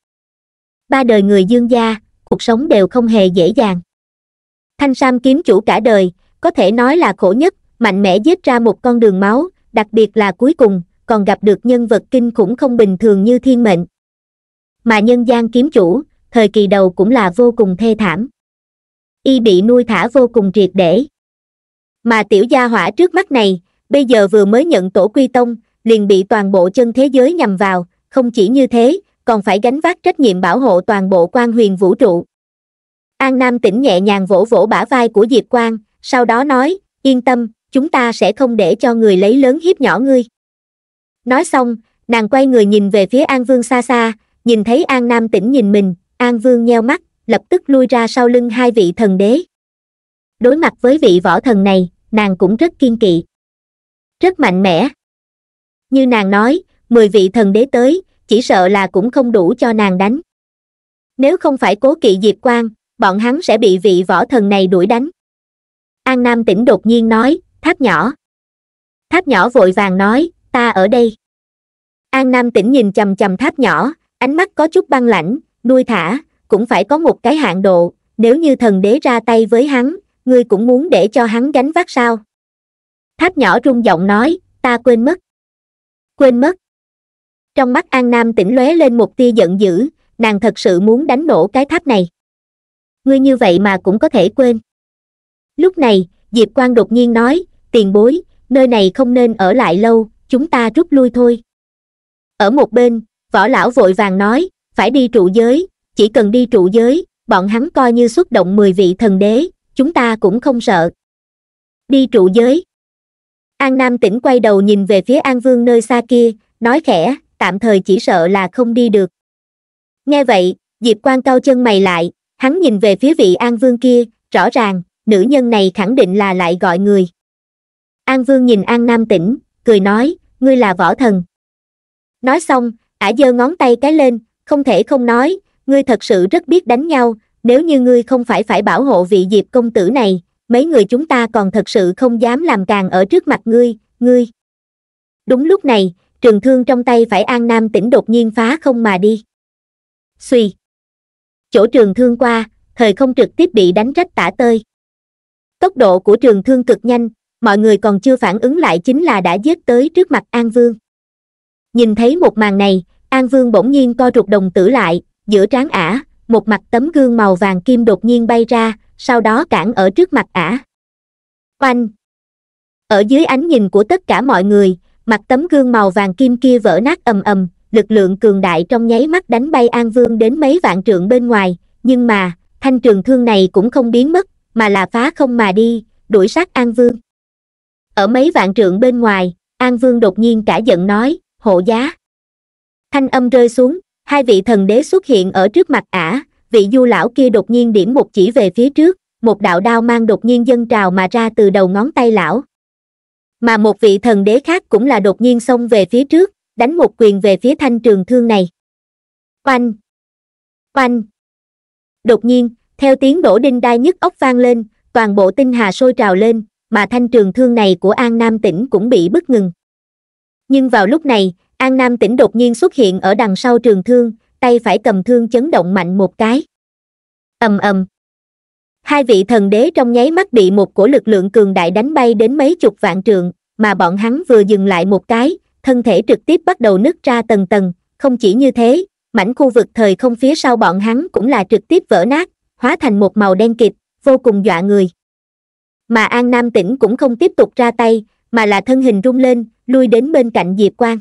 ba đời người dương gia cuộc sống đều không hề dễ dàng thanh sam kiếm chủ cả đời có thể nói là khổ nhất mạnh mẽ giết ra một con đường máu đặc biệt là cuối cùng còn gặp được nhân vật kinh khủng không bình thường như thiên mệnh mà nhân gian kiếm chủ thời kỳ đầu cũng là vô cùng thê thảm y bị nuôi thả vô cùng triệt để mà tiểu gia hỏa trước mắt này bây giờ vừa mới nhận tổ quy tông liền bị toàn bộ chân thế giới nhằm vào không chỉ như thế còn phải gánh vác trách nhiệm bảo hộ toàn bộ quan huyền vũ trụ an nam tỉnh nhẹ nhàng vỗ vỗ bả vai của diệp quang sau đó nói yên tâm chúng ta sẽ không để cho người lấy lớn hiếp nhỏ ngươi nói xong nàng quay người nhìn về phía an vương xa xa nhìn thấy an nam tỉnh nhìn mình an vương nheo mắt lập tức lui ra sau lưng hai vị thần đế đối mặt với vị võ thần này nàng cũng rất kiên kỵ rất mạnh mẽ như nàng nói mười vị thần đế tới chỉ sợ là cũng không đủ cho nàng đánh nếu không phải cố kỵ diệp Quang bọn hắn sẽ bị vị võ thần này đuổi đánh an nam tỉnh đột nhiên nói tháp nhỏ tháp nhỏ vội vàng nói ta ở đây an nam tỉnh nhìn chầm chầm tháp nhỏ ánh mắt có chút băng lãnh nuôi thả cũng phải có một cái hạn độ nếu như thần đế ra tay với hắn ngươi cũng muốn để cho hắn gánh vác sao tháp nhỏ rung giọng nói ta quên mất quên mất trong mắt an nam tỉnh lóe lên một tia giận dữ nàng thật sự muốn đánh nổ cái tháp này ngươi như vậy mà cũng có thể quên lúc này diệp quang đột nhiên nói tiền bối nơi này không nên ở lại lâu chúng ta rút lui thôi ở một bên võ lão vội vàng nói phải đi trụ giới chỉ cần đi trụ giới bọn hắn coi như xuất động mười vị thần đế chúng ta cũng không sợ đi trụ giới an nam tỉnh quay đầu nhìn về phía an vương nơi xa kia nói khẽ tạm thời chỉ sợ là không đi được nghe vậy diệp Quang cao chân mày lại hắn nhìn về phía vị an vương kia rõ ràng nữ nhân này khẳng định là lại gọi người an vương nhìn an nam tỉnh cười nói ngươi là võ thần nói xong ả giơ ngón tay cái lên không thể không nói ngươi thật sự rất biết đánh nhau nếu như ngươi không phải phải bảo hộ vị diệp công tử này mấy người chúng ta còn thật sự không dám làm càng ở trước mặt ngươi ngươi đúng lúc này trường thương trong tay phải an nam tỉnh đột nhiên phá không mà đi suy chỗ trường thương qua thời không trực tiếp bị đánh rách tả tơi tốc độ của trường thương cực nhanh mọi người còn chưa phản ứng lại chính là đã giết tới trước mặt an vương nhìn thấy một màn này an vương bỗng nhiên co rụt đồng tử lại giữa trán ả một mặt tấm gương màu vàng kim đột nhiên bay ra sau đó cản ở trước mặt ả oanh ở dưới ánh nhìn của tất cả mọi người mặt tấm gương màu vàng kim kia vỡ nát ầm ầm lực lượng cường đại trong nháy mắt đánh bay An Vương đến mấy vạn trượng bên ngoài, nhưng mà, thanh trường thương này cũng không biến mất, mà là phá không mà đi, đuổi sát An Vương. Ở mấy vạn trượng bên ngoài, An Vương đột nhiên cả giận nói, hộ giá. Thanh âm rơi xuống, hai vị thần đế xuất hiện ở trước mặt ả, vị du lão kia đột nhiên điểm một chỉ về phía trước, một đạo đao mang đột nhiên dâng trào mà ra từ đầu ngón tay lão. Mà một vị thần đế khác cũng là đột nhiên xông về phía trước, đánh một quyền về phía thanh trường thương này oanh oanh đột nhiên theo tiếng đổ đinh đai nhức ốc vang lên toàn bộ tinh hà sôi trào lên mà thanh trường thương này của an nam tỉnh cũng bị bất ngừng nhưng vào lúc này an nam tỉnh đột nhiên xuất hiện ở đằng sau trường thương tay phải cầm thương chấn động mạnh một cái ầm ầm hai vị thần đế trong nháy mắt bị một cổ lực lượng cường đại đánh bay đến mấy chục vạn trường, mà bọn hắn vừa dừng lại một cái thân thể trực tiếp bắt đầu nứt ra tầng tầng không chỉ như thế mảnh khu vực thời không phía sau bọn hắn cũng là trực tiếp vỡ nát hóa thành một màu đen kịt vô cùng dọa người mà an nam tĩnh cũng không tiếp tục ra tay mà là thân hình rung lên lui đến bên cạnh diệp quang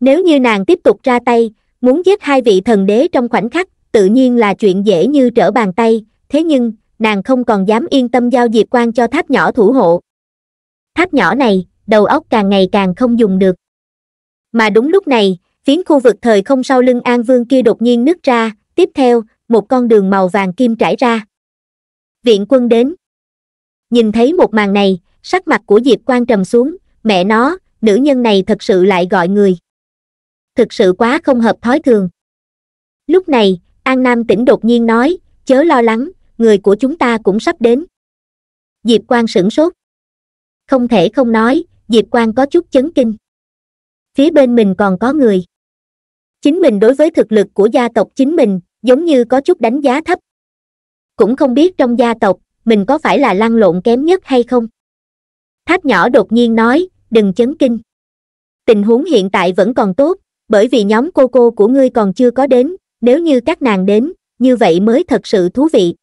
nếu như nàng tiếp tục ra tay muốn giết hai vị thần đế trong khoảnh khắc tự nhiên là chuyện dễ như trở bàn tay thế nhưng nàng không còn dám yên tâm giao diệp quang cho tháp nhỏ thủ hộ tháp nhỏ này đầu óc càng ngày càng không dùng được mà đúng lúc này phiến khu vực thời không sau lưng an vương kia đột nhiên nứt ra tiếp theo một con đường màu vàng kim trải ra viện quân đến nhìn thấy một màn này sắc mặt của diệp quang trầm xuống mẹ nó nữ nhân này thật sự lại gọi người thực sự quá không hợp thói thường lúc này an nam tỉnh đột nhiên nói chớ lo lắng người của chúng ta cũng sắp đến diệp quang sửng sốt không thể không nói diệp Quang có chút chấn kinh phía bên mình còn có người chính mình đối với thực lực của gia tộc chính mình giống như có chút đánh giá thấp cũng không biết trong gia tộc mình có phải là lăn lộn kém nhất hay không tháp nhỏ đột nhiên nói đừng chấn kinh tình huống hiện tại vẫn còn tốt bởi vì nhóm cô cô của ngươi còn chưa có đến nếu như các nàng đến như vậy mới thật sự thú vị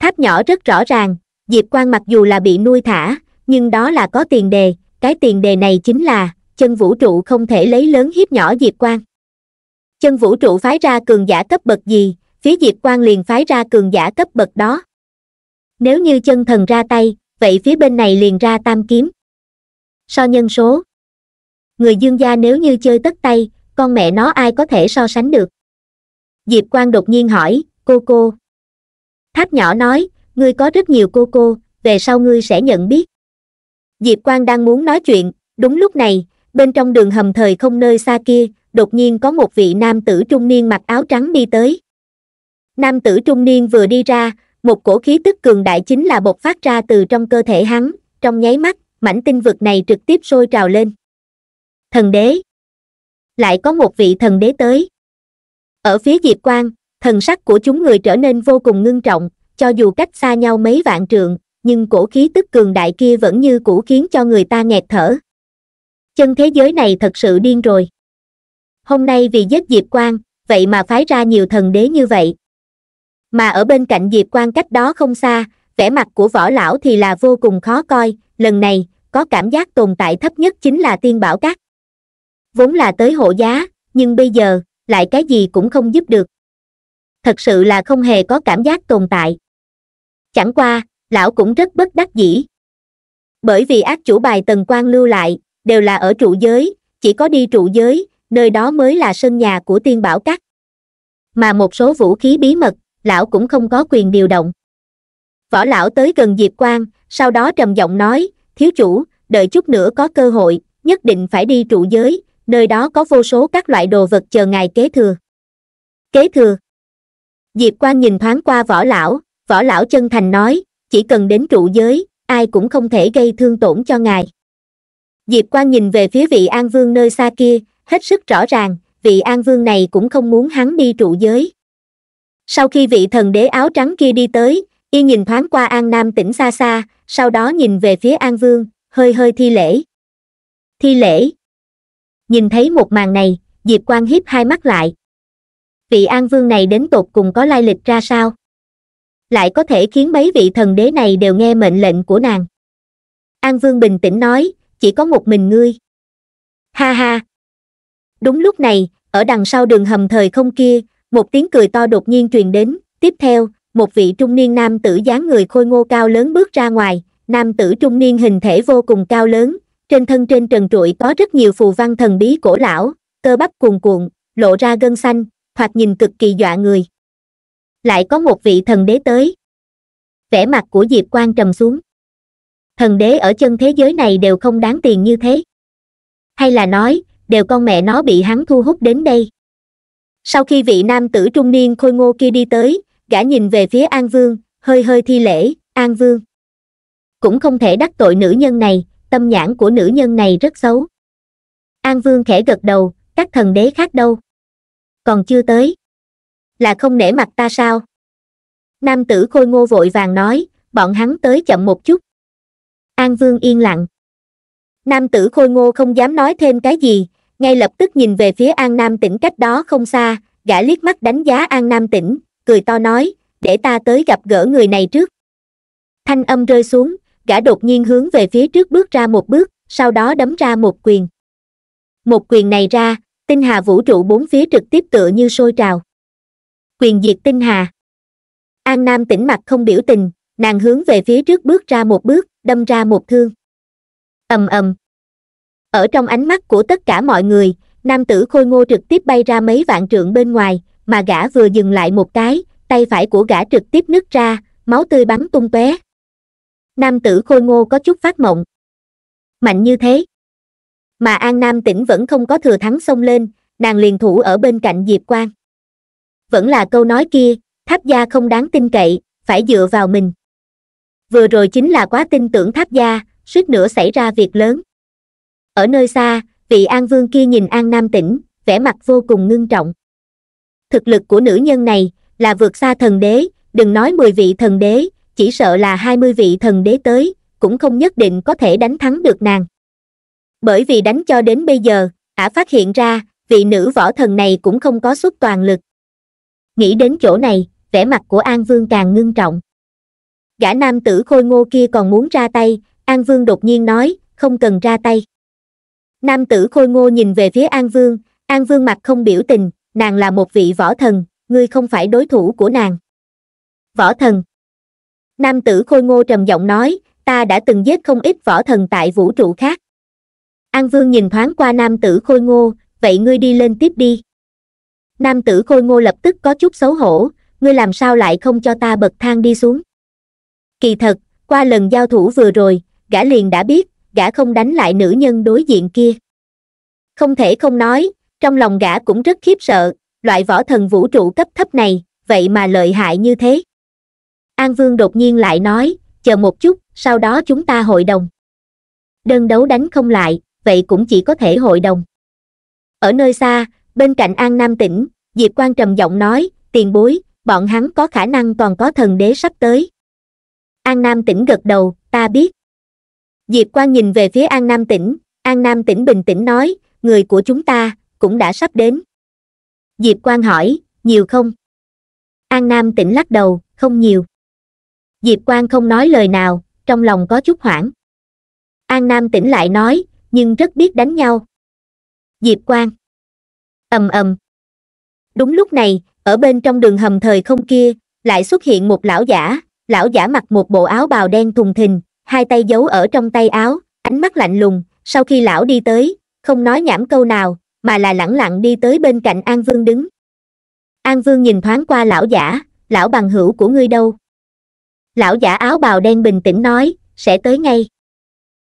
tháp nhỏ rất rõ ràng diệp Quang mặc dù là bị nuôi thả nhưng đó là có tiền đề cái tiền đề này chính là chân vũ trụ không thể lấy lớn hiếp nhỏ diệp quan chân vũ trụ phái ra cường giả cấp bậc gì phía diệp quan liền phái ra cường giả cấp bậc đó nếu như chân thần ra tay vậy phía bên này liền ra tam kiếm so nhân số người dương gia nếu như chơi tất tay con mẹ nó ai có thể so sánh được diệp quan đột nhiên hỏi cô cô tháp nhỏ nói ngươi có rất nhiều cô cô về sau ngươi sẽ nhận biết Diệp Quang đang muốn nói chuyện, đúng lúc này, bên trong đường hầm thời không nơi xa kia, đột nhiên có một vị nam tử trung niên mặc áo trắng đi tới. Nam tử trung niên vừa đi ra, một cổ khí tức cường đại chính là bộc phát ra từ trong cơ thể hắn, trong nháy mắt, mảnh tinh vực này trực tiếp sôi trào lên. Thần đế Lại có một vị thần đế tới. Ở phía Diệp Quang, thần sắc của chúng người trở nên vô cùng ngưng trọng, cho dù cách xa nhau mấy vạn trượng, nhưng cổ khí tức cường đại kia vẫn như cũ khiến cho người ta nghẹt thở chân thế giới này thật sự điên rồi hôm nay vì giết diệp Quang vậy mà phái ra nhiều thần đế như vậy mà ở bên cạnh diệp Quang cách đó không xa vẻ mặt của võ lão thì là vô cùng khó coi lần này có cảm giác tồn tại thấp nhất chính là tiên bảo cát vốn là tới hộ giá nhưng bây giờ lại cái gì cũng không giúp được thật sự là không hề có cảm giác tồn tại chẳng qua lão cũng rất bất đắc dĩ bởi vì ác chủ bài tần quan lưu lại đều là ở trụ giới chỉ có đi trụ giới nơi đó mới là sân nhà của tiên bảo cát mà một số vũ khí bí mật lão cũng không có quyền điều động võ lão tới gần diệp Quang, sau đó trầm giọng nói thiếu chủ đợi chút nữa có cơ hội nhất định phải đi trụ giới nơi đó có vô số các loại đồ vật chờ ngài kế thừa kế thừa diệp Quang nhìn thoáng qua võ lão võ lão chân thành nói chỉ cần đến trụ giới ai cũng không thể gây thương tổn cho ngài diệp quan nhìn về phía vị an vương nơi xa kia hết sức rõ ràng vị an vương này cũng không muốn hắn đi trụ giới sau khi vị thần đế áo trắng kia đi tới y nhìn thoáng qua an nam tỉnh xa xa sau đó nhìn về phía an vương hơi hơi thi lễ thi lễ nhìn thấy một màn này diệp quan hiếp hai mắt lại vị an vương này đến tột cùng có lai lịch ra sao lại có thể khiến mấy vị thần đế này đều nghe mệnh lệnh của nàng an vương bình tĩnh nói chỉ có một mình ngươi ha ha đúng lúc này ở đằng sau đường hầm thời không kia một tiếng cười to đột nhiên truyền đến tiếp theo một vị trung niên nam tử dáng người khôi ngô cao lớn bước ra ngoài nam tử trung niên hình thể vô cùng cao lớn trên thân trên trần trụi có rất nhiều phù văn thần bí cổ lão cơ bắp cuồn cuộn lộ ra gân xanh thoạt nhìn cực kỳ dọa người lại có một vị thần đế tới vẻ mặt của diệp Quang trầm xuống thần đế ở chân thế giới này đều không đáng tiền như thế hay là nói đều con mẹ nó bị hắn thu hút đến đây sau khi vị nam tử trung niên khôi ngô kia đi tới gã nhìn về phía an vương hơi hơi thi lễ an vương cũng không thể đắc tội nữ nhân này tâm nhãn của nữ nhân này rất xấu an vương khẽ gật đầu các thần đế khác đâu còn chưa tới là không nể mặt ta sao nam tử khôi ngô vội vàng nói bọn hắn tới chậm một chút an vương yên lặng nam tử khôi ngô không dám nói thêm cái gì ngay lập tức nhìn về phía an nam tỉnh cách đó không xa gã liếc mắt đánh giá an nam tỉnh cười to nói để ta tới gặp gỡ người này trước thanh âm rơi xuống gã đột nhiên hướng về phía trước bước ra một bước sau đó đấm ra một quyền một quyền này ra tinh hà vũ trụ bốn phía trực tiếp tựa như sôi trào quyền diệt tinh hà an nam tĩnh mặt không biểu tình nàng hướng về phía trước bước ra một bước đâm ra một thương ầm ầm ở trong ánh mắt của tất cả mọi người nam tử khôi ngô trực tiếp bay ra mấy vạn trượng bên ngoài mà gã vừa dừng lại một cái tay phải của gã trực tiếp nứt ra máu tươi bắn tung tóe nam tử khôi ngô có chút phát mộng mạnh như thế mà an nam tĩnh vẫn không có thừa thắng xông lên nàng liền thủ ở bên cạnh diệp quang vẫn là câu nói kia tháp gia không đáng tin cậy phải dựa vào mình vừa rồi chính là quá tin tưởng tháp gia suýt nữa xảy ra việc lớn ở nơi xa vị an vương kia nhìn an nam tỉnh vẻ mặt vô cùng ngưng trọng thực lực của nữ nhân này là vượt xa thần đế đừng nói mười vị thần đế chỉ sợ là hai mươi vị thần đế tới cũng không nhất định có thể đánh thắng được nàng bởi vì đánh cho đến bây giờ ả phát hiện ra vị nữ võ thần này cũng không có suất toàn lực nghĩ đến chỗ này vẻ mặt của an vương càng ngưng trọng gã nam tử khôi ngô kia còn muốn ra tay an vương đột nhiên nói không cần ra tay nam tử khôi ngô nhìn về phía an vương an vương mặt không biểu tình nàng là một vị võ thần ngươi không phải đối thủ của nàng võ thần nam tử khôi ngô trầm giọng nói ta đã từng giết không ít võ thần tại vũ trụ khác an vương nhìn thoáng qua nam tử khôi ngô vậy ngươi đi lên tiếp đi nam tử khôi ngô lập tức có chút xấu hổ ngươi làm sao lại không cho ta bậc thang đi xuống kỳ thật qua lần giao thủ vừa rồi gã liền đã biết gã không đánh lại nữ nhân đối diện kia không thể không nói trong lòng gã cũng rất khiếp sợ loại võ thần vũ trụ cấp thấp này vậy mà lợi hại như thế an vương đột nhiên lại nói chờ một chút sau đó chúng ta hội đồng đơn đấu đánh không lại vậy cũng chỉ có thể hội đồng ở nơi xa bên cạnh an nam tỉnh diệp quang trầm giọng nói tiền bối bọn hắn có khả năng còn có thần đế sắp tới an nam tỉnh gật đầu ta biết diệp quang nhìn về phía an nam tỉnh an nam tỉnh bình tĩnh nói người của chúng ta cũng đã sắp đến diệp quang hỏi nhiều không an nam tỉnh lắc đầu không nhiều diệp quang không nói lời nào trong lòng có chút hoảng an nam tỉnh lại nói nhưng rất biết đánh nhau diệp quang ầm ầm đúng lúc này ở bên trong đường hầm thời không kia lại xuất hiện một lão giả lão giả mặc một bộ áo bào đen thùng thình hai tay giấu ở trong tay áo ánh mắt lạnh lùng sau khi lão đi tới không nói nhảm câu nào mà là lẳng lặng đi tới bên cạnh an vương đứng an vương nhìn thoáng qua lão giả lão bằng hữu của ngươi đâu lão giả áo bào đen bình tĩnh nói sẽ tới ngay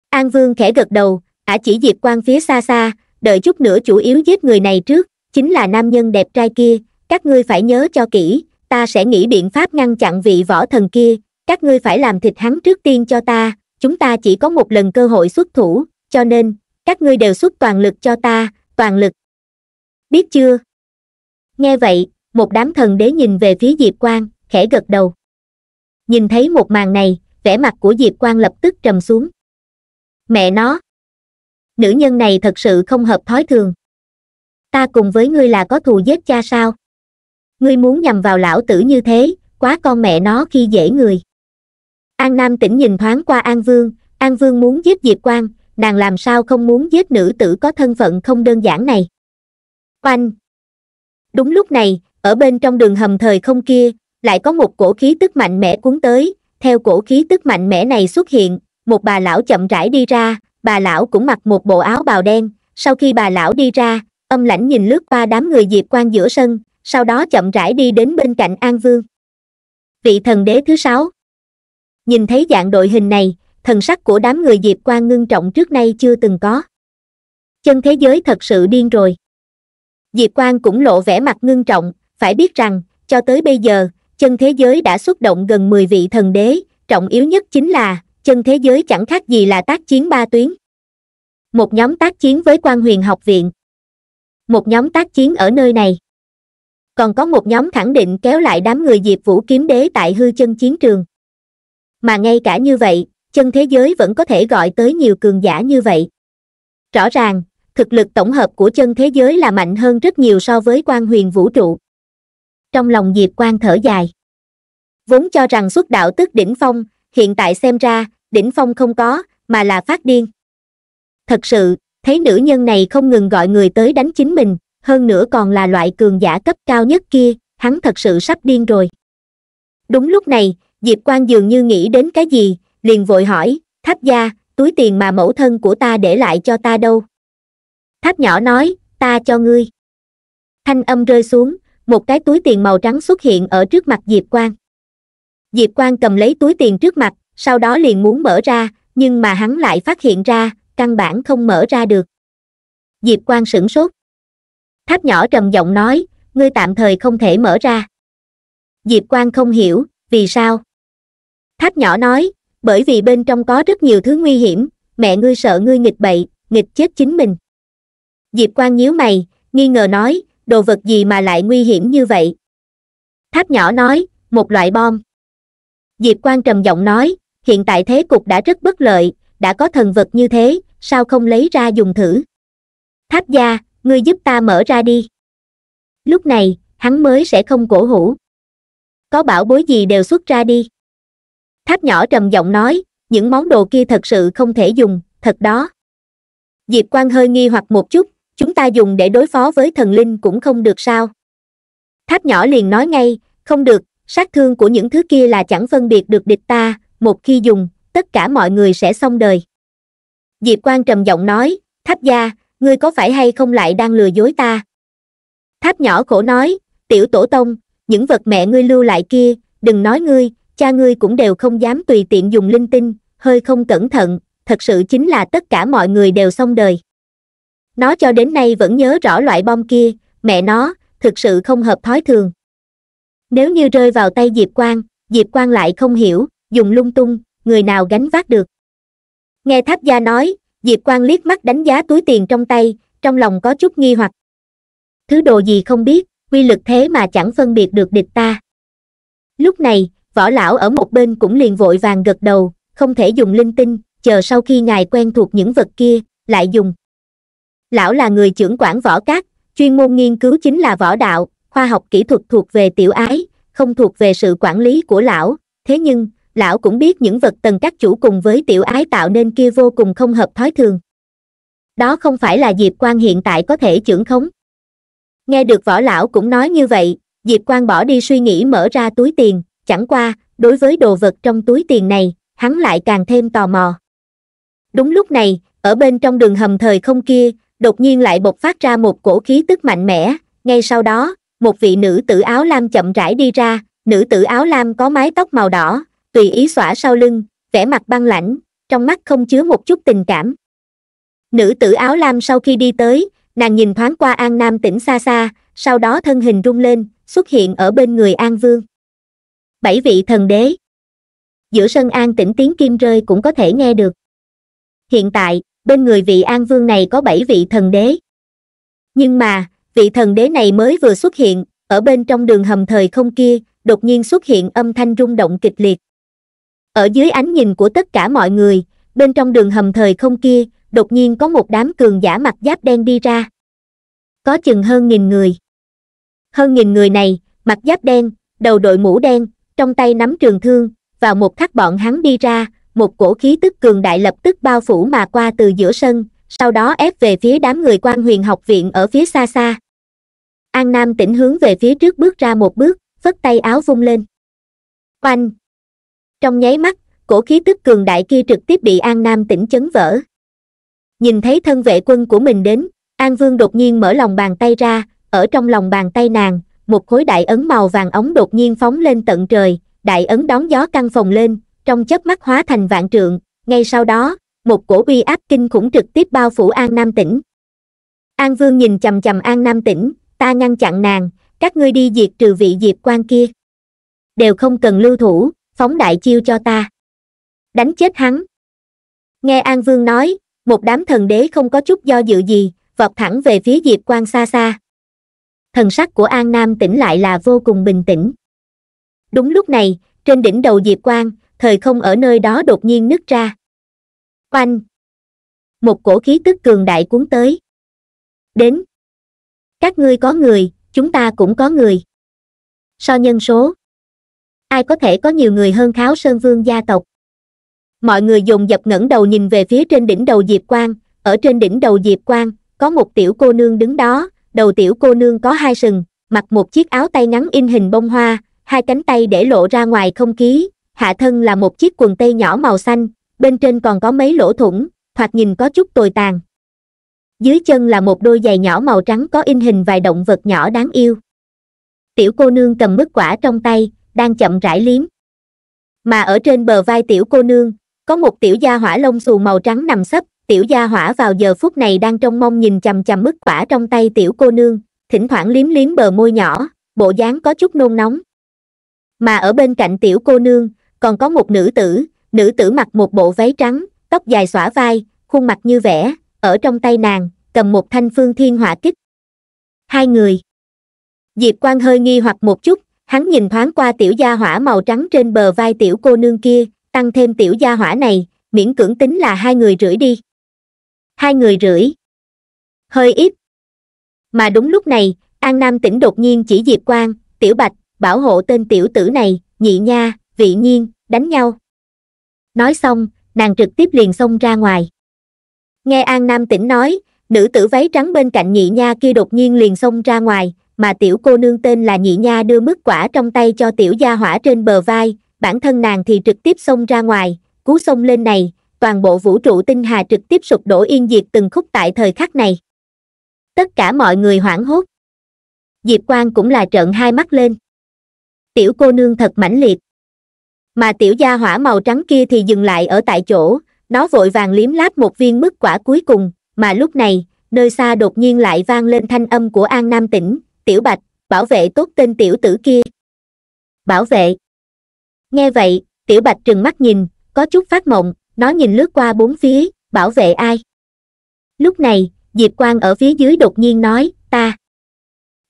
an vương khẽ gật đầu ả chỉ diệp quan phía xa xa đợi chút nữa chủ yếu giết người này trước chính là nam nhân đẹp trai kia các ngươi phải nhớ cho kỹ ta sẽ nghĩ biện pháp ngăn chặn vị võ thần kia các ngươi phải làm thịt hắn trước tiên cho ta chúng ta chỉ có một lần cơ hội xuất thủ cho nên các ngươi đều xuất toàn lực cho ta toàn lực biết chưa nghe vậy một đám thần đế nhìn về phía diệp quang khẽ gật đầu nhìn thấy một màn này vẻ mặt của diệp quang lập tức trầm xuống mẹ nó nữ nhân này thật sự không hợp thói thường ta cùng với ngươi là có thù giết cha sao ngươi muốn nhằm vào lão tử như thế quá con mẹ nó khi dễ người an nam tỉnh nhìn thoáng qua an vương an vương muốn giết diệp quang nàng làm sao không muốn giết nữ tử có thân phận không đơn giản này oanh đúng lúc này ở bên trong đường hầm thời không kia lại có một cổ khí tức mạnh mẽ cuốn tới theo cổ khí tức mạnh mẽ này xuất hiện một bà lão chậm rãi đi ra bà lão cũng mặc một bộ áo bào đen sau khi bà lão đi ra âm lãnh nhìn lướt qua đám người diệp quan giữa sân sau đó chậm rãi đi đến bên cạnh an vương vị thần đế thứ sáu nhìn thấy dạng đội hình này thần sắc của đám người diệp quan ngưng trọng trước nay chưa từng có chân thế giới thật sự điên rồi diệp quan cũng lộ vẻ mặt ngưng trọng phải biết rằng cho tới bây giờ chân thế giới đã xuất động gần mười vị thần đế trọng yếu nhất chính là chân thế giới chẳng khác gì là tác chiến ba tuyến một nhóm tác chiến với quan huyền học viện một nhóm tác chiến ở nơi này còn có một nhóm khẳng định kéo lại đám người diệp vũ kiếm đế tại hư chân chiến trường mà ngay cả như vậy chân thế giới vẫn có thể gọi tới nhiều cường giả như vậy rõ ràng thực lực tổng hợp của chân thế giới là mạnh hơn rất nhiều so với quan huyền vũ trụ trong lòng diệp quan thở dài vốn cho rằng xuất đạo tức đỉnh phong hiện tại xem ra đỉnh phong không có mà là phát điên thật sự thấy nữ nhân này không ngừng gọi người tới đánh chính mình hơn nữa còn là loại cường giả cấp cao nhất kia hắn thật sự sắp điên rồi đúng lúc này diệp quan dường như nghĩ đến cái gì liền vội hỏi tháp gia túi tiền mà mẫu thân của ta để lại cho ta đâu tháp nhỏ nói ta cho ngươi thanh âm rơi xuống một cái túi tiền màu trắng xuất hiện ở trước mặt diệp quan diệp Quang cầm lấy túi tiền trước mặt sau đó liền muốn mở ra nhưng mà hắn lại phát hiện ra căn bản không mở ra được diệp Quang sửng sốt tháp nhỏ trầm giọng nói ngươi tạm thời không thể mở ra diệp Quang không hiểu vì sao tháp nhỏ nói bởi vì bên trong có rất nhiều thứ nguy hiểm mẹ ngươi sợ ngươi nghịch bậy nghịch chết chính mình diệp Quang nhíu mày nghi ngờ nói đồ vật gì mà lại nguy hiểm như vậy tháp nhỏ nói một loại bom diệp quan trầm giọng nói hiện tại thế cục đã rất bất lợi đã có thần vật như thế sao không lấy ra dùng thử tháp gia ngươi giúp ta mở ra đi lúc này hắn mới sẽ không cổ hủ có bảo bối gì đều xuất ra đi tháp nhỏ trầm giọng nói những món đồ kia thật sự không thể dùng thật đó diệp quan hơi nghi hoặc một chút chúng ta dùng để đối phó với thần linh cũng không được sao tháp nhỏ liền nói ngay không được sát thương của những thứ kia là chẳng phân biệt được địch ta một khi dùng tất cả mọi người sẽ xong đời diệp quan trầm giọng nói tháp gia ngươi có phải hay không lại đang lừa dối ta tháp nhỏ khổ nói tiểu tổ tông những vật mẹ ngươi lưu lại kia đừng nói ngươi cha ngươi cũng đều không dám tùy tiện dùng linh tinh hơi không cẩn thận thật sự chính là tất cả mọi người đều xong đời nó cho đến nay vẫn nhớ rõ loại bom kia mẹ nó thực sự không hợp thói thường nếu như rơi vào tay diệp Quang, diệp Quang lại không hiểu dùng lung tung người nào gánh vác được nghe tháp gia nói diệp Quang liếc mắt đánh giá túi tiền trong tay trong lòng có chút nghi hoặc thứ đồ gì không biết quy lực thế mà chẳng phân biệt được địch ta lúc này võ lão ở một bên cũng liền vội vàng gật đầu không thể dùng linh tinh chờ sau khi ngài quen thuộc những vật kia lại dùng lão là người trưởng quản võ cát chuyên môn nghiên cứu chính là võ đạo khoa học kỹ thuật thuộc về tiểu ái, không thuộc về sự quản lý của lão, thế nhưng, lão cũng biết những vật tầng các chủ cùng với tiểu ái tạo nên kia vô cùng không hợp thói thường. Đó không phải là Diệp Quang hiện tại có thể trưởng khống. Nghe được võ lão cũng nói như vậy, Diệp Quang bỏ đi suy nghĩ mở ra túi tiền, chẳng qua, đối với đồ vật trong túi tiền này, hắn lại càng thêm tò mò. Đúng lúc này, ở bên trong đường hầm thời không kia, đột nhiên lại bộc phát ra một cổ khí tức mạnh mẽ, ngay sau đó, một vị nữ tử áo lam chậm rãi đi ra nữ tử áo lam có mái tóc màu đỏ tùy ý xõa sau lưng vẻ mặt băng lãnh trong mắt không chứa một chút tình cảm nữ tử áo lam sau khi đi tới nàng nhìn thoáng qua an nam tỉnh xa xa sau đó thân hình rung lên xuất hiện ở bên người an vương bảy vị thần đế giữa sân an tỉnh tiếng kim rơi cũng có thể nghe được hiện tại bên người vị an vương này có bảy vị thần đế nhưng mà vị thần đế này mới vừa xuất hiện ở bên trong đường hầm thời không kia đột nhiên xuất hiện âm thanh rung động kịch liệt ở dưới ánh nhìn của tất cả mọi người bên trong đường hầm thời không kia đột nhiên có một đám cường giả mặt giáp đen đi ra có chừng hơn nghìn người hơn nghìn người này mặt giáp đen đầu đội mũ đen trong tay nắm trường thương vào một khắc bọn hắn đi ra một cổ khí tức cường đại lập tức bao phủ mà qua từ giữa sân sau đó ép về phía đám người quan huyền học viện ở phía xa xa an nam tỉnh hướng về phía trước bước ra một bước phất tay áo vung lên oanh trong nháy mắt cổ khí tức cường đại kia trực tiếp bị an nam tỉnh chấn vỡ nhìn thấy thân vệ quân của mình đến an vương đột nhiên mở lòng bàn tay ra ở trong lòng bàn tay nàng một khối đại ấn màu vàng ống đột nhiên phóng lên tận trời đại ấn đón gió căng phồng lên trong chớp mắt hóa thành vạn trượng ngay sau đó một cổ uy áp kinh khủng trực tiếp bao phủ an nam tỉnh an vương nhìn chầm chầm an nam tỉnh ta ngăn chặn nàng các ngươi đi diệt trừ vị diệp quan kia đều không cần lưu thủ phóng đại chiêu cho ta đánh chết hắn nghe an vương nói một đám thần đế không có chút do dự gì vọt thẳng về phía diệp quan xa xa thần sắc của an nam tỉnh lại là vô cùng bình tĩnh đúng lúc này trên đỉnh đầu diệp quan thời không ở nơi đó đột nhiên nứt ra oanh một cổ khí tức cường đại cuốn tới đến các ngươi có người chúng ta cũng có người so nhân số ai có thể có nhiều người hơn kháo sơn vương gia tộc mọi người dùng dập ngẩng đầu nhìn về phía trên đỉnh đầu diệp quang ở trên đỉnh đầu diệp quang có một tiểu cô nương đứng đó đầu tiểu cô nương có hai sừng mặc một chiếc áo tay ngắn in hình bông hoa hai cánh tay để lộ ra ngoài không khí hạ thân là một chiếc quần tây nhỏ màu xanh bên trên còn có mấy lỗ thủng thoạt nhìn có chút tồi tàn dưới chân là một đôi giày nhỏ màu trắng có in hình vài động vật nhỏ đáng yêu tiểu cô nương cầm mứt quả trong tay đang chậm rãi liếm mà ở trên bờ vai tiểu cô nương có một tiểu gia hỏa lông xù màu trắng nằm sấp tiểu gia hỏa vào giờ phút này đang trông mong nhìn chằm chằm mứt quả trong tay tiểu cô nương thỉnh thoảng liếm liếm bờ môi nhỏ bộ dáng có chút nôn nóng mà ở bên cạnh tiểu cô nương còn có một nữ tử nữ tử mặc một bộ váy trắng tóc dài xõa vai khuôn mặt như vẽ ở trong tay nàng cầm một thanh phương thiên hỏa kích hai người diệp quan hơi nghi hoặc một chút hắn nhìn thoáng qua tiểu gia hỏa màu trắng trên bờ vai tiểu cô nương kia tăng thêm tiểu gia hỏa này miễn cưỡng tính là hai người rưỡi đi hai người rưỡi hơi ít mà đúng lúc này an nam tỉnh đột nhiên chỉ diệp quan tiểu bạch bảo hộ tên tiểu tử này nhị nha vị nhiên đánh nhau Nói xong, nàng trực tiếp liền xông ra ngoài. Nghe An Nam tỉnh nói, nữ tử váy trắng bên cạnh nhị nha kia đột nhiên liền xông ra ngoài, mà tiểu cô nương tên là nhị nha đưa mức quả trong tay cho tiểu gia hỏa trên bờ vai, bản thân nàng thì trực tiếp xông ra ngoài, cú xông lên này, toàn bộ vũ trụ tinh hà trực tiếp sụp đổ yên diệt từng khúc tại thời khắc này. Tất cả mọi người hoảng hốt. Diệp Quang cũng là trợn hai mắt lên. Tiểu cô nương thật mãnh liệt, mà tiểu gia hỏa màu trắng kia thì dừng lại ở tại chỗ nó vội vàng liếm láp một viên mứt quả cuối cùng mà lúc này nơi xa đột nhiên lại vang lên thanh âm của an nam tỉnh tiểu bạch bảo vệ tốt tên tiểu tử kia bảo vệ nghe vậy tiểu bạch trừng mắt nhìn có chút phát mộng nó nhìn lướt qua bốn phía bảo vệ ai lúc này diệp quang ở phía dưới đột nhiên nói ta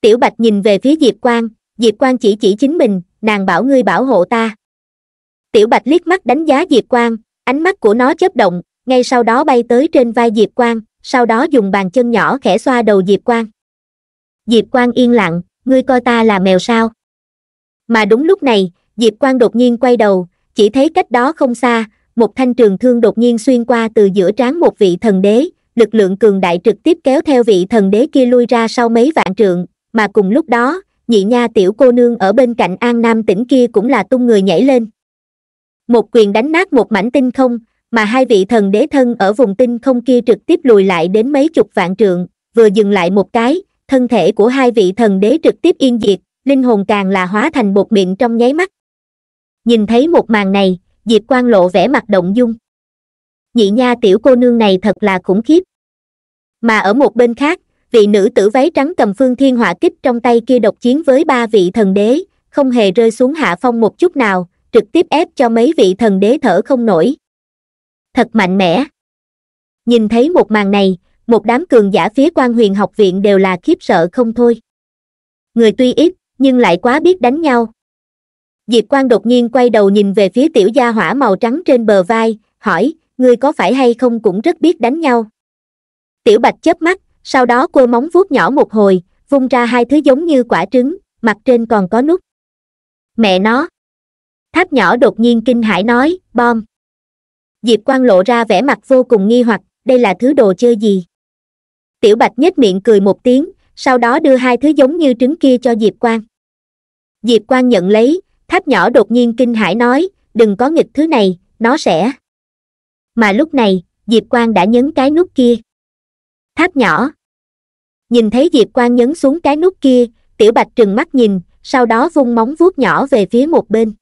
tiểu bạch nhìn về phía diệp quang diệp quang chỉ chỉ chính mình nàng bảo ngươi bảo hộ ta tiểu bạch liếc mắt đánh giá diệp quang ánh mắt của nó chớp động ngay sau đó bay tới trên vai diệp quang sau đó dùng bàn chân nhỏ khẽ xoa đầu diệp quang diệp quang yên lặng ngươi coi ta là mèo sao mà đúng lúc này diệp quang đột nhiên quay đầu chỉ thấy cách đó không xa một thanh trường thương đột nhiên xuyên qua từ giữa trán một vị thần đế lực lượng cường đại trực tiếp kéo theo vị thần đế kia lui ra sau mấy vạn trượng mà cùng lúc đó nhị nha tiểu cô nương ở bên cạnh an nam tỉnh kia cũng là tung người nhảy lên một quyền đánh nát một mảnh tinh không mà hai vị thần đế thân ở vùng tinh không kia trực tiếp lùi lại đến mấy chục vạn trượng vừa dừng lại một cái thân thể của hai vị thần đế trực tiếp yên diệt linh hồn càng là hóa thành bột miệng trong nháy mắt nhìn thấy một màn này diệp Quang lộ vẻ mặt động dung nhị nha tiểu cô nương này thật là khủng khiếp mà ở một bên khác vị nữ tử váy trắng cầm phương thiên hỏa kích trong tay kia độc chiến với ba vị thần đế không hề rơi xuống hạ phong một chút nào trực tiếp ép cho mấy vị thần đế thở không nổi thật mạnh mẽ nhìn thấy một màn này một đám cường giả phía quan huyền học viện đều là khiếp sợ không thôi người tuy ít nhưng lại quá biết đánh nhau diệp quan đột nhiên quay đầu nhìn về phía tiểu gia hỏa màu trắng trên bờ vai hỏi ngươi có phải hay không cũng rất biết đánh nhau tiểu bạch chớp mắt sau đó cô móng vuốt nhỏ một hồi vung ra hai thứ giống như quả trứng mặt trên còn có nút mẹ nó tháp nhỏ đột nhiên kinh hãi nói bom diệp Quang lộ ra vẻ mặt vô cùng nghi hoặc đây là thứ đồ chơi gì tiểu bạch nhếch miệng cười một tiếng sau đó đưa hai thứ giống như trứng kia cho diệp Quang. diệp Quang nhận lấy tháp nhỏ đột nhiên kinh hãi nói đừng có nghịch thứ này nó sẽ mà lúc này diệp Quang đã nhấn cái nút kia tháp nhỏ nhìn thấy diệp Quang nhấn xuống cái nút kia tiểu bạch trừng mắt nhìn sau đó vung móng vuốt nhỏ về phía một bên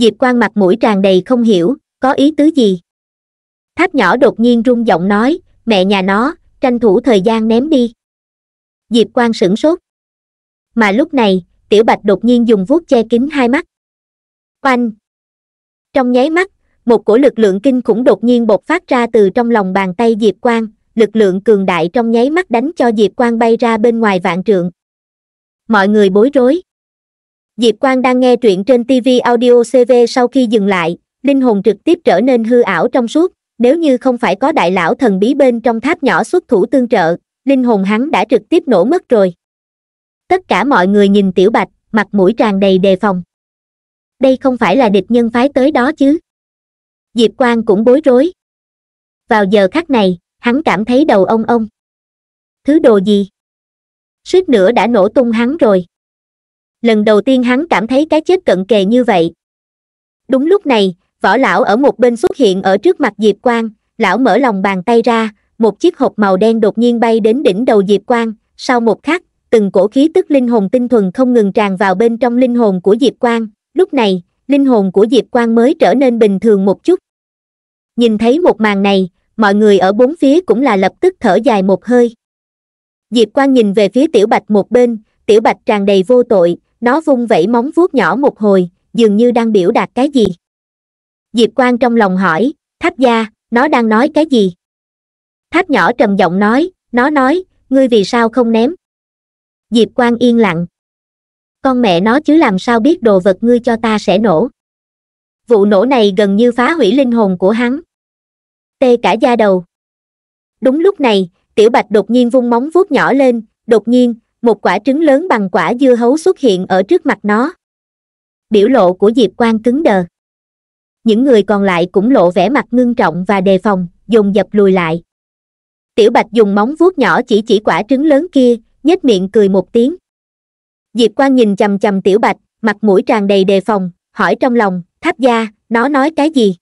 diệp quan mặt mũi tràn đầy không hiểu có ý tứ gì tháp nhỏ đột nhiên rung giọng nói mẹ nhà nó tranh thủ thời gian ném đi diệp quan sửng sốt mà lúc này tiểu bạch đột nhiên dùng vuốt che kín hai mắt oanh trong nháy mắt một cổ lực lượng kinh khủng đột nhiên bộc phát ra từ trong lòng bàn tay diệp quan lực lượng cường đại trong nháy mắt đánh cho diệp quan bay ra bên ngoài vạn trượng mọi người bối rối Diệp Quang đang nghe truyện trên TV Audio CV sau khi dừng lại, linh hồn trực tiếp trở nên hư ảo trong suốt, nếu như không phải có đại lão thần bí bên trong tháp nhỏ xuất thủ tương trợ, linh hồn hắn đã trực tiếp nổ mất rồi. Tất cả mọi người nhìn Tiểu Bạch, mặt mũi tràn đầy đề phòng. Đây không phải là địch nhân phái tới đó chứ. Diệp Quang cũng bối rối. Vào giờ khắc này, hắn cảm thấy đầu ông ông. Thứ đồ gì? Suýt nữa đã nổ tung hắn rồi lần đầu tiên hắn cảm thấy cái chết cận kề như vậy đúng lúc này võ lão ở một bên xuất hiện ở trước mặt diệp quang lão mở lòng bàn tay ra một chiếc hộp màu đen đột nhiên bay đến đỉnh đầu diệp quang sau một khắc từng cổ khí tức linh hồn tinh thuần không ngừng tràn vào bên trong linh hồn của diệp quang lúc này linh hồn của diệp quang mới trở nên bình thường một chút nhìn thấy một màn này mọi người ở bốn phía cũng là lập tức thở dài một hơi diệp quang nhìn về phía tiểu bạch một bên tiểu bạch tràn đầy vô tội nó vung vẩy móng vuốt nhỏ một hồi, dường như đang biểu đạt cái gì. Diệp Quang trong lòng hỏi, tháp gia, nó đang nói cái gì? Tháp nhỏ trầm giọng nói, nó nói, ngươi vì sao không ném? Diệp Quang yên lặng. Con mẹ nó chứ làm sao biết đồ vật ngươi cho ta sẽ nổ. Vụ nổ này gần như phá hủy linh hồn của hắn. Tê cả da đầu. Đúng lúc này, Tiểu Bạch đột nhiên vung móng vuốt nhỏ lên, đột nhiên, một quả trứng lớn bằng quả dưa hấu xuất hiện ở trước mặt nó biểu lộ của diệp quan cứng đờ những người còn lại cũng lộ vẻ mặt ngưng trọng và đề phòng dùng dập lùi lại tiểu bạch dùng móng vuốt nhỏ chỉ chỉ quả trứng lớn kia nhếch miệng cười một tiếng diệp quan nhìn chằm chằm tiểu bạch mặt mũi tràn đầy đề phòng hỏi trong lòng tháp gia nó nói cái gì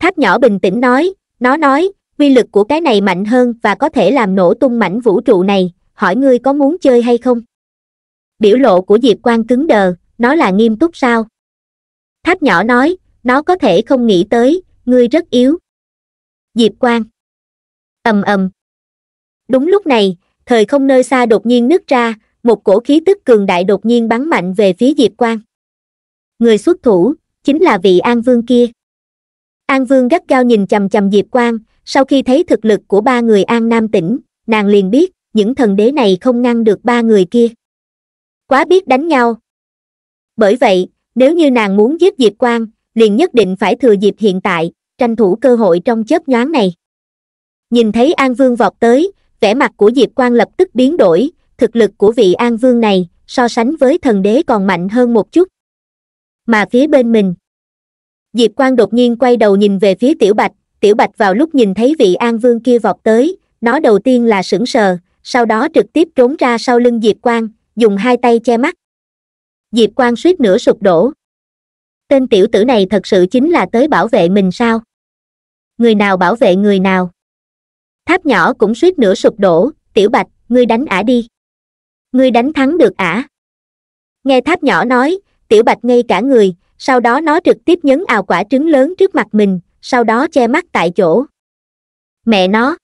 tháp nhỏ bình tĩnh nói nó nói quy lực của cái này mạnh hơn và có thể làm nổ tung mảnh vũ trụ này hỏi ngươi có muốn chơi hay không biểu lộ của diệp quan cứng đờ nó là nghiêm túc sao tháp nhỏ nói nó có thể không nghĩ tới ngươi rất yếu diệp quan ầm ầm đúng lúc này thời không nơi xa đột nhiên nứt ra một cổ khí tức cường đại đột nhiên bắn mạnh về phía diệp quan người xuất thủ chính là vị an vương kia an vương gắt gao nhìn chầm chầm diệp quan sau khi thấy thực lực của ba người an nam tỉnh nàng liền biết những thần đế này không ngăn được ba người kia quá biết đánh nhau bởi vậy nếu như nàng muốn giết diệp quang liền nhất định phải thừa dịp hiện tại tranh thủ cơ hội trong chớp nhoáng này nhìn thấy an vương vọt tới vẻ mặt của diệp quang lập tức biến đổi thực lực của vị an vương này so sánh với thần đế còn mạnh hơn một chút mà phía bên mình diệp quang đột nhiên quay đầu nhìn về phía tiểu bạch tiểu bạch vào lúc nhìn thấy vị an vương kia vọt tới nó đầu tiên là sững sờ sau đó trực tiếp trốn ra sau lưng diệp quang dùng hai tay che mắt diệp quang suýt nửa sụp đổ tên tiểu tử này thật sự chính là tới bảo vệ mình sao người nào bảo vệ người nào tháp nhỏ cũng suýt nửa sụp đổ tiểu bạch ngươi đánh ả đi ngươi đánh thắng được ả nghe tháp nhỏ nói tiểu bạch ngay cả người sau đó nó trực tiếp nhấn ào quả trứng lớn trước mặt mình sau đó che mắt tại chỗ mẹ nó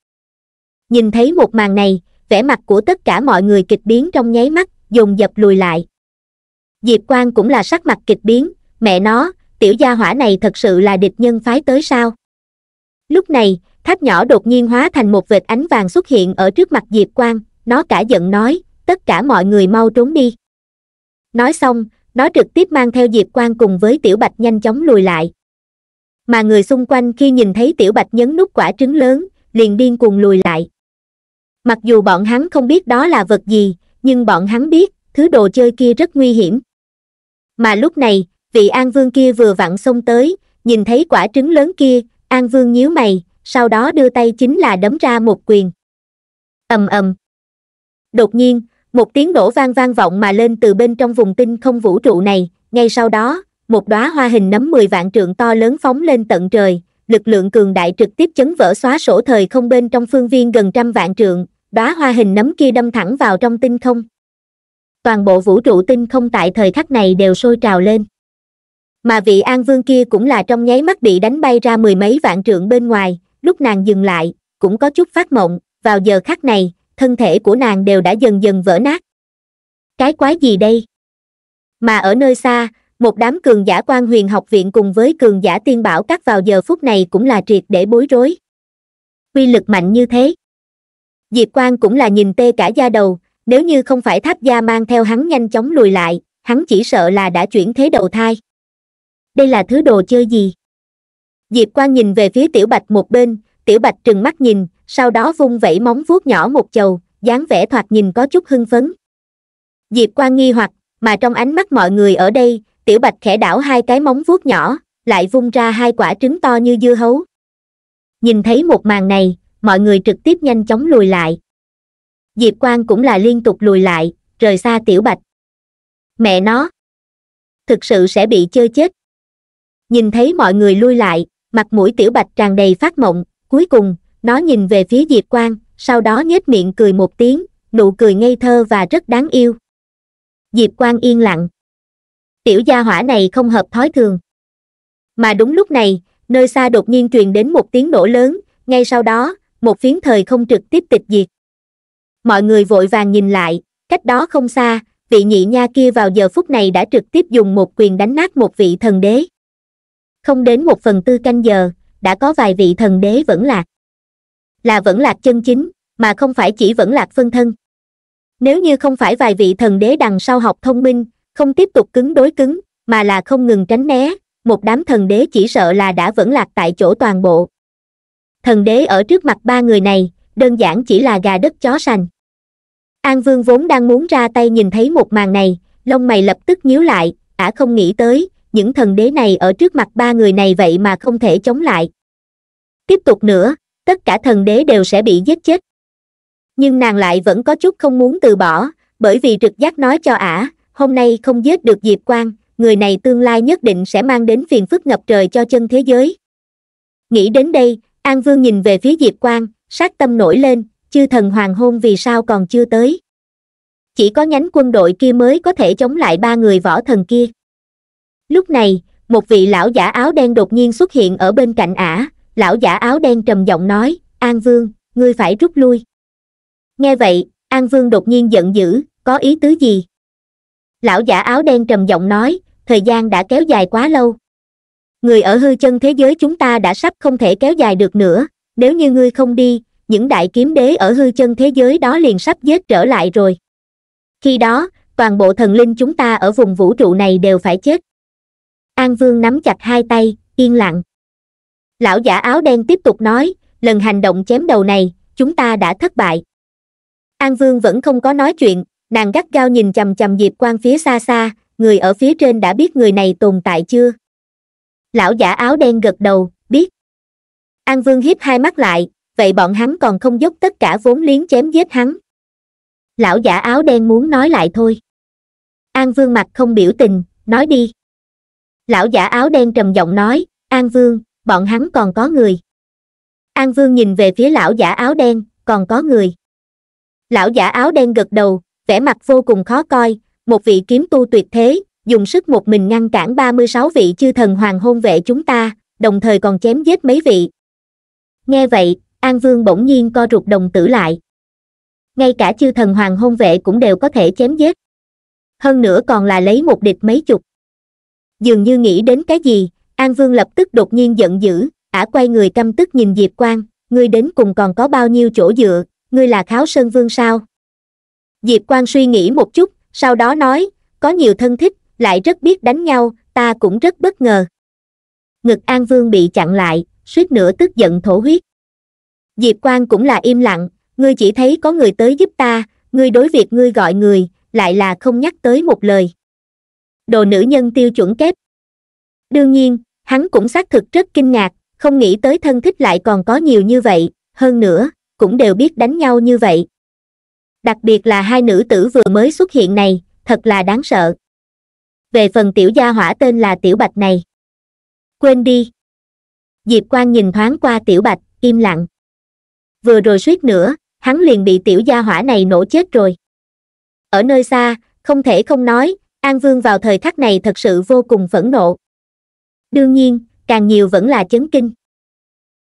nhìn thấy một màn này vẻ mặt của tất cả mọi người kịch biến trong nháy mắt dùng dập lùi lại diệp Quang cũng là sắc mặt kịch biến mẹ nó tiểu gia hỏa này thật sự là địch nhân phái tới sao lúc này tháp nhỏ đột nhiên hóa thành một vệt ánh vàng xuất hiện ở trước mặt diệp Quang, nó cả giận nói tất cả mọi người mau trốn đi nói xong nó trực tiếp mang theo diệp Quang cùng với tiểu bạch nhanh chóng lùi lại mà người xung quanh khi nhìn thấy tiểu bạch nhấn nút quả trứng lớn liền điên cuồng lùi lại mặc dù bọn hắn không biết đó là vật gì nhưng bọn hắn biết thứ đồ chơi kia rất nguy hiểm mà lúc này vị an vương kia vừa vặn xông tới nhìn thấy quả trứng lớn kia an vương nhíu mày sau đó đưa tay chính là đấm ra một quyền ầm ầm đột nhiên một tiếng đổ vang vang vọng mà lên từ bên trong vùng tinh không vũ trụ này ngay sau đó một đóa hoa hình nấm mười vạn trượng to lớn phóng lên tận trời lực lượng cường đại trực tiếp chấn vỡ xóa sổ thời không bên trong phương viên gần trăm vạn trượng đóa hoa hình nấm kia đâm thẳng vào trong tinh không toàn bộ vũ trụ tinh không tại thời khắc này đều sôi trào lên mà vị an vương kia cũng là trong nháy mắt bị đánh bay ra mười mấy vạn trượng bên ngoài lúc nàng dừng lại cũng có chút phát mộng vào giờ khắc này thân thể của nàng đều đã dần dần vỡ nát cái quái gì đây mà ở nơi xa một đám cường giả quan huyền học viện cùng với cường giả tiên bảo cắt vào giờ phút này cũng là triệt để bối rối quy lực mạnh như thế diệp Quang cũng là nhìn tê cả da đầu nếu như không phải tháp gia mang theo hắn nhanh chóng lùi lại hắn chỉ sợ là đã chuyển thế đầu thai đây là thứ đồ chơi gì diệp Quang nhìn về phía tiểu bạch một bên tiểu bạch trừng mắt nhìn sau đó vung vẫy móng vuốt nhỏ một chầu dáng vẻ thoạt nhìn có chút hưng phấn diệp Quang nghi hoặc mà trong ánh mắt mọi người ở đây tiểu bạch khẽ đảo hai cái móng vuốt nhỏ lại vung ra hai quả trứng to như dưa hấu nhìn thấy một màn này mọi người trực tiếp nhanh chóng lùi lại diệp quang cũng là liên tục lùi lại rời xa tiểu bạch mẹ nó thực sự sẽ bị chơi chết nhìn thấy mọi người lui lại mặt mũi tiểu bạch tràn đầy phát mộng cuối cùng nó nhìn về phía diệp quang sau đó nhếch miệng cười một tiếng nụ cười ngây thơ và rất đáng yêu diệp quang yên lặng tiểu gia hỏa này không hợp thói thường mà đúng lúc này nơi xa đột nhiên truyền đến một tiếng nổ lớn ngay sau đó một phiến thời không trực tiếp tịch diệt mọi người vội vàng nhìn lại cách đó không xa vị nhị nha kia vào giờ phút này đã trực tiếp dùng một quyền đánh nát một vị thần đế không đến một phần tư canh giờ đã có vài vị thần đế vẫn lạc là vẫn lạc chân chính mà không phải chỉ vẫn lạc phân thân nếu như không phải vài vị thần đế đằng sau học thông minh không tiếp tục cứng đối cứng mà là không ngừng tránh né một đám thần đế chỉ sợ là đã vẫn lạc tại chỗ toàn bộ thần đế ở trước mặt ba người này đơn giản chỉ là gà đất chó sành an vương vốn đang muốn ra tay nhìn thấy một màn này lông mày lập tức nhíu lại ả không nghĩ tới những thần đế này ở trước mặt ba người này vậy mà không thể chống lại tiếp tục nữa tất cả thần đế đều sẽ bị giết chết nhưng nàng lại vẫn có chút không muốn từ bỏ bởi vì trực giác nói cho ả hôm nay không giết được diệp quang người này tương lai nhất định sẽ mang đến phiền phức ngập trời cho chân thế giới nghĩ đến đây an vương nhìn về phía diệp quang sát tâm nổi lên chư thần hoàng hôn vì sao còn chưa tới chỉ có nhánh quân đội kia mới có thể chống lại ba người võ thần kia lúc này một vị lão giả áo đen đột nhiên xuất hiện ở bên cạnh ả lão giả áo đen trầm giọng nói an vương ngươi phải rút lui nghe vậy an vương đột nhiên giận dữ có ý tứ gì lão giả áo đen trầm giọng nói thời gian đã kéo dài quá lâu người ở hư chân thế giới chúng ta đã sắp không thể kéo dài được nữa nếu như ngươi không đi những đại kiếm đế ở hư chân thế giới đó liền sắp giết trở lại rồi khi đó toàn bộ thần linh chúng ta ở vùng vũ trụ này đều phải chết an vương nắm chặt hai tay yên lặng lão giả áo đen tiếp tục nói lần hành động chém đầu này chúng ta đã thất bại an vương vẫn không có nói chuyện nàng gắt gao nhìn chầm chầm diệp quan phía xa xa người ở phía trên đã biết người này tồn tại chưa lão giả áo đen gật đầu biết an vương hiếp hai mắt lại vậy bọn hắn còn không dốc tất cả vốn liếng chém giết hắn lão giả áo đen muốn nói lại thôi an vương mặt không biểu tình nói đi lão giả áo đen trầm giọng nói an vương bọn hắn còn có người an vương nhìn về phía lão giả áo đen còn có người lão giả áo đen gật đầu vẻ mặt vô cùng khó coi một vị kiếm tu tuyệt thế dùng sức một mình ngăn cản ba mươi sáu vị chư thần hoàng hôn vệ chúng ta đồng thời còn chém giết mấy vị nghe vậy an vương bỗng nhiên co rụt đồng tử lại ngay cả chư thần hoàng hôn vệ cũng đều có thể chém giết hơn nữa còn là lấy một địch mấy chục dường như nghĩ đến cái gì an vương lập tức đột nhiên giận dữ ả quay người căm tức nhìn diệp quang ngươi đến cùng còn có bao nhiêu chỗ dựa ngươi là kháo sơn vương sao Diệp Quang suy nghĩ một chút, sau đó nói, có nhiều thân thích, lại rất biết đánh nhau, ta cũng rất bất ngờ. Ngực An Vương bị chặn lại, suýt nữa tức giận thổ huyết. Diệp Quang cũng là im lặng, ngươi chỉ thấy có người tới giúp ta, ngươi đối việc ngươi gọi người, lại là không nhắc tới một lời. Đồ nữ nhân tiêu chuẩn kép. Đương nhiên, hắn cũng xác thực rất kinh ngạc, không nghĩ tới thân thích lại còn có nhiều như vậy, hơn nữa, cũng đều biết đánh nhau như vậy, đặc biệt là hai nữ tử vừa mới xuất hiện này thật là đáng sợ về phần tiểu gia hỏa tên là tiểu bạch này quên đi diệp Quan nhìn thoáng qua tiểu bạch im lặng vừa rồi suýt nữa hắn liền bị tiểu gia hỏa này nổ chết rồi ở nơi xa không thể không nói an vương vào thời khắc này thật sự vô cùng phẫn nộ đương nhiên càng nhiều vẫn là chấn kinh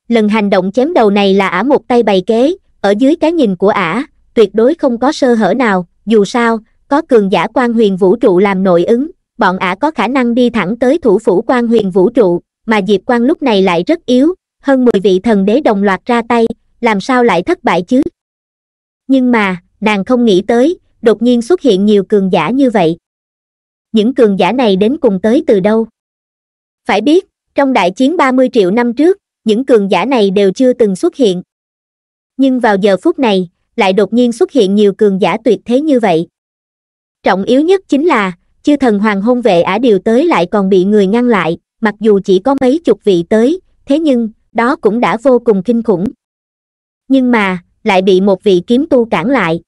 lần hành động chém đầu này là ả một tay bày kế ở dưới cái nhìn của ả tuyệt đối không có sơ hở nào dù sao có cường giả quan huyền vũ trụ làm nội ứng bọn ả có khả năng đi thẳng tới thủ phủ quan huyền vũ trụ mà diệp quan lúc này lại rất yếu hơn mười vị thần đế đồng loạt ra tay làm sao lại thất bại chứ nhưng mà nàng không nghĩ tới đột nhiên xuất hiện nhiều cường giả như vậy những cường giả này đến cùng tới từ đâu phải biết trong đại chiến ba mươi triệu năm trước những cường giả này đều chưa từng xuất hiện nhưng vào giờ phút này lại đột nhiên xuất hiện nhiều cường giả tuyệt thế như vậy trọng yếu nhất chính là chư thần hoàng hôn vệ ả điều tới lại còn bị người ngăn lại mặc dù chỉ có mấy chục vị tới thế nhưng đó cũng đã vô cùng kinh khủng nhưng mà lại bị một vị kiếm tu cản lại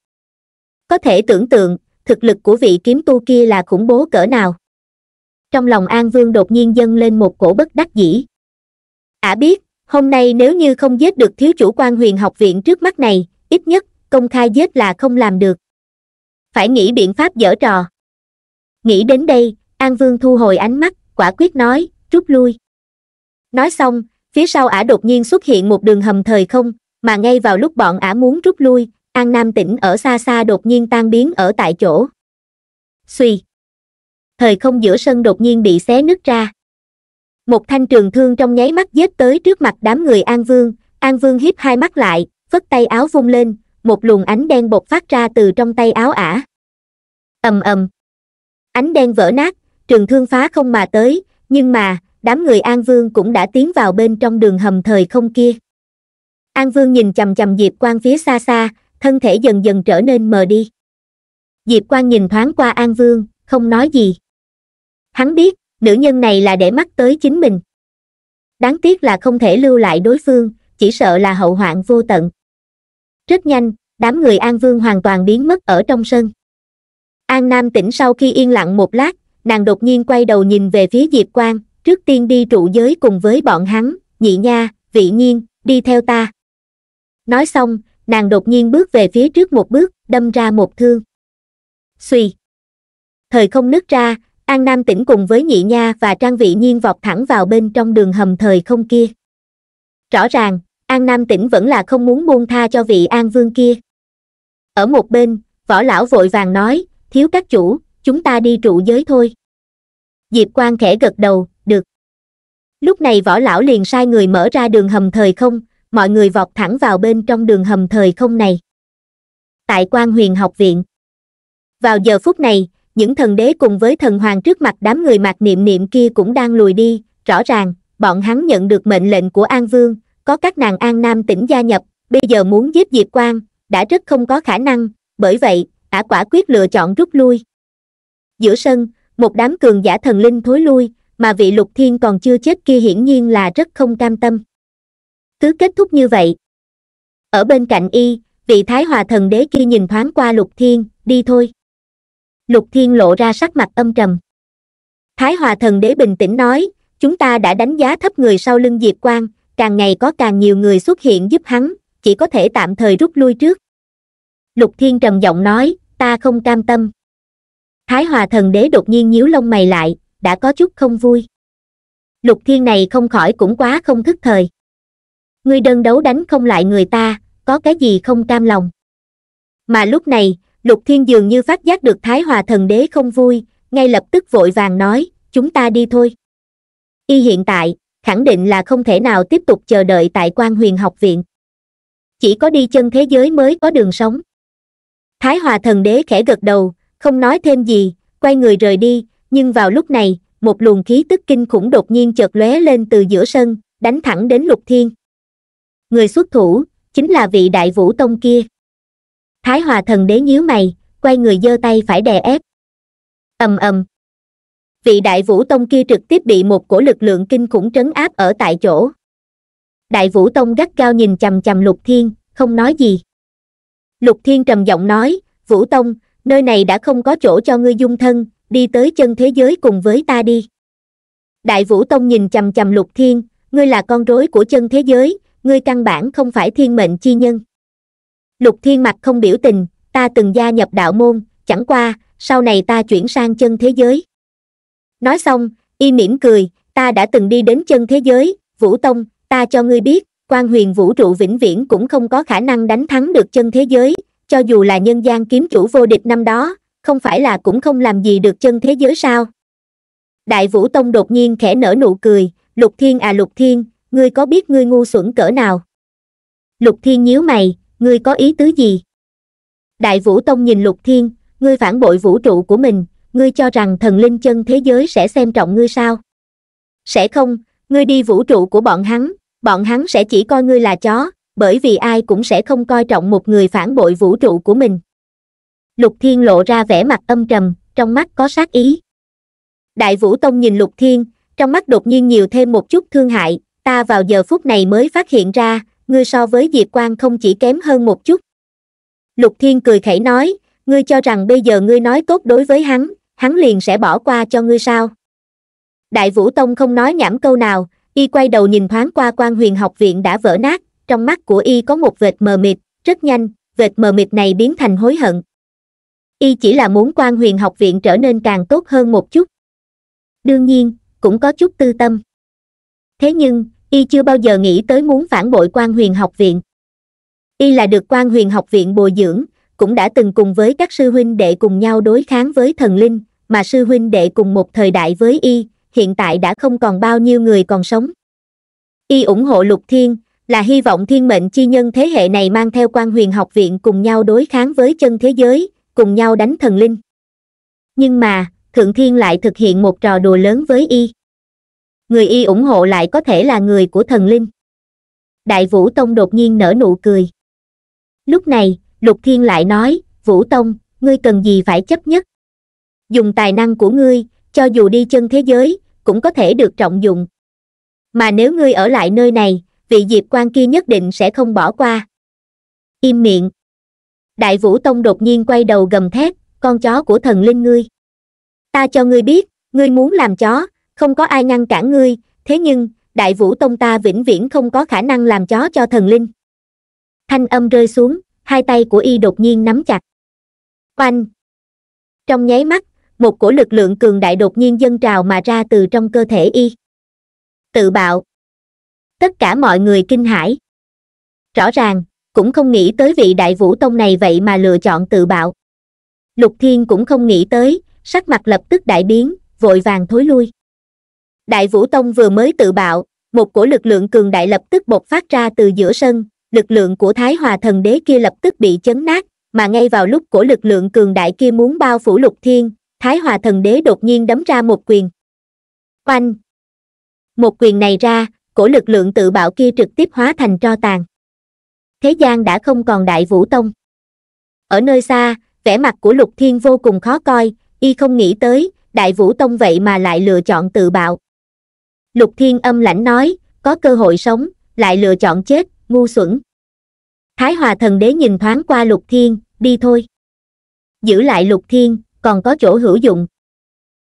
có thể tưởng tượng thực lực của vị kiếm tu kia là khủng bố cỡ nào trong lòng an vương đột nhiên dâng lên một cổ bất đắc dĩ ả biết hôm nay nếu như không giết được thiếu chủ quan huyền học viện trước mắt này ít nhất công khai giết là không làm được phải nghĩ biện pháp dở trò nghĩ đến đây an vương thu hồi ánh mắt quả quyết nói rút lui nói xong phía sau ả đột nhiên xuất hiện một đường hầm thời không mà ngay vào lúc bọn ả muốn rút lui an nam tỉnh ở xa xa đột nhiên tan biến ở tại chỗ suy thời không giữa sân đột nhiên bị xé nứt ra một thanh trường thương trong nháy mắt giết tới trước mặt đám người an vương an vương hiếp hai mắt lại phất tay áo vung lên một luồng ánh đen bột phát ra từ trong tay áo ả ầm ầm ánh đen vỡ nát trường thương phá không mà tới nhưng mà đám người an vương cũng đã tiến vào bên trong đường hầm thời không kia an vương nhìn chầm chầm diệp quang phía xa xa thân thể dần dần trở nên mờ đi diệp quang nhìn thoáng qua an vương không nói gì hắn biết nữ nhân này là để mắt tới chính mình đáng tiếc là không thể lưu lại đối phương chỉ sợ là hậu hoạn vô tận rất nhanh đám người an vương hoàn toàn biến mất ở trong sân an nam tỉnh sau khi yên lặng một lát nàng đột nhiên quay đầu nhìn về phía diệp quang trước tiên đi trụ giới cùng với bọn hắn nhị nha vị nhiên đi theo ta nói xong nàng đột nhiên bước về phía trước một bước đâm ra một thương suy thời không nứt ra an nam tỉnh cùng với nhị nha và trang vị nhiên vọt thẳng vào bên trong đường hầm thời không kia rõ ràng an nam tĩnh vẫn là không muốn buông tha cho vị an vương kia ở một bên võ lão vội vàng nói thiếu các chủ chúng ta đi trụ giới thôi diệp quan khẽ gật đầu được lúc này võ lão liền sai người mở ra đường hầm thời không mọi người vọt thẳng vào bên trong đường hầm thời không này tại quan huyền học viện vào giờ phút này những thần đế cùng với thần hoàng trước mặt đám người mạc niệm niệm kia cũng đang lùi đi rõ ràng bọn hắn nhận được mệnh lệnh của an vương có các nàng An Nam tỉnh gia nhập, bây giờ muốn giết Diệp Quang, đã rất không có khả năng, bởi vậy, ả quả quyết lựa chọn rút lui. Giữa sân, một đám cường giả thần linh thối lui, mà vị lục thiên còn chưa chết kia hiển nhiên là rất không cam tâm. Cứ kết thúc như vậy. Ở bên cạnh y, vị thái hòa thần đế kia nhìn thoáng qua lục thiên, đi thôi. Lục thiên lộ ra sắc mặt âm trầm. Thái hòa thần đế bình tĩnh nói, chúng ta đã đánh giá thấp người sau lưng Diệp Quang, càng ngày có càng nhiều người xuất hiện giúp hắn chỉ có thể tạm thời rút lui trước lục thiên trầm giọng nói ta không cam tâm thái hòa thần đế đột nhiên nhíu lông mày lại đã có chút không vui lục thiên này không khỏi cũng quá không thức thời ngươi đơn đấu đánh không lại người ta có cái gì không cam lòng mà lúc này lục thiên dường như phát giác được thái hòa thần đế không vui ngay lập tức vội vàng nói chúng ta đi thôi y hiện tại khẳng định là không thể nào tiếp tục chờ đợi tại quan huyền học viện chỉ có đi chân thế giới mới có đường sống thái hòa thần đế khẽ gật đầu không nói thêm gì quay người rời đi nhưng vào lúc này một luồng khí tức kinh khủng đột nhiên chợt lóe lên từ giữa sân đánh thẳng đến lục thiên người xuất thủ chính là vị đại vũ tông kia thái hòa thần đế nhíu mày quay người giơ tay phải đè ép ầm ầm vị đại vũ tông kia trực tiếp bị một cổ lực lượng kinh khủng trấn áp ở tại chỗ đại vũ tông gắt cao nhìn chằm chằm lục thiên không nói gì lục thiên trầm giọng nói vũ tông nơi này đã không có chỗ cho ngươi dung thân đi tới chân thế giới cùng với ta đi đại vũ tông nhìn chằm chằm lục thiên ngươi là con rối của chân thế giới ngươi căn bản không phải thiên mệnh chi nhân lục thiên mặt không biểu tình ta từng gia nhập đạo môn chẳng qua sau này ta chuyển sang chân thế giới nói xong y mỉm cười ta đã từng đi đến chân thế giới vũ tông ta cho ngươi biết quan huyền vũ trụ vĩnh viễn cũng không có khả năng đánh thắng được chân thế giới cho dù là nhân gian kiếm chủ vô địch năm đó không phải là cũng không làm gì được chân thế giới sao đại vũ tông đột nhiên khẽ nở nụ cười lục thiên à lục thiên ngươi có biết ngươi ngu xuẩn cỡ nào lục thiên nhíu mày ngươi có ý tứ gì đại vũ tông nhìn lục thiên ngươi phản bội vũ trụ của mình ngươi cho rằng thần linh chân thế giới sẽ xem trọng ngươi sao? Sẽ không, ngươi đi vũ trụ của bọn hắn, bọn hắn sẽ chỉ coi ngươi là chó, bởi vì ai cũng sẽ không coi trọng một người phản bội vũ trụ của mình. Lục Thiên lộ ra vẻ mặt âm trầm, trong mắt có sát ý. Đại Vũ Tông nhìn Lục Thiên, trong mắt đột nhiên nhiều thêm một chút thương hại, ta vào giờ phút này mới phát hiện ra, ngươi so với Diệp Quang không chỉ kém hơn một chút. Lục Thiên cười khẩy nói, ngươi cho rằng bây giờ ngươi nói tốt đối với hắn, hắn liền sẽ bỏ qua cho ngươi sao đại vũ tông không nói nhảm câu nào y quay đầu nhìn thoáng qua quan huyền học viện đã vỡ nát trong mắt của y có một vệt mờ mịt rất nhanh vệt mờ mịt này biến thành hối hận y chỉ là muốn quan huyền học viện trở nên càng tốt hơn một chút đương nhiên cũng có chút tư tâm thế nhưng y chưa bao giờ nghĩ tới muốn phản bội quan huyền học viện y là được quan huyền học viện bồi dưỡng cũng đã từng cùng với các sư huynh đệ cùng nhau đối kháng với thần linh mà sư huynh đệ cùng một thời đại với y, hiện tại đã không còn bao nhiêu người còn sống. Y ủng hộ Lục Thiên, là hy vọng thiên mệnh chi nhân thế hệ này mang theo quan huyền học viện cùng nhau đối kháng với chân thế giới, cùng nhau đánh thần linh. Nhưng mà, Thượng Thiên lại thực hiện một trò đùa lớn với y. Người y ủng hộ lại có thể là người của thần linh. Đại Vũ Tông đột nhiên nở nụ cười. Lúc này, Lục Thiên lại nói, Vũ Tông, ngươi cần gì phải chấp nhất? dùng tài năng của ngươi cho dù đi chân thế giới cũng có thể được trọng dụng mà nếu ngươi ở lại nơi này vị diệp quan kia nhất định sẽ không bỏ qua im miệng đại vũ tông đột nhiên quay đầu gầm thét con chó của thần linh ngươi ta cho ngươi biết ngươi muốn làm chó không có ai ngăn cản ngươi thế nhưng đại vũ tông ta vĩnh viễn không có khả năng làm chó cho thần linh thanh âm rơi xuống hai tay của y đột nhiên nắm chặt oanh trong nháy mắt một cổ lực lượng cường đại đột nhiên dâng trào mà ra từ trong cơ thể y tự bạo tất cả mọi người kinh hãi rõ ràng cũng không nghĩ tới vị đại vũ tông này vậy mà lựa chọn tự bạo lục thiên cũng không nghĩ tới sắc mặt lập tức đại biến vội vàng thối lui đại vũ tông vừa mới tự bạo một cổ lực lượng cường đại lập tức bộc phát ra từ giữa sân lực lượng của thái hòa thần đế kia lập tức bị chấn nát mà ngay vào lúc cổ lực lượng cường đại kia muốn bao phủ lục thiên thái hòa thần đế đột nhiên đấm ra một quyền oanh một quyền này ra cổ lực lượng tự bạo kia trực tiếp hóa thành tro tàn thế gian đã không còn đại vũ tông ở nơi xa vẻ mặt của lục thiên vô cùng khó coi y không nghĩ tới đại vũ tông vậy mà lại lựa chọn tự bạo lục thiên âm lãnh nói có cơ hội sống lại lựa chọn chết ngu xuẩn thái hòa thần đế nhìn thoáng qua lục thiên đi thôi giữ lại lục thiên còn có chỗ hữu dụng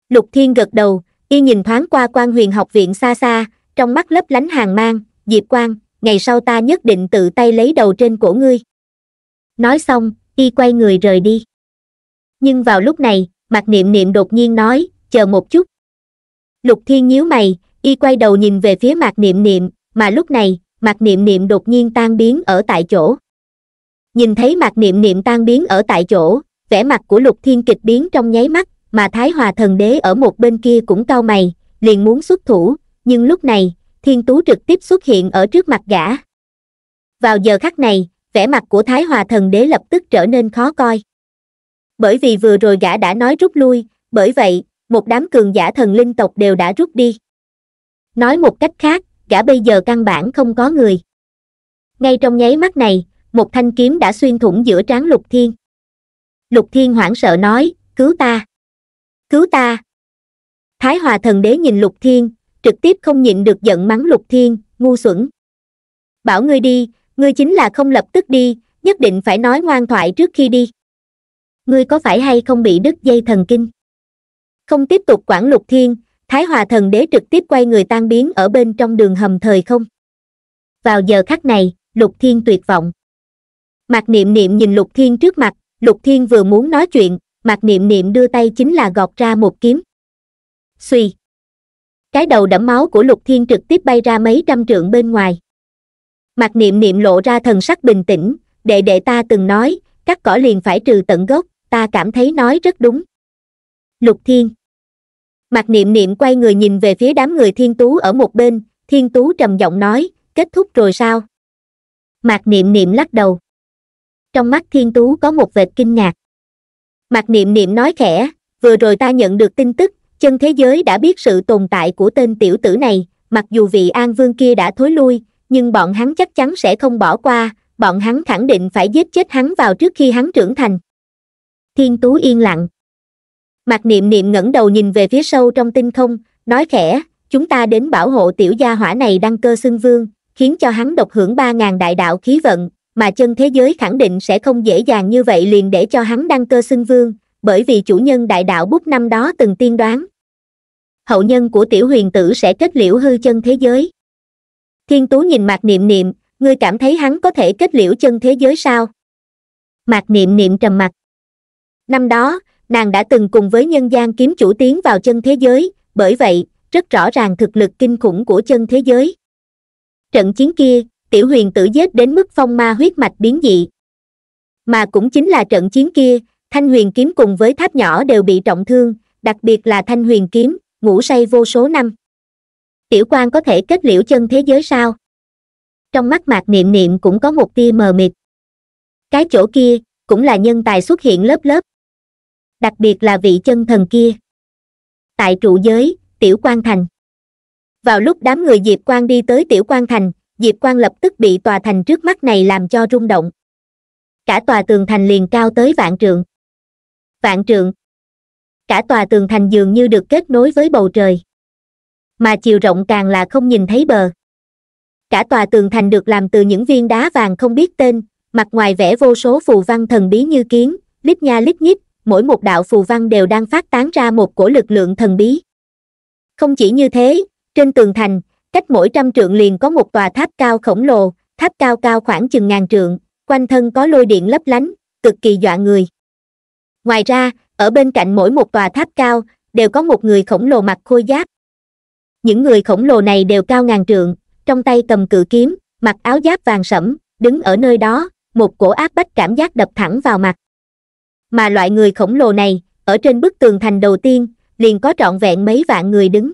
lục thiên gật đầu y nhìn thoáng qua quan huyền học viện xa xa trong mắt lấp lánh hàng mang diệp Quang, ngày sau ta nhất định tự tay lấy đầu trên cổ ngươi nói xong y quay người rời đi nhưng vào lúc này mặt niệm niệm đột nhiên nói chờ một chút lục thiên nhíu mày y quay đầu nhìn về phía mặt niệm niệm mà lúc này mặt niệm niệm đột nhiên tan biến ở tại chỗ nhìn thấy mặt niệm niệm tan biến ở tại chỗ vẻ mặt của lục thiên kịch biến trong nháy mắt mà thái hòa thần đế ở một bên kia cũng cau mày liền muốn xuất thủ nhưng lúc này thiên tú trực tiếp xuất hiện ở trước mặt gã vào giờ khắc này vẻ mặt của thái hòa thần đế lập tức trở nên khó coi bởi vì vừa rồi gã đã nói rút lui bởi vậy một đám cường giả thần linh tộc đều đã rút đi nói một cách khác gã bây giờ căn bản không có người ngay trong nháy mắt này một thanh kiếm đã xuyên thủng giữa trán lục thiên lục thiên hoảng sợ nói cứu ta cứu ta thái hòa thần đế nhìn lục thiên trực tiếp không nhịn được giận mắng lục thiên ngu xuẩn bảo ngươi đi ngươi chính là không lập tức đi nhất định phải nói ngoan thoại trước khi đi ngươi có phải hay không bị đứt dây thần kinh không tiếp tục quản lục thiên thái hòa thần đế trực tiếp quay người tan biến ở bên trong đường hầm thời không vào giờ khắc này lục thiên tuyệt vọng mặt niệm niệm nhìn lục thiên trước mặt lục thiên vừa muốn nói chuyện mạc niệm niệm đưa tay chính là gọt ra một kiếm suy cái đầu đẫm máu của lục thiên trực tiếp bay ra mấy trăm trượng bên ngoài mạc niệm niệm lộ ra thần sắc bình tĩnh đệ đệ ta từng nói cắt cỏ liền phải trừ tận gốc ta cảm thấy nói rất đúng lục thiên mạc niệm niệm quay người nhìn về phía đám người thiên tú ở một bên thiên tú trầm giọng nói kết thúc rồi sao mạc niệm niệm lắc đầu trong mắt thiên tú có một vệt kinh ngạc mặt niệm niệm nói khẽ vừa rồi ta nhận được tin tức chân thế giới đã biết sự tồn tại của tên tiểu tử này mặc dù vị an vương kia đã thối lui nhưng bọn hắn chắc chắn sẽ không bỏ qua bọn hắn khẳng định phải giết chết hắn vào trước khi hắn trưởng thành thiên tú yên lặng mặt niệm niệm ngẩng đầu nhìn về phía sâu trong tinh không nói khẽ chúng ta đến bảo hộ tiểu gia hỏa này đăng cơ xưng vương khiến cho hắn độc hưởng ba ngàn đại đạo khí vận mà chân thế giới khẳng định sẽ không dễ dàng như vậy liền để cho hắn đăng cơ xưng vương bởi vì chủ nhân đại đạo bút năm đó từng tiên đoán hậu nhân của tiểu huyền tử sẽ kết liễu hư chân thế giới thiên tú nhìn mạc niệm niệm ngươi cảm thấy hắn có thể kết liễu chân thế giới sao mạc niệm niệm trầm mặt, năm đó nàng đã từng cùng với nhân gian kiếm chủ tiến vào chân thế giới bởi vậy rất rõ ràng thực lực kinh khủng của chân thế giới trận chiến kia tiểu huyền tử giết đến mức phong ma huyết mạch biến dị mà cũng chính là trận chiến kia thanh huyền kiếm cùng với tháp nhỏ đều bị trọng thương đặc biệt là thanh huyền kiếm ngủ say vô số năm tiểu quan có thể kết liễu chân thế giới sao trong mắt mạc niệm niệm cũng có một tia mờ mịt cái chỗ kia cũng là nhân tài xuất hiện lớp lớp đặc biệt là vị chân thần kia tại trụ giới tiểu quan thành vào lúc đám người diệp quan đi tới tiểu quan thành diệp quang lập tức bị tòa thành trước mắt này làm cho rung động cả tòa tường thành liền cao tới vạn trượng vạn trượng cả tòa tường thành dường như được kết nối với bầu trời mà chiều rộng càng là không nhìn thấy bờ cả tòa tường thành được làm từ những viên đá vàng không biết tên mặt ngoài vẽ vô số phù văn thần bí như kiến lít nha lít nhít mỗi một đạo phù văn đều đang phát tán ra một cổ lực lượng thần bí không chỉ như thế trên tường thành cách mỗi trăm trượng liền có một tòa tháp cao khổng lồ tháp cao cao khoảng chừng ngàn trượng quanh thân có lôi điện lấp lánh cực kỳ dọa người ngoài ra ở bên cạnh mỗi một tòa tháp cao đều có một người khổng lồ mặc khôi giáp những người khổng lồ này đều cao ngàn trượng trong tay cầm cự kiếm mặc áo giáp vàng sẫm đứng ở nơi đó một cổ áp bách cảm giác đập thẳng vào mặt mà loại người khổng lồ này ở trên bức tường thành đầu tiên liền có trọn vẹn mấy vạn người đứng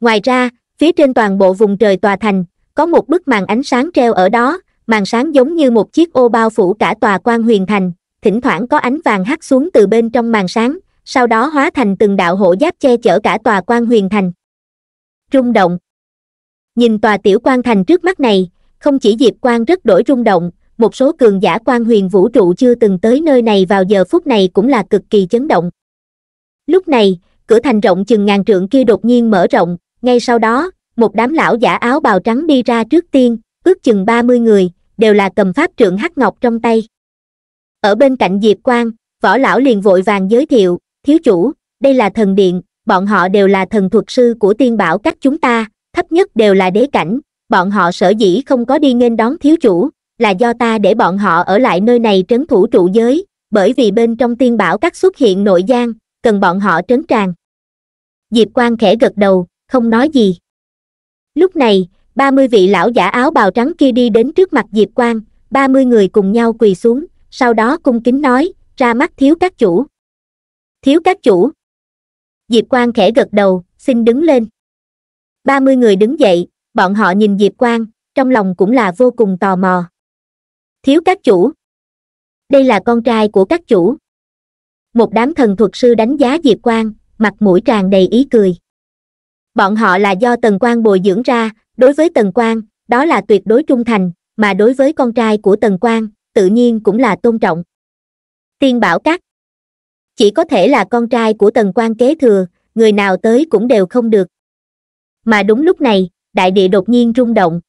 ngoài ra phía trên toàn bộ vùng trời tòa thành có một bức màn ánh sáng treo ở đó màn sáng giống như một chiếc ô bao phủ cả tòa quan huyền thành thỉnh thoảng có ánh vàng hắt xuống từ bên trong màn sáng sau đó hóa thành từng đạo hộ giáp che chở cả tòa quan huyền thành rung động nhìn tòa tiểu quan thành trước mắt này không chỉ diệp quan rất đổi rung động một số cường giả quan huyền vũ trụ chưa từng tới nơi này vào giờ phút này cũng là cực kỳ chấn động lúc này cửa thành rộng chừng ngàn trượng kia đột nhiên mở rộng ngay sau đó một đám lão giả áo bào trắng đi ra trước tiên ước chừng ba mươi người đều là cầm pháp trượng hắc ngọc trong tay ở bên cạnh diệp quang võ lão liền vội vàng giới thiệu thiếu chủ đây là thần điện bọn họ đều là thần thuật sư của tiên bảo các chúng ta thấp nhất đều là đế cảnh bọn họ sở dĩ không có đi nghênh đón thiếu chủ là do ta để bọn họ ở lại nơi này trấn thủ trụ giới bởi vì bên trong tiên bảo các xuất hiện nội gian cần bọn họ trấn tràn diệp quang khẽ gật đầu không nói gì lúc này ba mươi vị lão giả áo bào trắng kia đi đến trước mặt diệp quang ba mươi người cùng nhau quỳ xuống sau đó cung kính nói ra mắt thiếu các chủ thiếu các chủ diệp quang khẽ gật đầu xin đứng lên ba mươi người đứng dậy bọn họ nhìn diệp quang trong lòng cũng là vô cùng tò mò thiếu các chủ đây là con trai của các chủ một đám thần thuật sư đánh giá diệp quang mặt mũi tràn đầy ý cười bọn họ là do tần quang bồi dưỡng ra đối với tần quang đó là tuyệt đối trung thành mà đối với con trai của tần quang tự nhiên cũng là tôn trọng tiên bảo cắt chỉ có thể là con trai của tần quang kế thừa người nào tới cũng đều không được mà đúng lúc này đại địa đột nhiên rung động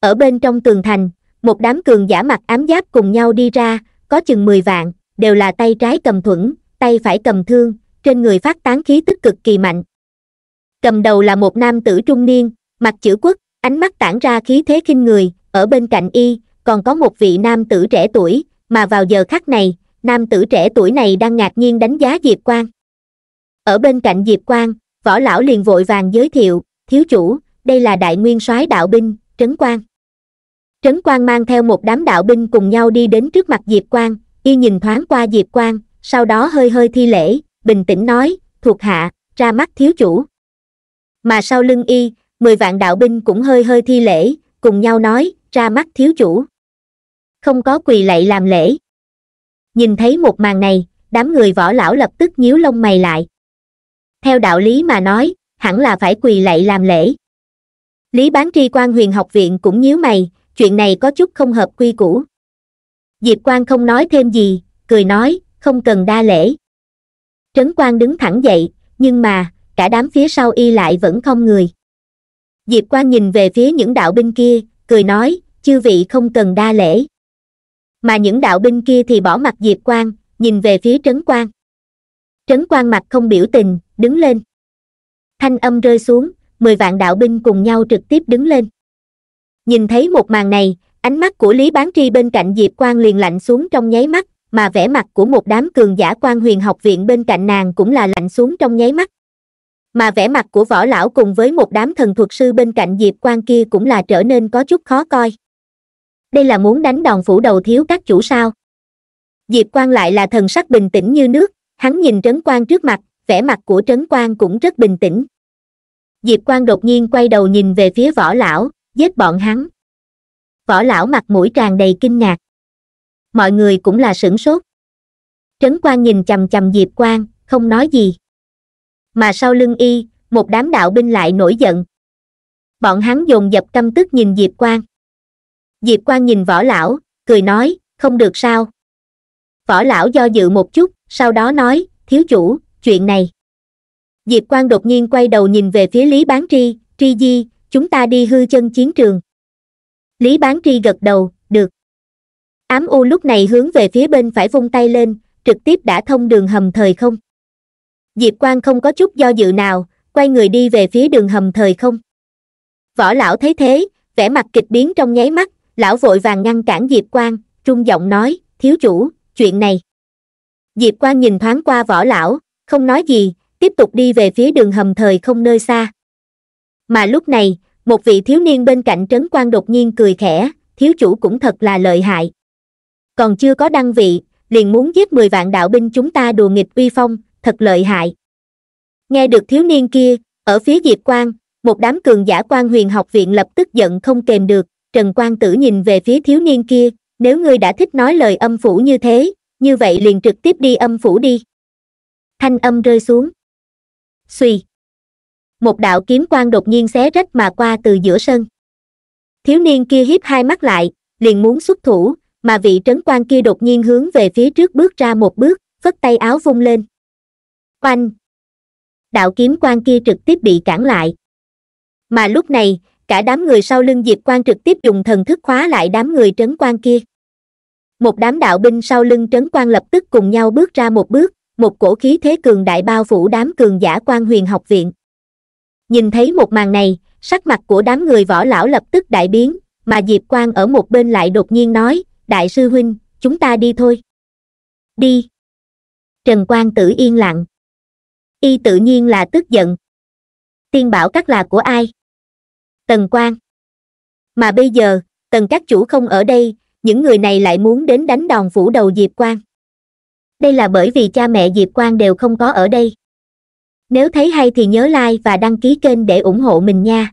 ở bên trong tường thành một đám cường giả mặc ám giáp cùng nhau đi ra có chừng mười vạn đều là tay trái cầm thuẫn tay phải cầm thương trên người phát tán khí tức cực kỳ mạnh cầm đầu là một nam tử trung niên mặt chữ quốc ánh mắt tản ra khí thế kinh người ở bên cạnh y còn có một vị nam tử trẻ tuổi mà vào giờ khắc này nam tử trẻ tuổi này đang ngạc nhiên đánh giá diệp quang ở bên cạnh diệp quang võ lão liền vội vàng giới thiệu thiếu chủ đây là đại nguyên soái đạo binh trấn quang trấn quang mang theo một đám đạo binh cùng nhau đi đến trước mặt diệp quang y nhìn thoáng qua diệp quang sau đó hơi hơi thi lễ bình tĩnh nói thuộc hạ ra mắt thiếu chủ mà sau lưng y mười vạn đạo binh cũng hơi hơi thi lễ cùng nhau nói ra mắt thiếu chủ không có quỳ lạy làm lễ nhìn thấy một màn này đám người võ lão lập tức nhíu lông mày lại theo đạo lý mà nói hẳn là phải quỳ lạy làm lễ lý bán tri quan huyền học viện cũng nhíu mày chuyện này có chút không hợp quy củ diệp quan không nói thêm gì cười nói không cần đa lễ trấn quan đứng thẳng dậy nhưng mà cả đám phía sau y lại vẫn không người diệp quan nhìn về phía những đạo binh kia cười nói chư vị không cần đa lễ mà những đạo binh kia thì bỏ mặt diệp quan nhìn về phía trấn quan trấn quan mặt không biểu tình đứng lên thanh âm rơi xuống mười vạn đạo binh cùng nhau trực tiếp đứng lên nhìn thấy một màn này ánh mắt của lý bán tri bên cạnh diệp quan liền lạnh xuống trong nháy mắt mà vẻ mặt của một đám cường giả quan huyền học viện bên cạnh nàng cũng là lạnh xuống trong nháy mắt mà vẻ mặt của võ lão cùng với một đám thần thuật sư bên cạnh diệp quan kia cũng là trở nên có chút khó coi đây là muốn đánh đòn phủ đầu thiếu các chủ sao diệp quan lại là thần sắc bình tĩnh như nước hắn nhìn trấn quan trước mặt vẻ mặt của trấn quan cũng rất bình tĩnh diệp quan đột nhiên quay đầu nhìn về phía võ lão giết bọn hắn võ lão mặt mũi tràn đầy kinh ngạc mọi người cũng là sửng sốt trấn quan nhìn chằm chằm diệp quan không nói gì mà sau lưng y một đám đạo binh lại nổi giận bọn hắn dồn dập căm tức nhìn diệp quang diệp quang nhìn võ lão cười nói không được sao võ lão do dự một chút sau đó nói thiếu chủ chuyện này diệp quang đột nhiên quay đầu nhìn về phía lý bán tri tri di chúng ta đi hư chân chiến trường lý bán tri gật đầu được ám u lúc này hướng về phía bên phải vung tay lên trực tiếp đã thông đường hầm thời không Diệp Quang không có chút do dự nào, quay người đi về phía đường hầm thời không. Võ lão thấy thế, vẻ mặt kịch biến trong nháy mắt, lão vội vàng ngăn cản Diệp Quang, trung giọng nói, thiếu chủ, chuyện này. Diệp Quang nhìn thoáng qua võ lão, không nói gì, tiếp tục đi về phía đường hầm thời không nơi xa. Mà lúc này, một vị thiếu niên bên cạnh Trấn Quang đột nhiên cười khẽ, thiếu chủ cũng thật là lợi hại. Còn chưa có đăng vị, liền muốn giết 10 vạn đạo binh chúng ta đùa nghịch uy phong, thật lợi hại nghe được thiếu niên kia ở phía diệp quang một đám cường giả quan huyền học viện lập tức giận không kềm được trần quang tử nhìn về phía thiếu niên kia nếu ngươi đã thích nói lời âm phủ như thế như vậy liền trực tiếp đi âm phủ đi thanh âm rơi xuống suy một đạo kiếm quang đột nhiên xé rách mà qua từ giữa sân thiếu niên kia hiếp hai mắt lại liền muốn xuất thủ mà vị trấn quan kia đột nhiên hướng về phía trước bước ra một bước phất tay áo vung lên oanh đạo kiếm quan kia trực tiếp bị cản lại mà lúc này cả đám người sau lưng diệp quan trực tiếp dùng thần thức khóa lại đám người trấn quan kia một đám đạo binh sau lưng trấn quan lập tức cùng nhau bước ra một bước một cổ khí thế cường đại bao phủ đám cường giả quan huyền học viện nhìn thấy một màn này sắc mặt của đám người võ lão lập tức đại biến mà diệp quan ở một bên lại đột nhiên nói đại sư huynh chúng ta đi thôi đi trần quan tử yên lặng y tự nhiên là tức giận tiên bảo các là của ai tần Quang. mà bây giờ tần các chủ không ở đây những người này lại muốn đến đánh đòn phủ đầu diệp Quang. đây là bởi vì cha mẹ diệp Quang đều không có ở đây nếu thấy hay thì nhớ like và đăng ký kênh để ủng hộ mình nha